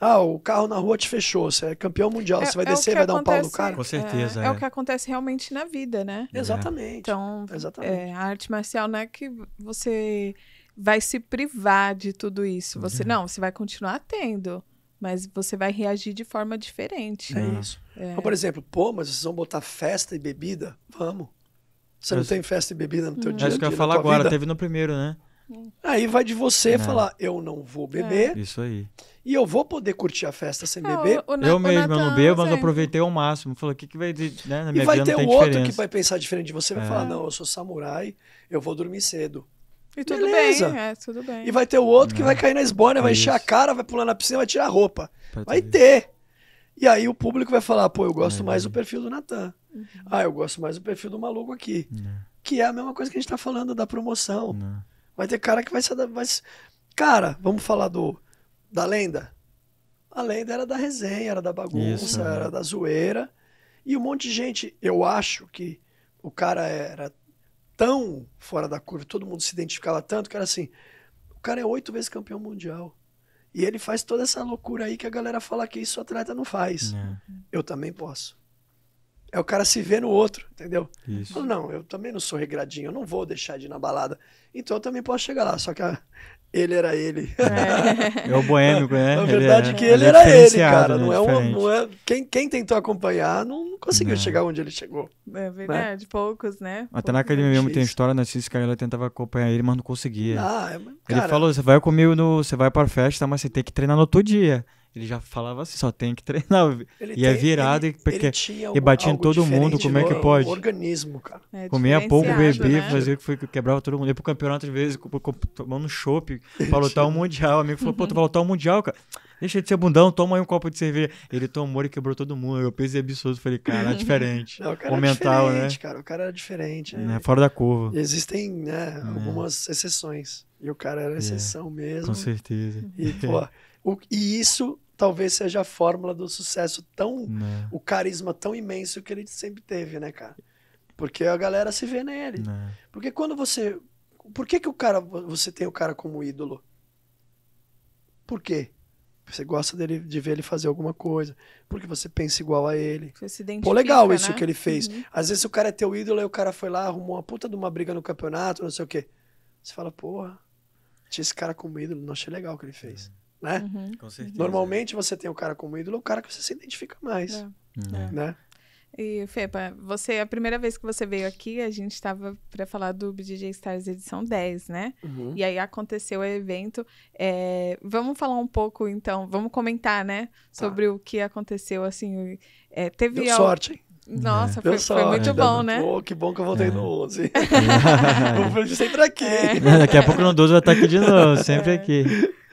Ah, o carro na rua te fechou, você é campeão mundial, é, você vai é descer e vai acontece, dar um pau no cara? Com certeza. É, é, o é. que acontece realmente na vida, né? É. Exatamente. Então, é, Exatamente. a arte marcial não é que você vai se privar de tudo isso. Você uhum. não, você vai continuar tendo mas você vai reagir de forma diferente. É né? isso. É. Então, por exemplo, pô, mas vocês vão botar festa e bebida? Vamos. Você eu... não tem festa e bebida no teu hum. dia? É isso que eu ia falar agora, vida? teve no primeiro, né? Aí vai de você é. falar, eu não vou beber. É. Isso aí. E eu vou poder curtir a festa sem é, beber. o, o, eu mesmo, eu não bebo, mas eu aproveitei ao máximo. Falei, o que, que vai de, né, na minha E vai vida ter um outro diferença. que vai pensar diferente de você, vai é. falar, não, eu sou samurai, eu vou dormir cedo. E tudo Beleza. bem, é, tudo bem. E vai ter o outro que vai cair na esbórnia, vai é encher a cara, vai pular na piscina, vai tirar a roupa. Vai ter. E aí o público vai falar, pô, eu gosto é mais do perfil do Natan. Uhum. Ah, eu gosto mais do perfil do maluco aqui. Né. Que é a mesma coisa que a gente tá falando da promoção. Né. Vai ter cara que vai se... Vai Cara, vamos falar do da lenda? A lenda era da resenha, era da bagunça, Isso, né. era da zoeira. E um monte de gente, eu acho que o cara era tão fora da curva, todo mundo se identificava tanto, que era assim: o cara é oito vezes campeão mundial. E ele faz toda essa loucura aí que a galera fala que isso atleta não faz. É. Eu também posso. É o cara se ver no outro, entendeu? Isso. não, eu também não sou regradinho, eu não vou deixar de ir na balada. Então eu também posso chegar lá, só que a, ele era ele. É, é o boêmico, né? <laughs> Na verdade, ele é, que ele, é ele era é ele, cara. Né? Não é um, não é... Quem, quem tentou acompanhar não conseguiu chegar onde ele chegou. É né? verdade, né? poucos, né? Até poucos, na academia mesmo tem história, na né? Cícera, ela tentava acompanhar ele, mas não conseguia. Ah, é, cara... Ele falou: você vai comigo, no, você vai para festa, mas você tem que treinar no outro dia. Ele já falava assim, só tem que treinar. <laughs> Ele e é virado ele, e, porque, e batia em todo mundo, como é que pode? organismo, cara. É Comia pouco, bebia, né? fazia o que foi, quebrava todo mundo. Ia pro campeonato, às vezes, tomando chope, pra lutar o Mundial. O amigo falou, pô, tu vai lutar o Mundial, cara. Deixa de ser bundão, toma aí um copo de cerveja. Ele tomou e quebrou todo mundo. Eu pensei absurdo, falei, cara, é <laughs> diferente. Não, o cara o é mental, né? Cara, o cara era diferente. Né? É, Fora da curva. existem né, é. algumas exceções. E o cara era é, exceção mesmo. Com certeza. E, pô... <laughs> O, e isso talvez seja a fórmula do sucesso tão. Não. Né. o carisma tão imenso que ele sempre teve, né, cara? Porque a galera se vê nele. Não. Né. Porque quando você. Por que, que o cara, você tem o cara como ídolo? Por quê? Você gosta dele, de ver ele fazer alguma coisa. Porque você pensa igual a ele. Você se identifica, Pô, legal né? isso né? que ele fez. Uhum. Às vezes o cara é teu ídolo, e o cara foi lá, arrumou uma puta de uma briga no campeonato, não sei o quê. Você fala, porra, tinha esse cara como ídolo, não achei legal o que ele fez. É né? Uhum. Com certeza. Normalmente você tem o cara como ídolo, é o cara que você se identifica mais, é. é. né? E, Fepa, você, a primeira vez que você veio aqui, a gente estava para falar do DJ Stars edição 10, né? Uhum. E aí aconteceu o evento. É, vamos falar um pouco, então, vamos comentar, né? Sobre tá. o que aconteceu, assim. É, teve Deu sorte, hein? Nossa, é. foi, foi, muito bom, né? Pô, oh, que bom que eu voltei é. no 11. <laughs> <laughs> sempre aqui. Daqui a pouco no 12 vai estar aqui de novo, sempre aqui.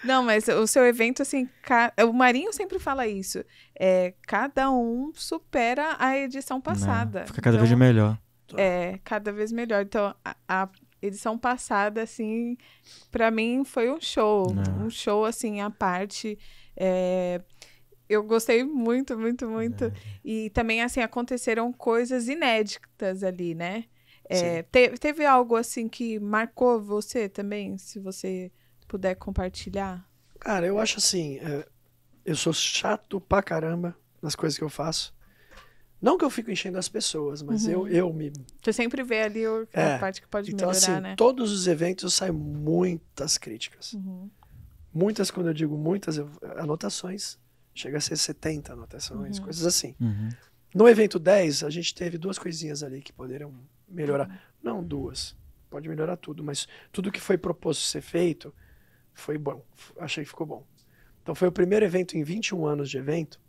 Não, mas o seu evento, assim, ca... o Marinho sempre fala isso. É, cada um supera a edição né. passada. Não, fica cada então, vez melhor. É, cada vez melhor. Então, a, a edição passada, assim, para mim foi um show. Não. Né. Um show, assim, à parte. É, eu gostei muito, muito, muito. É. E também, assim, aconteceram coisas inéditas ali, né? É, te, teve algo, assim, que marcou você também? Se você puder compartilhar? Cara, eu acho assim, é, eu sou chato pra caramba nas coisas que eu faço. Não que eu fico enchendo as pessoas, mas uhum. eu, eu me. Você sempre vê ali o, é, a parte que pode então, melhorar, assim, né? Todos os eventos saem muitas críticas. Uhum. Muitas, quando eu digo muitas, eu, anotações. Chega a ser 70 anotações, uhum. coisas assim. Uhum. No evento 10, a gente teve duas coisinhas ali que poderiam melhorar. Uhum. Não duas. Pode melhorar tudo, mas tudo que foi proposto ser feito foi bom. Achei que ficou bom. Então foi o primeiro evento em 21 anos de evento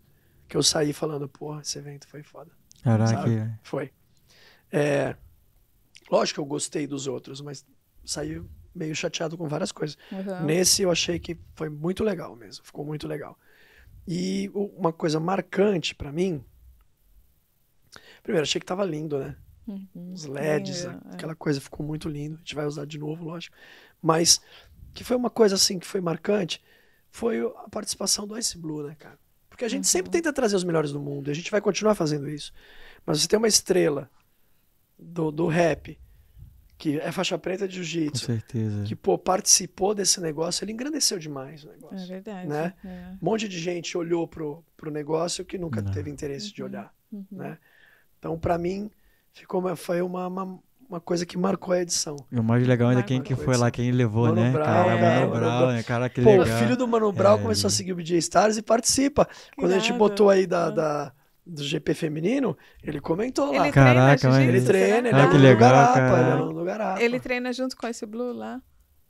que eu saí falando, porra, esse evento foi foda. Caraca. É. Foi. É, lógico que eu gostei dos outros, mas saí meio chateado com várias coisas. Uhum. Nesse eu achei que foi muito legal mesmo. Ficou muito legal. E uma coisa marcante para mim. Primeiro, achei que tava lindo, né? Uhum. Os LEDs, é, é, aquela é. coisa ficou muito lindo. A gente vai usar de novo, lógico. Mas que foi uma coisa assim que foi marcante, foi a participação do Ice Blue, né, cara? Porque a gente uhum. sempre tenta trazer os melhores do mundo, e a gente vai continuar fazendo isso. Mas você tem uma estrela do, do rap, que é faixa preta de jiu-jitsu. Com certeza. Que, pô, participou desse negócio, ele engrandeceu demais o negócio. É verdade. Né? É. Um monte de gente olhou pro, pro negócio que nunca Não. teve interesse uhum. de olhar, uhum. né? Então, para mim, ficou foi uma, uma, uma coisa que marcou a edição. E o mais legal ainda é quem que foi lá, quem levou, Mano né? Brown, cara, é, Mano Brown, é, cara, que Pô, legal. o filho do Mano Brown é, começou a seguir o BJ Stars e participa. Que Quando nada. a gente botou aí da, da do GP feminino, ele comentou lá. Ele Caraca, treina, mas... Ele treina, ele é, é um que legal, Ele treina junto com esse Blue lá.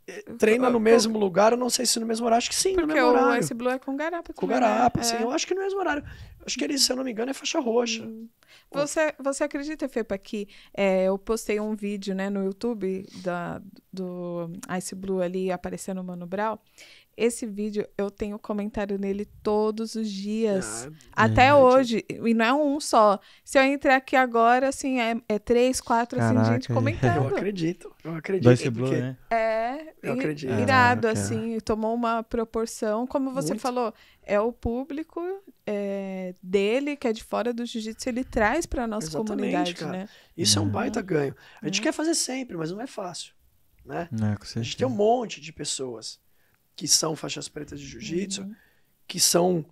É, treina no mesmo lugar, eu não sei se no mesmo horário, acho que sim, Porque no mesmo horário. Porque o Ice Blue é com garapa também, Com né? garapa, sim, é. eu acho que no mesmo horário. Acho que ele, se eu não me engano, é faixa roxa. Uhum. Você, você acredita, Fepa, que é, eu postei um vídeo né, no YouTube da, do Ice Blue ali aparecendo o Mano Brown? Esse vídeo eu tenho comentário nele todos os dias. Ah, é até é hoje. E não é um só. Se eu entrar aqui agora, assim, é, é três, quatro, assim, Caraca, assim, gente comentando. Eu acredito, eu acredito. Dois é Blue, né? É, eu acredito. irado, ah, assim, tomou uma proporção. Como você Muito. falou, é o público é, dele, que é de fora do jiu-jitsu, ele traz pra nossa Exatamente, comunidade, cara. né? Isso é um uhum. baita ganho. A gente uhum. quer fazer sempre, mas não é fácil, né? a gente tem um monte de pessoas que são faixas pretas de jiu-jitsu, uhum. que são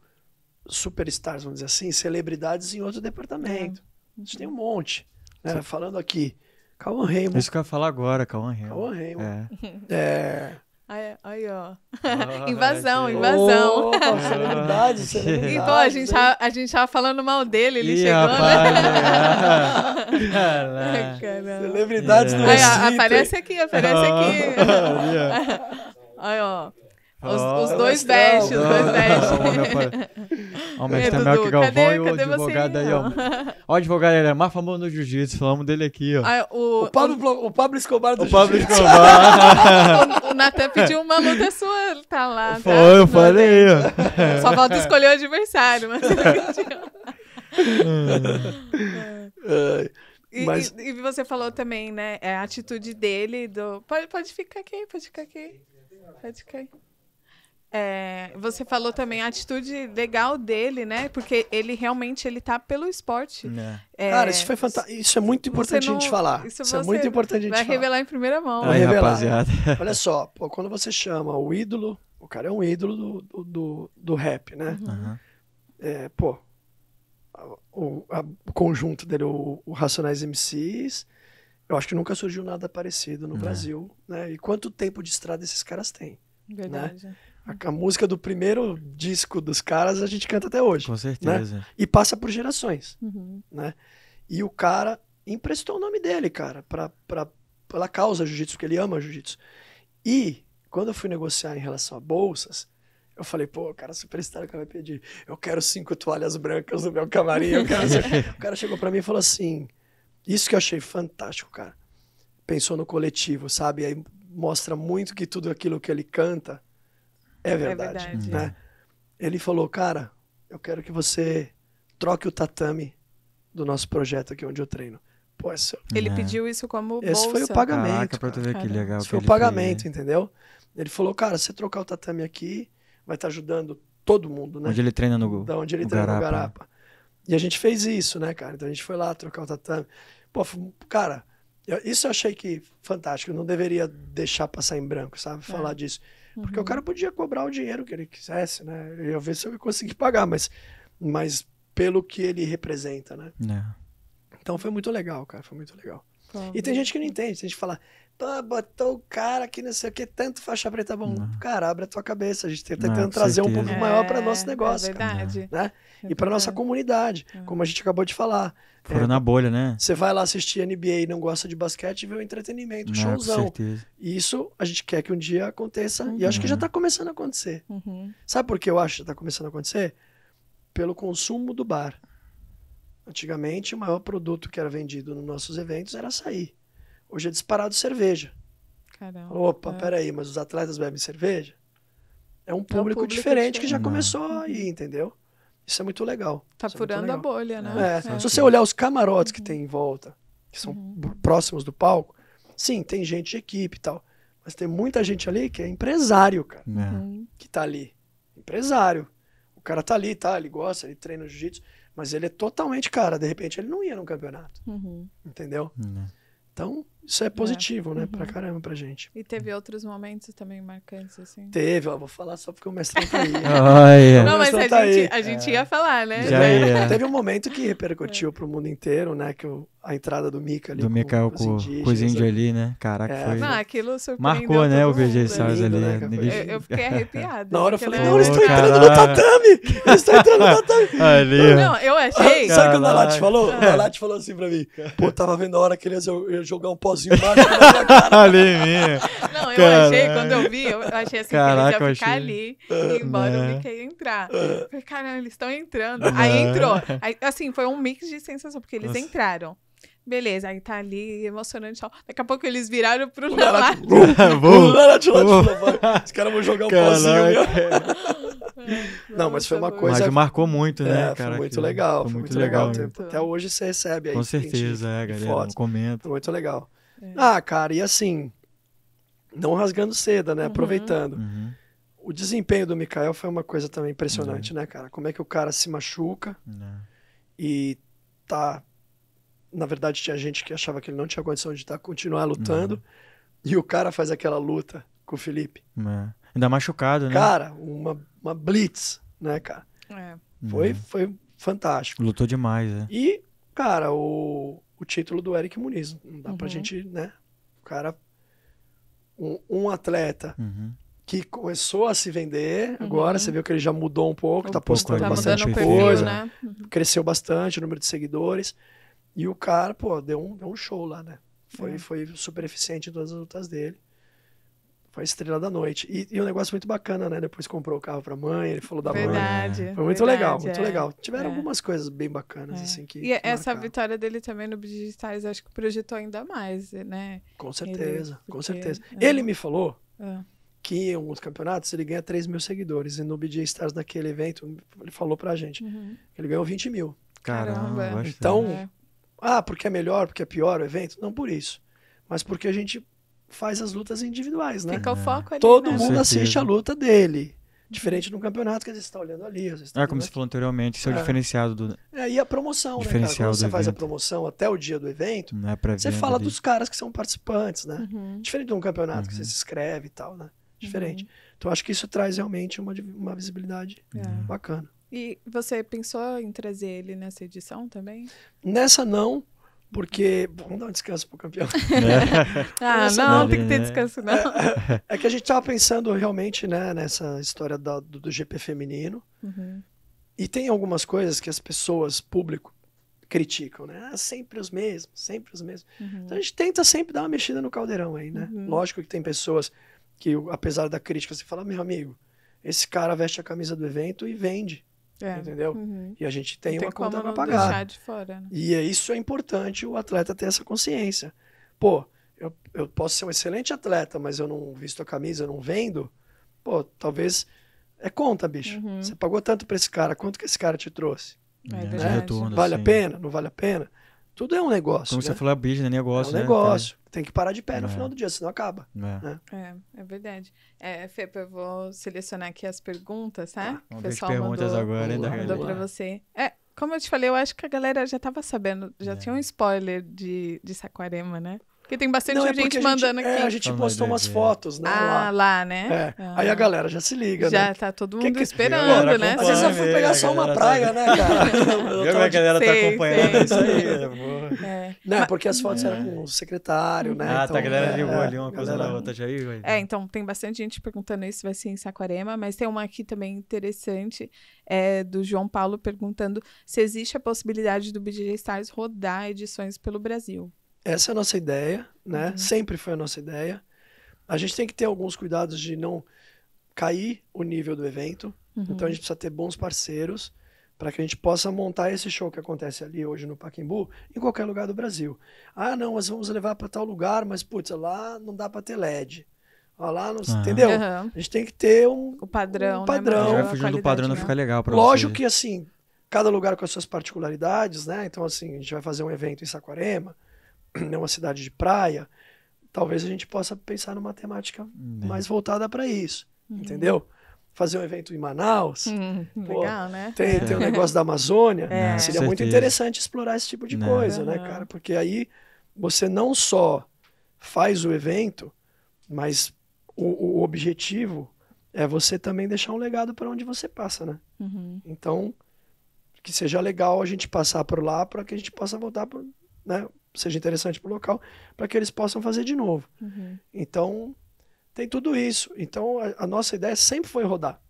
superstars, vamos dizer assim, celebridades em outro departamento. É. A gente tem um monte. Né? Falando aqui, Cauan Raymond. Isso que eu ia falar agora, Cauan Raymond. Cauan Raymond. É. é... <laughs> Aí, ó. Ah, invasão, invasão. Oh, celebridade, <laughs> celebridade. Então, a gente, tava, a gente tava falando mal dele, ele Ih, chegou, né? rapaz, né? <laughs> Caralho. Caralho. Celebridades do é. Recife. Aí, ó, aparece aqui, aparece aqui. aí, ó. Os, oh, dois vestes, os dois vestes. Ó, o mestre Melk Galvão cadê, e o advogado aí, ó. Ó, o advogado, ele é mais famoso no jiu-jitsu, falamos dele aqui, ó. Ah, o, o, Pablo, o, Pablo Escobar do jiu-jitsu. O jiu Pablo Escobar. o, <laughs> o Natan pediu uma luta sua, ele tá lá. Tá? Foi, eu falei. Ó. <laughs> Só falta escolher o adversário, mas <laughs> E, mas... e, e, você falou também, né? É a atitude dele do. Pode, pode ficar aqui, pode ficar aqui. Pode ficar aqui. É, você falou também a atitude legal dele, né? Porque ele realmente ele tá pelo esporte. É. é cara, isso foi fantástico. Isso é muito importante não... a gente falar. Isso, isso é muito importante a gente falar. É vai revelar em primeira mão. Vai revelar. rapaziada. <laughs> Olha só, pô, quando você chama o ídolo, o cara é um ídolo do, do, do rap, né? Uhum. É, pô, o, a, o, conjunto dele, o, o, Racionais MCs, eu acho que nunca surgiu nada parecido no uhum. Brasil, né? E quanto tempo de estrada esses caras têm? Né? Verdade. Né? A, a, música do primeiro disco dos caras a gente canta até hoje. Com né? certeza. Né? E passa por gerações. Uhum. Né? E o cara emprestou o nome dele, cara, pra, pra, pela causa jiu-jitsu, porque ele ama jiu-jitsu. E quando eu fui negociar em relação a bolsas, eu falei, pô, o cara superstar, o cara vai pedir, eu quero cinco toalhas brancas no meu camarim. Eu quero... <laughs> o cara chegou para mim e falou assim, isso que eu achei fantástico, cara. Pensou no coletivo, sabe? Aí mostra muito que tudo aquilo que ele canta é, é verdade. É verdade. Né? Ele falou, cara, eu quero que você troque o tatame do nosso projeto aqui onde eu treino. Pô, essa... É ele é. pediu isso como bolsa. Esse foi o pagamento. Caraca, pra tu ver que legal Esse que foi o pagamento, fez. entendeu? Ele falou, cara, você trocar o tatame aqui vai estar tá ajudando todo mundo, né? Onde ele treina no Da onde ele treina garapa. no Garapa. E a gente fez isso, né, cara? Então a gente foi lá trocar o tatame. Pô, cara, eu, isso eu achei que fantástico. Eu não deveria deixar passar em branco, sabe? É. Falar é. disso. Uhum. Porque uhum. o cara podia cobrar o dinheiro que ele quisesse, né? Eu ia ver se eu ia conseguir pagar, mas, mas pelo que ele representa, né? É. Então foi muito legal, cara. Foi muito legal. Claro. E tem gente que não entende. Tem gente que fala, Pô, botou o cara que não sei o que, tanto faixa preta bom. Não. Cara, abre a tua cabeça. A gente tá tentando não, trazer certeza. um público é, maior para nosso é negócio. É verdade. Cara, né? É e para nossa comunidade, é. como a gente acabou de falar. Fora é, na bolha, né? Você vai lá assistir NBA e não gosta de basquete e vê o entretenimento, o showzão. E isso a gente quer que um dia aconteça uhum. e acho que já uhum. tá começando a acontecer. Uhum. Sabe por que eu acho que tá começando a acontecer? Pelo consumo do bar. Antigamente, o maior produto que era vendido nos nossos eventos era sair. Hoje é disparado cerveja. Caramba. Opa, é. peraí, mas os atletas bebem cerveja? É um público, é um público diferente, diferente, que já uhum. começou aí, entendeu? Isso é muito legal. Tá Isso é furando é legal. a bolha, né? É. É. Se você olhar os camarotes uhum. que tem em volta, que são uhum. próximos do palco, sim, tem gente de equipe e tal. Mas tem muita gente ali que é empresário, cara. É. Uhum. Que tá ali. Empresário. O cara tá ali, tá? Ele gosta, ele treina jiu-jitsu. Mas ele é totalmente cara. De repente, ele não ia num campeonato. Uhum. Entendeu? Então, isso é positivo, é. né? Uhum. Pra caramba pra gente. E teve outros momentos também marcantes, assim? Teve, ó, vou falar só porque o mestre tá aí. oh, <laughs> yeah. É. Não, mas a, tá gente, a, gente, é. ia falar, né? Já é. ia. Teve um momento que repercutiu é. pro mundo inteiro, né? Que a entrada do Mika ali. Do Mika com, com os né? índios ali, né? Caraca, é. foi. Não, ah, aquilo surpreendeu Marcou, né? O VG Stars ali. Né, né? eu, eu, fiquei <laughs> arrepiada. Na hora eu falei, não, eles estão entrando no tatame! Eles estão entrando no <laughs> tatame! Ali. Não, eu achei. Sabe o que o Nalat falou? O Nalat falou assim pra mim. Pô, tava vendo a hora que eles iam jogar um pó pauzinho embaixo da ali minha. Não, eu Caraca. achei, quando eu vi, eu achei assim Caraca, que eles iam ficar ali e embora eu fiquei né? entrar. É. falei, caramba, eles estão entrando. Aí né? entrou. Aí, assim, foi um mix de sensação, porque eles Nossa. entraram. Beleza, aí tá ali, emocionante. Ó. Daqui a pouco eles viraram pro Leonardo. Vou. Leonardo <laughs> Os caras vão jogar um pauzinho. <laughs> Não, mas foi uma coisa. Mas marcou muito, né, é, cara? Foi muito legal. Foi muito legal. legal. Até hoje você recebe aí. Com certeza, é, galera. Foto. Comenta. Foi muito legal. É. Ah, cara, e assim, não rasgando seda, né? Uhum. Aproveitando. Uhum. O desempenho do Mikael foi uma coisa também impressionante, uhum. né, cara? Como é que o cara se machuca né. e tá. Na verdade, tinha gente que achava que ele não tinha condição de tá, continuar lutando. Uhum. E o cara faz aquela luta com o Felipe. É. Ainda machucado, né? Cara, uma, uma blitz, né, cara? É. Foi, uhum. foi fantástico. Lutou demais, né? E, cara, o, o título do Eric Muniz. Não dá uhum. pra gente, né? O cara. Um, um atleta uhum. que começou a se vender, uhum. agora você viu que ele já mudou um pouco, um tá postando tá bastante perfil, coisa, né? Uhum. cresceu bastante o número de seguidores. E o cara, pô, deu um, deu um show lá, né? Foi, é. foi super eficiente em todas as lutas dele. Foi a estrela da noite. E, e um negócio muito bacana, né? Depois comprou o carro pra mãe, ele falou da verdade, mãe. Foi muito verdade, legal, muito é. legal. Tiveram é. algumas coisas bem bacanas, é. assim, que. E é que essa marcaram. vitória dele também no Digitais, acho que projetou ainda mais, né? Com certeza, ele, porque... com certeza. É. Ele me falou é. que em alguns campeonatos ele ganha 3 mil seguidores. E no BJ Stars, daquele evento, ele falou pra gente uhum. que ele ganhou 20 mil. Caramba, Caramba. Então, ah, porque é melhor, porque é pior o evento? Não por isso. Mas porque a gente faz as lutas individuais, né? Fica o é. foco ali, Todo né? mundo assiste a luta dele. Diferente no campeonato que você está olhando ali. Tá é, como você falou anteriormente, isso é o é. diferenciado do. É, e a promoção, né, diferencial né? Quando você faz a promoção até o dia do evento, é você fala ali. dos caras que são participantes, né? Uhum. Diferente de um campeonato uhum. que você uhum. se inscreve e tal, né? Diferente. Uhum. Então acho que isso traz realmente uma, uma visibilidade bacana. E você pensou em trazer ele nessa edição também? Nessa não, porque. vamos dar um descanso pro campeão. <laughs> ah, não, não, é, tem que ter descanso, não. É, é, que a gente estava pensando realmente né, nessa história do, do GP feminino. Uhum. E tem algumas coisas que as pessoas, público, criticam, né? Ah, sempre os mesmos, sempre os mesmos. Uhum. Então a gente tenta sempre dar uma mexida no caldeirão aí, né? Uhum. Lógico que tem pessoas que, apesar da crítica, você fala, ah, meu amigo, esse cara veste a camisa do evento e vende. É. Entendeu? Uhum. E a gente tem, tem uma conta para pagar. Fora, né? E é, isso é importante o atleta ter essa consciência. Pô, eu, eu posso ser um excelente atleta, mas eu não visto a camisa, eu não vendo. Pô, talvez é conta, bicho. Uhum. Você pagou tanto para esse cara, quanto que esse cara te trouxe? É né? retorno, vale assim. a pena? Não vale a pena? Tudo é um negócio. Como né? você falou, é business, né? negócio. É um né? negócio. É. Tem que parar de pé no é. final do dia, senão acaba. É, né? é. é verdade. É, Fepa, eu vou selecionar aqui as perguntas, tá? Ah, o pessoal perguntas mandou, agora, mandou, hein, mandou pra você. É, como eu te falei, eu acho que a galera já tava sabendo, já é. tinha um spoiler de, de Saquarema, né? Porque tem bastante não, é gente mandando gente, aqui. É, a gente é, ah, postou umas é. fotos, né? Ah, lá, lá né? É. Ah. Aí a galera já se liga, já né? Já tá todo mundo que que... esperando, né? Às vezes eu fui pegar só uma praia, tá... né, cara? <laughs> Eu, eu a galera sei, tá acompanhando sei. É isso aí. Né? É. Não, porque as fotos eram com o secretário, né? Ah, tá, então, tá, a galera ligou ali uma coisa na outra já. Aí, é, então tem bastante gente perguntando isso, vai ser em Saquarema, mas tem uma aqui também interessante, é, do João Paulo perguntando se existe a possibilidade do BJ Stars rodar edições pelo Brasil. Essa é a nossa ideia, né? Uhum. Sempre foi a nossa ideia. A gente tem que ter alguns cuidados de não cair o nível do evento. Uhum. Então a gente precisa ter bons parceiros para que a gente possa montar esse show que acontece ali hoje no Paquimbu em qualquer lugar do Brasil. Ah, não, nós vamos levar para tal lugar, mas putz, lá não dá para ter LED. Olha lá, não, uhum. entendeu? Uhum. A gente tem que ter um o padrão. Um né, padrão. Né? Vai fugindo do padrão não né? fica legal para Lógico que assim, cada lugar com as suas particularidades, né? Então assim, a gente vai fazer um evento em Saquarema, é <clears throat> uma cidade de praia, talvez a gente possa pensar numa temática uhum. mais voltada para isso, uhum. entendeu? Fazer um evento em Manaus. Uhum. Pô, Legal, né? Tem, é. tem o um negócio da Amazônia. É. Seria muito interessante explorar esse tipo de não. Né. coisa, né, cara? Porque aí você não só faz o evento, mas o, o objetivo é você também deixar um legado para onde você passa, né? Uhum. Então, que seja legal a gente passar por lá para que a gente possa voltar para, né, seja interessante para o local, para que eles possam fazer de novo. Uhum. Então, tem tudo isso. Então, a, a, nossa ideia sempre foi rodar.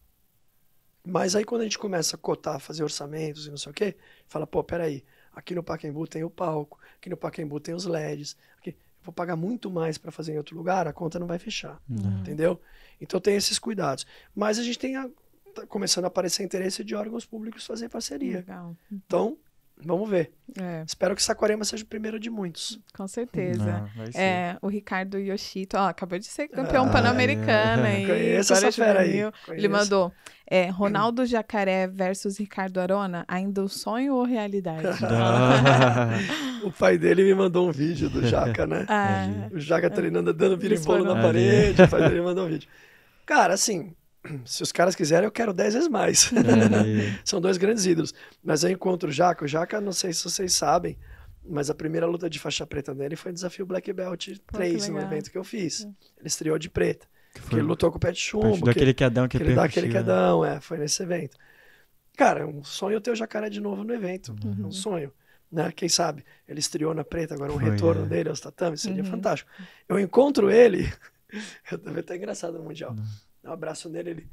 Mas aí, quando a gente começa a cotar, fazer orçamentos e não sei o quê, fala, pô, peraí, aqui no Pacaembu tem o palco, aqui no Pacaembu tem os LEDs, aqui, eu vou pagar muito mais para fazer em outro lugar, a conta não vai fechar, uhum. entendeu? Então, tem esses cuidados. Mas a gente tem a, tá começando a aparecer interesse de órgãos públicos fazer parceria. Legal. Então, Vamos ver. É. Espero que Saquarema seja o primeiro de muitos. Com certeza. Não, é, o Ricardo Yoshito, ó, acabou de ser campeão ah, pan-americano. É. essa fera aí. Conheço. Ele mandou, é, Ronaldo Jacaré versus Ricardo Arona, ainda o um sonho ou realidade? <laughs> o pai dele me mandou um vídeo do Jaca, né? Ah, o Jaca treinando, dando vira e bola na parede, o pai dele mandou um vídeo. Cara, assim, <clears throat> se os caras quiserem, eu quero dez vezes mais. É, né? <laughs> São dois grandes ídolos. Mas eu encontro o Jaca. O Jaca, não sei se vocês sabem, mas a primeira luta de faixa preta dele foi o desafio Black Belt 3, um evento que eu fiz. Ele estreou de preta. Que, foi, ele lutou com o Pet Chumbo. Que, aquele quedão que, que ele dá aquele né? quedão, é, foi nesse evento. Cara, é um sonho ter o Jacaré de novo no evento. Uhum. É um sonho. Né? Quem sabe? Ele estreou na preta, agora um foi, retorno é. dele aos tatames, seria uhum. fantástico. Eu encontro ele. <laughs> Eu também tá engraçado no Mundial. Uhum um abraço nele, ele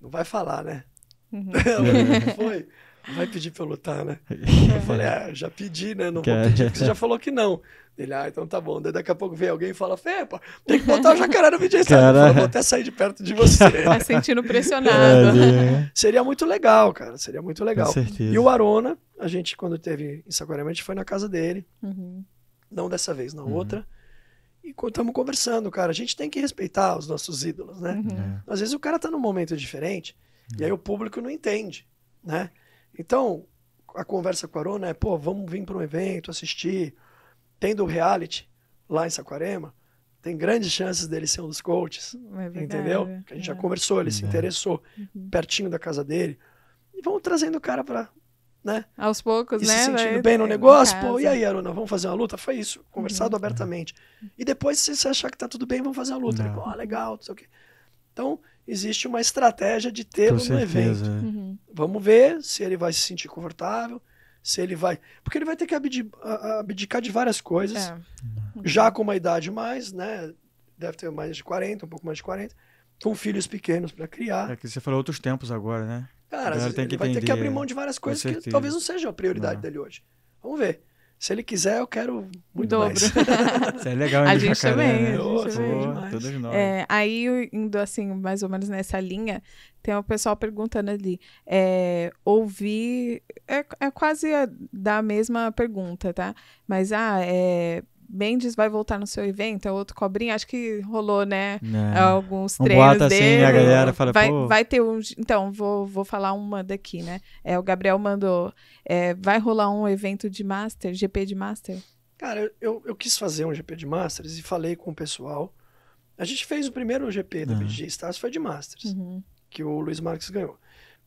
não vai falar, né? Uhum. <laughs> <laughs> foi. Não vai pedir pra eu lutar, né? Eu uhum. falei, ah, já pedi, né? Não vou é. pedir, porque você já falou que não. Ele, ah, então tá bom. Daí daqui a pouco vem alguém e fala, Fepa, tem que botar o jacaré no vídeo. Cara... Eu vou até sair de perto de você. <laughs> Tá sentindo pressionado. É, né? Seria muito legal, cara. Seria muito legal. Com certeza. E o Arona, a gente, quando teve em Saquarema, a gente foi na casa dele. Uhum. Não dessa vez, na uhum. outra e estamos conversando, cara. A gente tem que respeitar os nossos ídolos, né? Uhum. É. Às vezes o cara tá num momento diferente uhum. e aí o público não entende, né? Então, a conversa com a Arona é, pô, vamos vir para um evento, assistir. Tendo reality lá em Saquarema, tem grandes chances dele ser um dos coaches, é entendeu? Que a gente é. já conversou, ele se uhum. interessou, uhum. pertinho da casa dele. E vamos trazendo o cara para né? Aos poucos, e né? Se sentindo bem no negócio, pô, e aí, Aruna, vamos fazer uma luta? Foi isso, conversado uhum. abertamente. E depois, se você achar que tá tudo bem, vamos fazer uma luta. Ele, pô, legal, não sei o quê. Então, existe uma estratégia de tê-lo no evento. É. Uhum. Vamos ver se ele vai se sentir confortável, se ele vai. Porque ele vai ter que abdicar de várias coisas. É. Já com uma idade mais, né? Deve ter mais de 40, um pouco mais de 40. Com filhos pequenos para criar. É que você falou outros tempos agora, né? Cara, ele vai entender, ter que abrir mão de várias coisas que talvez não seja a prioridade não. Ah. dele hoje. Vamos ver. Se ele quiser, eu quero muito Dobro. mais. <laughs> Isso é legal, a gente jacaré, também. A né? gente Boa, todos nós. É, aí, indo assim, mais ou menos nessa linha, tem um pessoal perguntando ali. É, ouvir. É, é quase a, da mesma pergunta, tá? Mas, ah, é Mendes vai voltar no seu evento, é outro cobrinho, acho que rolou, né? É. Alguns um treinos assim, dele. Assim, a galera fala, vai, vai ter um. Então, vou, vou falar uma daqui, né? É, o Gabriel mandou. É, vai rolar um evento de Master, GP de Master? Cara, eu, eu quis fazer um GP de Masters e falei com o pessoal. A gente fez o primeiro GP da ah. uhum. BG Stars, foi de Masters, uhum. que o Luiz Marques ganhou.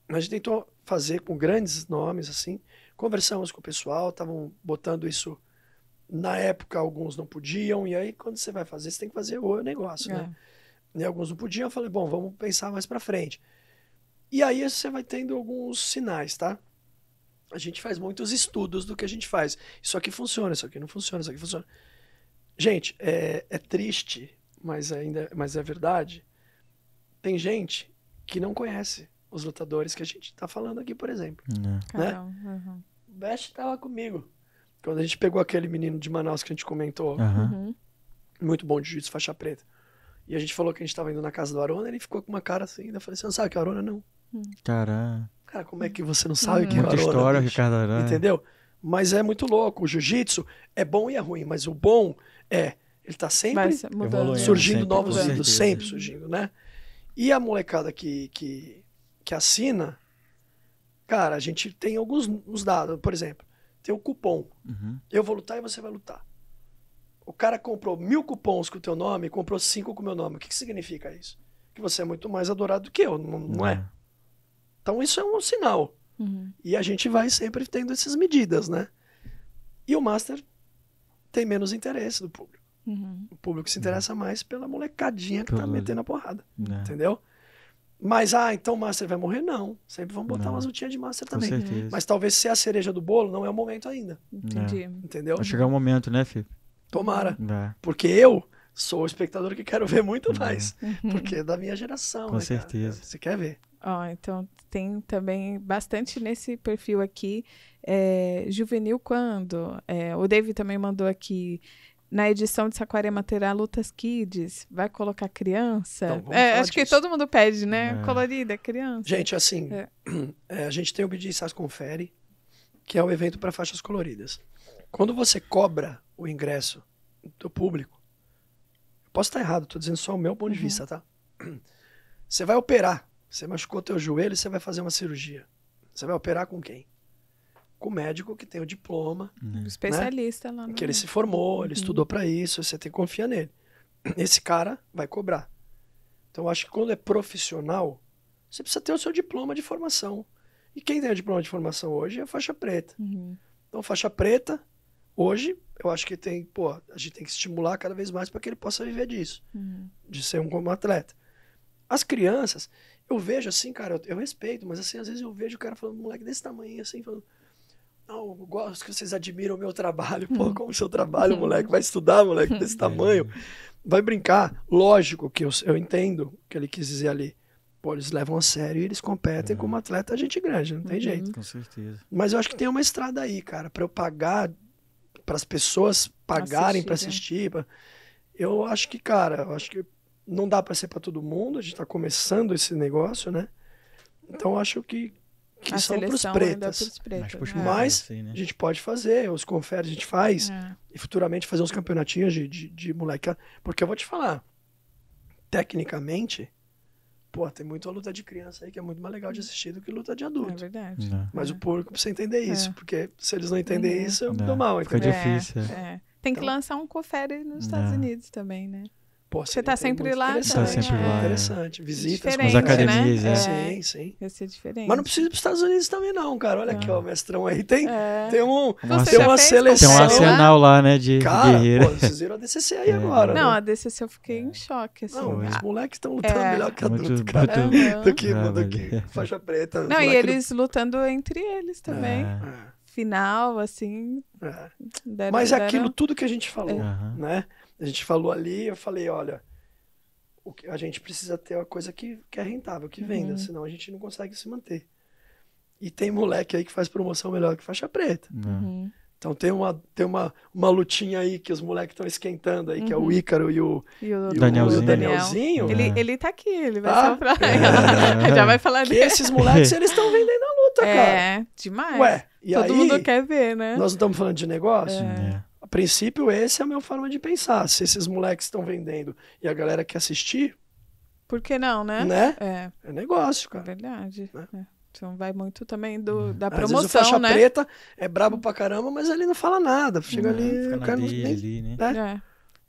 A gente tentou fazer com grandes nomes, assim. Conversamos com o pessoal, estavam botando isso na época, alguns não podiam, e aí quando você vai fazer, você tem que fazer o negócio, né? é. né? E alguns não podiam, eu falei, bom, vamos pensar mais para frente. E aí você vai tendo alguns sinais, tá? A gente faz muitos estudos do que a gente faz. Isso aqui funciona, isso aqui não funciona, isso aqui funciona. Gente, é, é triste, mas ainda mas é verdade. Tem gente que não conhece os lutadores que a gente está falando aqui, por exemplo. Não. Né? né? Caramba, uhum. Best estava tá comigo. Quando a gente pegou aquele menino de Manaus que a gente comentou, uhum. muito bom de jiu-jitsu, faixa preta. E a gente falou que a gente tava indo na casa do Arona, ele ficou com uma cara assim, ainda falei, assim, você não sabe que é Arona, não. Hum. cara Cara, como é que você não sabe uhum. que é Arona? Muita história, Ricardo Arana. Entendeu? Mas é muito louco. O jiu-jitsu é bom e é ruim, mas o bom é, ele tá sempre surgindo sempre, novos ídolos, sempre surgindo, né? E a molecada que, que, que assina, cara, a gente tem alguns dados. Por exemplo, tem o cupom. Uhum. Eu vou lutar e você vai lutar. O cara comprou mil cupons com o teu nome, comprou cinco com o meu nome. O que, que significa isso? Que você é muito mais adorado do que eu, não, não é. é? Então isso é um sinal. Uhum. E a gente vai sempre tendo essas medidas, né? E o master tem menos interesse do público. Uhum. O público se interessa mais pela molecadinha que tá metendo a porrada. É. Entendeu? Mas, ah, então o Master vai morrer? Não. Sempre vão botar não. umas lutinhas de Master também. Com certeza. Mas talvez ser é a cereja do bolo não é o momento ainda. Entendi. É. Entendeu? Vai chegar o um momento, né, Fih? Tomara. É. Porque eu sou o espectador que quero ver muito é. mais. Uhum. Porque é da minha geração. Com né, certeza. Cara? Você quer ver. Ó, oh, então tem também bastante nesse perfil aqui. É, juvenil quando? o David também mandou aqui na edição de Saquarema terá lutas kids, vai colocar criança. Então, é, acho disso. que todo mundo pede, né? É. Colorida, criança. Gente, assim, é. <clears throat> é a gente tem o BD SAS Confere, que é o evento para faixas coloridas. Quando você cobra o ingresso do público, posso estar errado, estou dizendo só o meu ponto uhum. de vista, tá? <clears throat> Você vai operar. Você machucou teu joelho, você vai fazer uma cirurgia. Você vai operar com quem? com o médico que tem o diploma. Um né? especialista lá. No... Que ele se formou, ele uhum. estudou para isso, você tem que confiar nele. <clears throat> Esse cara vai cobrar. Então, acho que quando é profissional, você precisa ter o seu diploma de formação. E quem tem o diploma de formação hoje é a faixa preta. Uhum. Então, faixa preta, hoje, eu acho que tem, pô, a gente tem que estimular cada vez mais para que ele possa viver disso, uhum. de ser um como atleta. As crianças, eu vejo assim, cara, eu, eu respeito, mas assim, às vezes eu vejo o cara falando, moleque desse tamanho, assim, falando, não, eu gosto que vocês admiram o meu trabalho. Pô, hum. como seu trabalho, moleque? Vai estudar, moleque, desse <laughs> tamanho. É. Vai brincar. Lógico que eu, eu entendo o que ele quis dizer ali. Pô, eles levam a sério e eles competem é. como atleta a gente grande, não tem uhum. jeito. Com certeza. Mas eu acho que tem uma estrada aí, cara, para eu pagar, para as pessoas pagarem para é. assistir. Pra... Eu acho que, cara, eu acho que não dá para ser para todo mundo, a gente tá começando esse negócio, né? Então eu acho que que a são para os é pretas. pretas. Mas, né? Mas assim, né? a gente pode fazer, os confere a gente faz, é. e futuramente fazer uns campeonatinhos de, de, de moleque. Porque eu vou te falar, tecnicamente, pô, tem muita luta de criança aí que é muito mais legal de hum. assistir do que luta de adulto. É verdade. Né? Mas é. o público precisa entender é. isso, porque se eles não entenderem isso, eu me dou mal. Fica entendeu? difícil. Tem que então, lançar um confere nos Estados Unidos também, né? Pô, você está sempre lá. Está sempre é. lá. É. Interessante. Visitas com as né? academias. Né? É. Sim, sim. Vai ser diferente. Mas não precisa ir para os Estados Unidos também, não, cara. Olha não. aqui, é. ó, o mestrão aí tem, é. tem, um, você tem uma seleção. Tem um arsenal lá, né, de cara, guerreiro. Pô, vocês viram a DCC aí <laughs> é. agora. Não, né? a DCC eu fiquei em choque. Assim. Não, os ah. moleques estão lutando melhor que adulto, cara. Do uhum. que, ah, do que faixa preta. Não, e eles do... lutando entre eles também. Final, assim. Mas aquilo tudo que a gente falou, né? A gente falou ali, eu falei, olha, o que, a gente precisa ter uma coisa que, que é rentável, que venda, uhum. senão a gente não consegue se manter. E tem moleque aí que faz promoção melhor que faixa preta. É. Uhum. Então tem uma, tem uma, uma lutinha aí que os moleques estão esquentando aí, uhum. que é o uhum. Ícaro e o, e o, e o Danielzinho. O Danielzinho. Ele, é. ele tá aqui, ele vai ah, soprar. <laughs> É. Já vai falar dele. esses moleques, eles estão vendendo a luta, é, cara. É, demais. Ué, e Todo aí, mundo quer ver, né? Nós não estamos falando de negócio? É. é. A princípio, essa é a minha forma de pensar. Se esses moleques estão vendendo e a galera quer assistir. Por que não, né? Né? É, é negócio, cara. É verdade. Né? É. Então vai muito também do, uhum. da promoção, Às vezes o faixa né? preta é brabo pra caramba, mas ele não fala nada. Chega é, ali, o cara não ali, né? né? É. é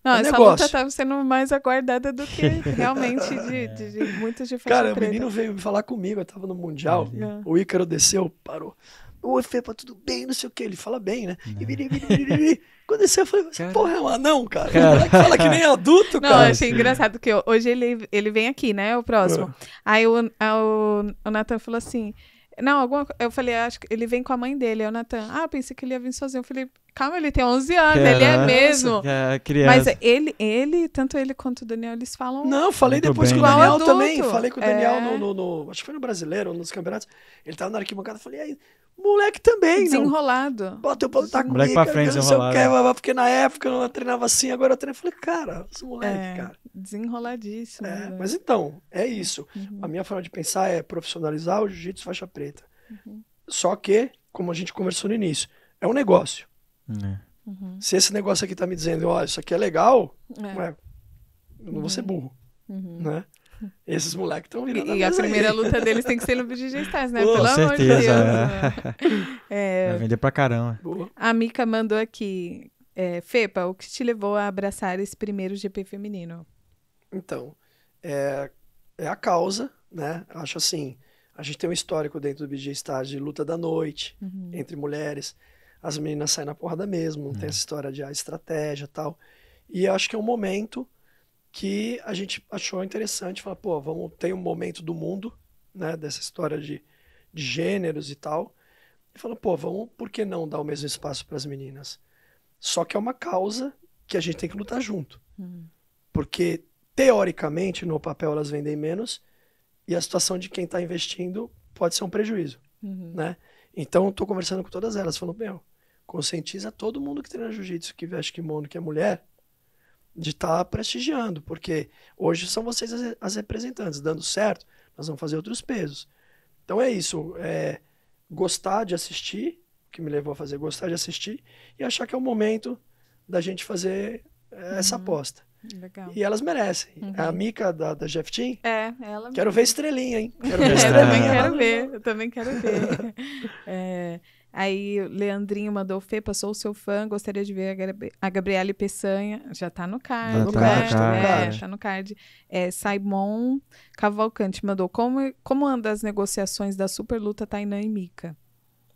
não, é essa negócio. luta tá estava sendo mais aguardada do que <laughs> realmente de, é. de, de, de muitos de faixa Cara, preta. o menino veio falar comigo, eu tava no Mundial, é. o Ícaro desceu, parou. Oi, Fepa, tudo bem? Não sei o que. Ele fala bem, né? E biri, biri, biri, Quando eu falei, cara... porra, é um anão, cara. cara. fala que nem adulto, cara. Não, achei engraçado que hoje ele, ele vem aqui, né? O próximo. É. Aí o, o, o Nathan falou assim. Não, alguma, eu falei, acho que ele vem com a mãe dele, é o Natan. Ah, pensei que ele ia vir sozinho. Eu falei, Calma, ele tem 11 anos, Caraca, ele é mesmo. É criança. Mas ele, ele, tanto ele quanto o Daniel, eles falam. Não, falei depois bem, com o Daniel adulto. também. Falei com o Daniel é... no, no, no, Acho que foi no brasileiro, nos campeonatos. Ele tava na arquibancada, falei, aí, moleque também. Desenrolado. Não, bota o pau tá comigo. Moleque pra frente, desenrolado não sei o que, é. porque na época eu não treinava assim, agora eu treino. Falei, cara, os moleques, é, cara. Desenroladíssimo. É, né? mas então, é isso. Uhum. A minha forma de pensar é profissionalizar o jiu-jitsu faixa preta. Uhum. Só que, como a gente conversou no início, é um negócio. É. Uhum. Se esse negócio aqui tá me dizendo, ó, oh, isso aqui é legal, é. Ué, eu não vou ser uhum. burro, uhum. né? Esses moleques estão virando. E a, a primeira aí. luta deles tem que ser no BG <laughs> Stars, né? Boa, Pelo certeza, amor de Deus. É. <laughs> É. Vai vender pra caramba. Boa. A Mica mandou aqui. É, Fepa, o que te levou a abraçar esse primeiro GP feminino? Então, é, é a causa, né? acho assim, a gente tem um histórico dentro do BG Stars de luta da noite, uhum. entre mulheres as meninas saem na porrada mesmo, não tem é. essa história de ah, estratégia tal. E acho que é um momento que a gente achou interessante falar, pô, vamos tem um momento do mundo, né, dessa história de, de gêneros e tal. E fala, pô, vamos, por que não dar o mesmo espaço para as meninas? Só que é uma causa que a gente tem que lutar junto. Uhum. Porque teoricamente no papel elas vendem menos e a situação de quem está investindo pode ser um prejuízo, uhum. né? Então, estou conversando com todas elas, falando, meu, conscientiza todo mundo que treina jiu-jitsu, que veste kimono, que é mulher, de estar tá prestigiando, porque hoje são vocês as, as, representantes. Dando certo, nós vamos fazer outros pesos. Então é isso, é gostar de assistir, que me levou a fazer gostar de assistir, e achar que é o momento da gente fazer é, essa uhum. aposta. Legal. E elas merecem. Uhum. A Mica da, da Jeff Team. É, ela. Quero mesmo. ver estrelinha, hein? <laughs> Quero é, ver estrelinha. eu também quero ver, eu também quero ver. é, aí, Leandrinho mandou, Fê, passou o seu fã, gostaria de ver a, Gabri a Gabriele Peçanha. Já tá no card, Já no card, no card. É, tá no card. É, tá é Simon Cavalcante mandou, como, como anda as negociações da Superluta Tainan e Mica?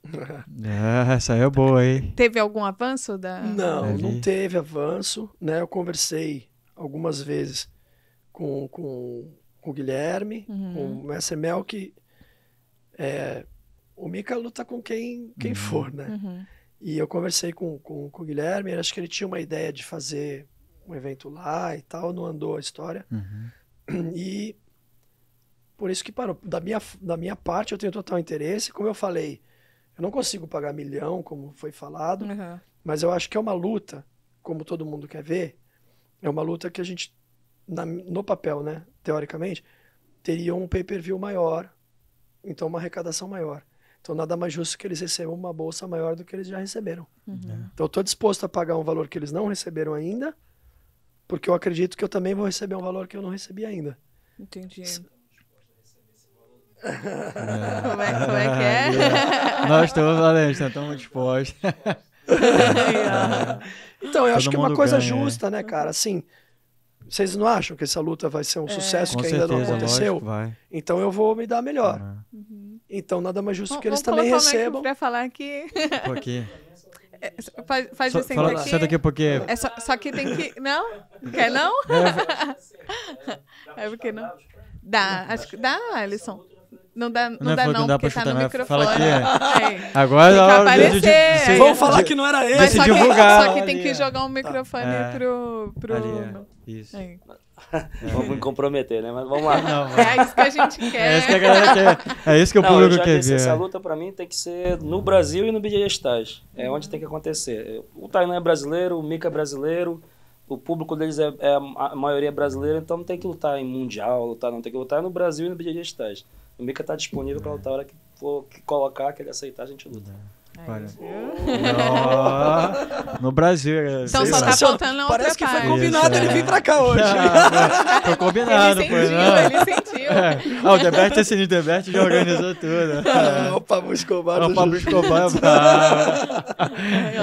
<laughs> É, essa aí é boa, hein? Teve algum avanço da. Não, não teve avanço, né? Eu conversei algumas vezes com, com, com o Guilherme, uhum. com o SML, que é, o Mica luta com quem, quem uhum. for, né? Uhum. E eu conversei com, com, com o Guilherme, acho que ele tinha uma ideia de fazer um evento lá e tal, não andou a história. Uhum. E por isso que parou. Da minha, da minha parte, eu tenho total interesse. Como eu falei, eu não consigo pagar milhão, como foi falado, uhum. mas eu acho que é uma luta, como todo mundo quer ver, é uma luta que a gente, na, no papel, né, teoricamente, teria um pay-per-view maior, então uma arrecadação maior. Então nada mais justo que eles recebam uma bolsa maior do que eles já receberam. Uhum. É. Então eu estou disposto a pagar um valor que eles não receberam ainda, porque eu acredito que eu também vou receber um valor que eu não recebi ainda. Entendi. S <laughs> é. Como, é, como é que é? <laughs> Nós estamos valentes, estamos dispostos. <laughs> <laughs> então, eu Todo acho que é uma coisa ganha, né? justa, né, cara? Assim, vocês não acham que essa luta vai ser um é. sucesso Com que certeza, ainda não aconteceu? Lógico, então eu vou me dar melhor. É. Uhum. Então nada mais justo que eles também recebam. Vou falar que aqui. <laughs> É, faz faz so, aqui. Então senta aqui porque. É só, só, que tem que. Não? Quer não? É, <laughs> é porque não. Dá, acho que dá, Alisson. Não dá, não, não é dá, não, dá porque tá no né? microfone. Fala que é. é. Agora é hora aparecer, de, de, de, Vamos falar que não era ele. Mas só, divulgar, que, só que tem que jogar um microfone é. pro... pro... É. Isso. Vamos comprometer, né? Mas vamos lá. Não, é isso que a gente <laughs> quer. É isso que a quer. É isso que o não, público quer disse, ver. Essa luta pra mim tem que ser no Brasil e no BJJ. É onde tem que acontecer. O Tainan é brasileiro, o Mika é brasileiro, o público deles é, a maioria brasileira, então não tem que lutar em mundial, lutar, não tem que lutar no Brasil e no BJJ. O Mika tá disponível para lutar outra hora que for que colocar, que ele aceitar, a gente luta. É. É Olha. No Brasil. É, então só tá faltando na Parece que foi combinado Isso, ele é. vir pra cá hoje. Não, não. foi combinado, ele sentiu, Ele sentiu. É. Ah, o Debert, esse assim, Debert já organizou tudo. É. O Pablo Escobar. O Pablo Escobar.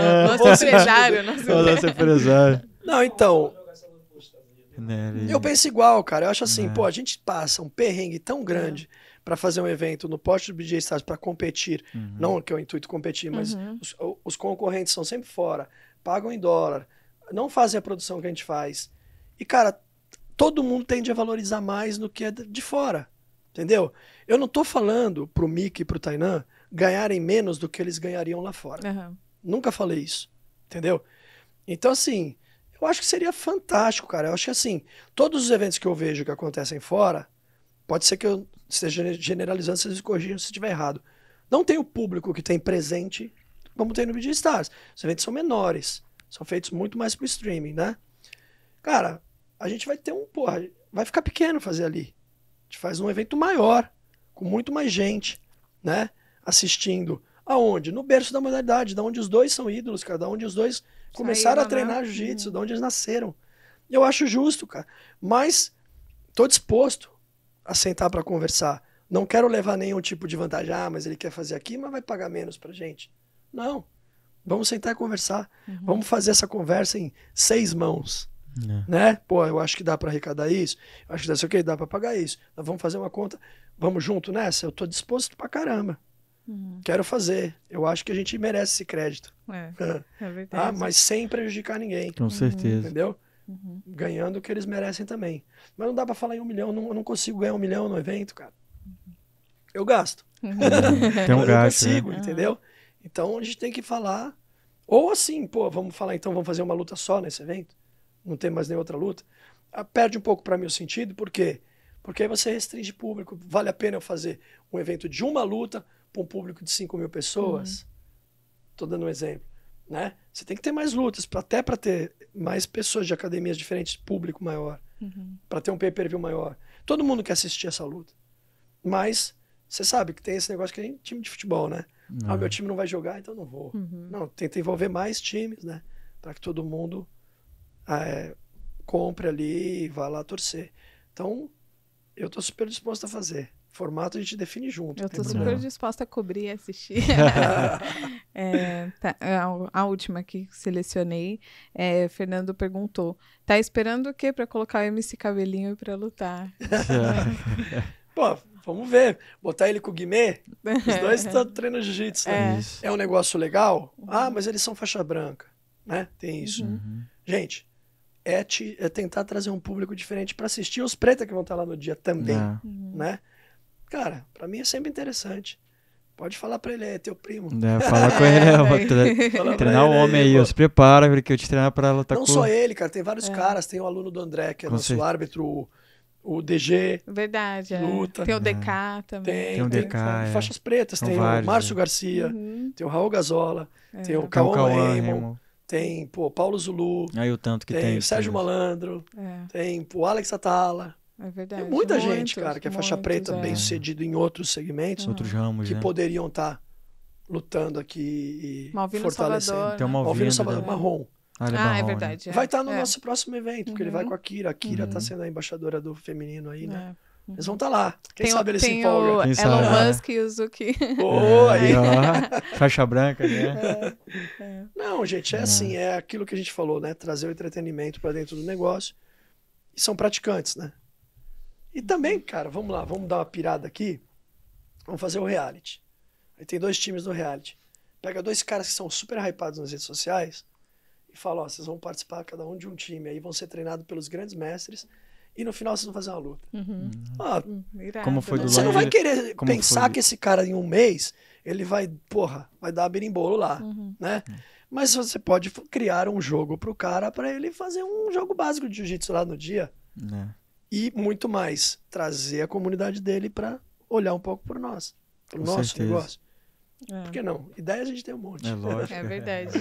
É. Nosso empresário. Nosso empresário. Não, então... Né, eu penso igual, cara. Eu acho assim, pô, a gente passa um perrengue tão grande para fazer um evento no poste do BJ Stars para competir, uhum. não que é o intuito competir, mas uhum. os, os, concorrentes são sempre fora, pagam em dólar, não fazem a produção que a gente faz. E, cara, todo mundo tende a valorizar mais do que é de fora, entendeu? Eu não tô falando pro Mickey e pro Tainan ganharem menos do que eles ganhariam lá fora. Uhum. Nunca falei isso, entendeu? Então, assim, eu acho que seria fantástico, cara. Eu acho que, assim, todos os eventos que eu vejo que acontecem fora, Pode ser que eu esteja generalizando, vocês me se estiver errado. Não tem o público que tem presente, como tem no Media Stars. Os eventos são menores, são feitos muito mais pro streaming, né? Cara, a gente vai ter um, porra, vai ficar pequeno fazer ali. A gente faz um evento maior, com muito mais gente, né? Assistindo. Aonde? No berço da modalidade, da onde os dois são ídolos, cara, da onde os dois começaram a né? treinar uhum. jiu-jitsu, da onde eles nasceram. Eu acho justo, cara. Mas tô disposto assentar sentar para conversar. Não quero levar nenhum tipo de vantagem. Ah, mas ele quer fazer aqui, mas vai pagar menos para gente. Não. Vamos sentar e conversar. Uhum. Vamos fazer essa conversa em seis mãos. É. Né? Pô, eu acho que dá para arrecadar isso. Eu acho que dá, sei o dá para pagar isso. Nós vamos fazer uma conta. Vamos junto nessa? Eu tô disposto para caramba. Uhum. Quero fazer. Eu acho que a gente merece esse crédito. É, <laughs> é verdade. Ah, mas sem prejudicar ninguém. Com certeza. Entendeu? uhum. ganhando o que eles merecem também. Mas não dá para falar em um milhão, não, eu não consigo ganhar um milhão no evento, cara. Uhum. Eu gasto. <laughs> Uhum. tem um eu gasto, não né? consigo, né? entendeu? Então a gente tem que falar. Ou assim, pô, vamos falar então, vamos fazer uma luta só nesse evento. Não tem mais nenhuma outra luta. Ah, perde um pouco para mim o sentido, por quê? Porque aí você restringe público. Vale a pena eu fazer um evento de uma luta para um público de 5 mil pessoas? Estou uhum. dando um exemplo né? Você tem que ter mais lutas, pra, até para ter mais pessoas de academias diferentes, público maior, uhum. para ter um pay-per-view maior. Todo mundo quer assistir essa luta. Mas você sabe que tem esse negócio que nem time de futebol, né? Uhum. Ah, meu é. time não vai jogar, então não vou. Uhum. Não, tenta envolver mais times, né? Para que todo mundo é, compre ali e vá lá torcer. Então, eu estou super disposto a fazer. Formato a gente define junto. Eu estou super disposta a cobrir e assistir. <laughs> <laughs> É, tá, é a, a, última que selecionei, é, Fernando perguntou: tá esperando o que para colocar o MC Cabelinho para lutar? <laughs> Pô, vamos ver. Botar ele com o Guimê, os dois estão <laughs> treinando jiu-jitsu. Né? É. é. um negócio legal? Ah, mas eles são faixa branca, né? Tem isso. Uhum. uhum. Gente, é, te, é, tentar trazer um público diferente para assistir os pretas que vão estar lá no dia também, é. uhum. né? Cara, para mim é sempre interessante. Pode falar pra ele, é teu primo. É, fala com ele, <laughs> é, vou treinar o homem aí, aí se prepara, porque eu te treinar pra lutar Não com... só ele, cara, tem vários é. caras, tem o aluno do André, que é com nosso certeza. árbitro, o DG. Verdade, é. luta. É. Tem o DK é. também. Tem, tem o DK, tem, é. faixas pretas, São tem vários, o Márcio Garcia, uhum. tem o Raul Gazola, tem o Cauã Raymond tem pô, Paulo Zulu. Aí o tanto que tem. tem Sérgio Malandro, é. tem o Alex Atala. É verdade. Tem muita muitos, gente, cara, que é faixa muitos, preta, é. bem sucedido em outros segmentos. Uhum. Outros ramos, Que né? poderiam estar tá lutando aqui e Malvino fortalecendo. Salvador, Tem né? Malvino, Salvador né? ah, é, ah, é. Marrom. Ah, ah é verdade. Vai estar tá no é. nosso próximo evento, porque ele vai uhum. com a Kira. A Kira está uhum. sendo a embaixadora do feminino aí, né? É. Eles vão estar tá lá. Quem tem sabe o, eles se empolgam. Elon sabe? Musk e o Zuki. <laughs> Oh, aí. Ó, faixa branca, né? É, é. Não, gente, é, é assim, é aquilo que a gente falou, né? Trazer o entretenimento para dentro do negócio. E são praticantes, né? E também, cara, vamos lá, vamos dar uma pirada aqui. Vamos fazer o um reality. Aí tem dois times no reality. Pega dois caras que são super hypados nas redes sociais e fala: ó, vocês vão participar cada um de um time. Aí vão ser treinados pelos grandes mestres e no final vocês vão fazer uma luta. Uhum. Ah, uhum. Uhum. como foi do Você não vai querer pensar foi? que esse cara em um mês ele vai, porra, vai dar berimbolo lá, uhum. né? Uhum. Mas você pode criar um jogo pro cara para ele fazer um jogo básico de jiu-jitsu lá no dia. Né? e muito mais trazer a comunidade dele para olhar um pouco por nós, para nosso certeza. negócio. É. Por que não? Ideia a gente tem um monte. É, lógico, é verdade.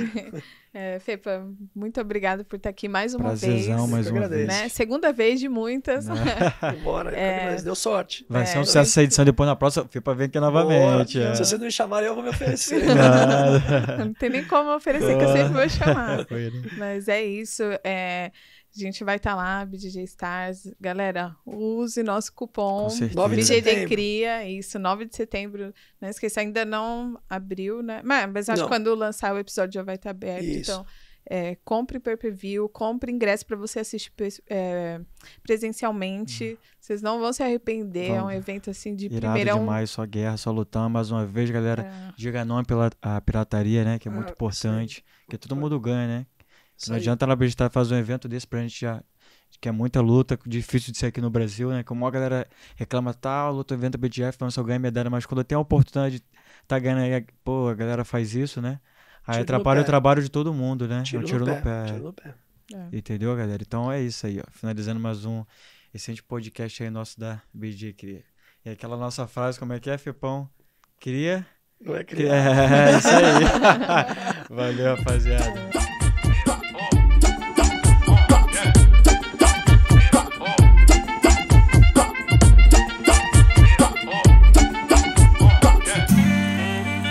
É. <laughs> é. Fepa, muito obrigado por estar aqui mais uma Prazerzão, vez. mais uma agradeço. vez. Né? Segunda vez de muitas. Né? <laughs> Bora, mas é. deu sorte. Vai ser é, um sucesso essa edição, depois na próxima, Fepa vem aqui novamente. Se é. vocês não me chamarem, eu vou me oferecer. <laughs> não tem nem como oferecer, que eu sempre vou chamar. Né? Mas é isso. É... A gente vai estar tá lá, BDJ Stars. Galera, use nosso cupom BDJ Cria, isso, 9 de setembro. Não esqueça, ainda não abriu, né? Mas, mas acho que quando lançar o episódio já vai estar tá aberto. Isso. Então, é, compre pay-per-view, compre ingresso para você assistir é, presencialmente. Hum. Vocês não vão se arrepender. Vamos. É um evento assim de Irado primeirão. demais, só guerra, só lutando. Mais uma vez, galera, é. diga não pela a pirataria, né? Que é muito ah, importante. Sim. Porque todo mundo ganha, né? Isso não aí. adianta ela Belistar fazer um evento desse pra gente já. Que é muita luta, difícil de ser aqui no Brasil, né? Como a galera reclama, tal, tá, luta é evento BDF, não só ganha medalha, mas quando tem a oportunidade de tá ganhando aí, pô, a galera faz isso, né? Aí tiro atrapalha o trabalho de todo mundo, né? Tiro, é um tiro no, pé, no pé. Tiro é. no pé. É. Entendeu, galera? Então é isso aí, ó. Finalizando mais um recente podcast aí nosso da BJ Cria. E aquela nossa frase, como é que é, Fepão? Cria? Não é cria. É, é isso aí. <laughs> Valeu, rapaziada.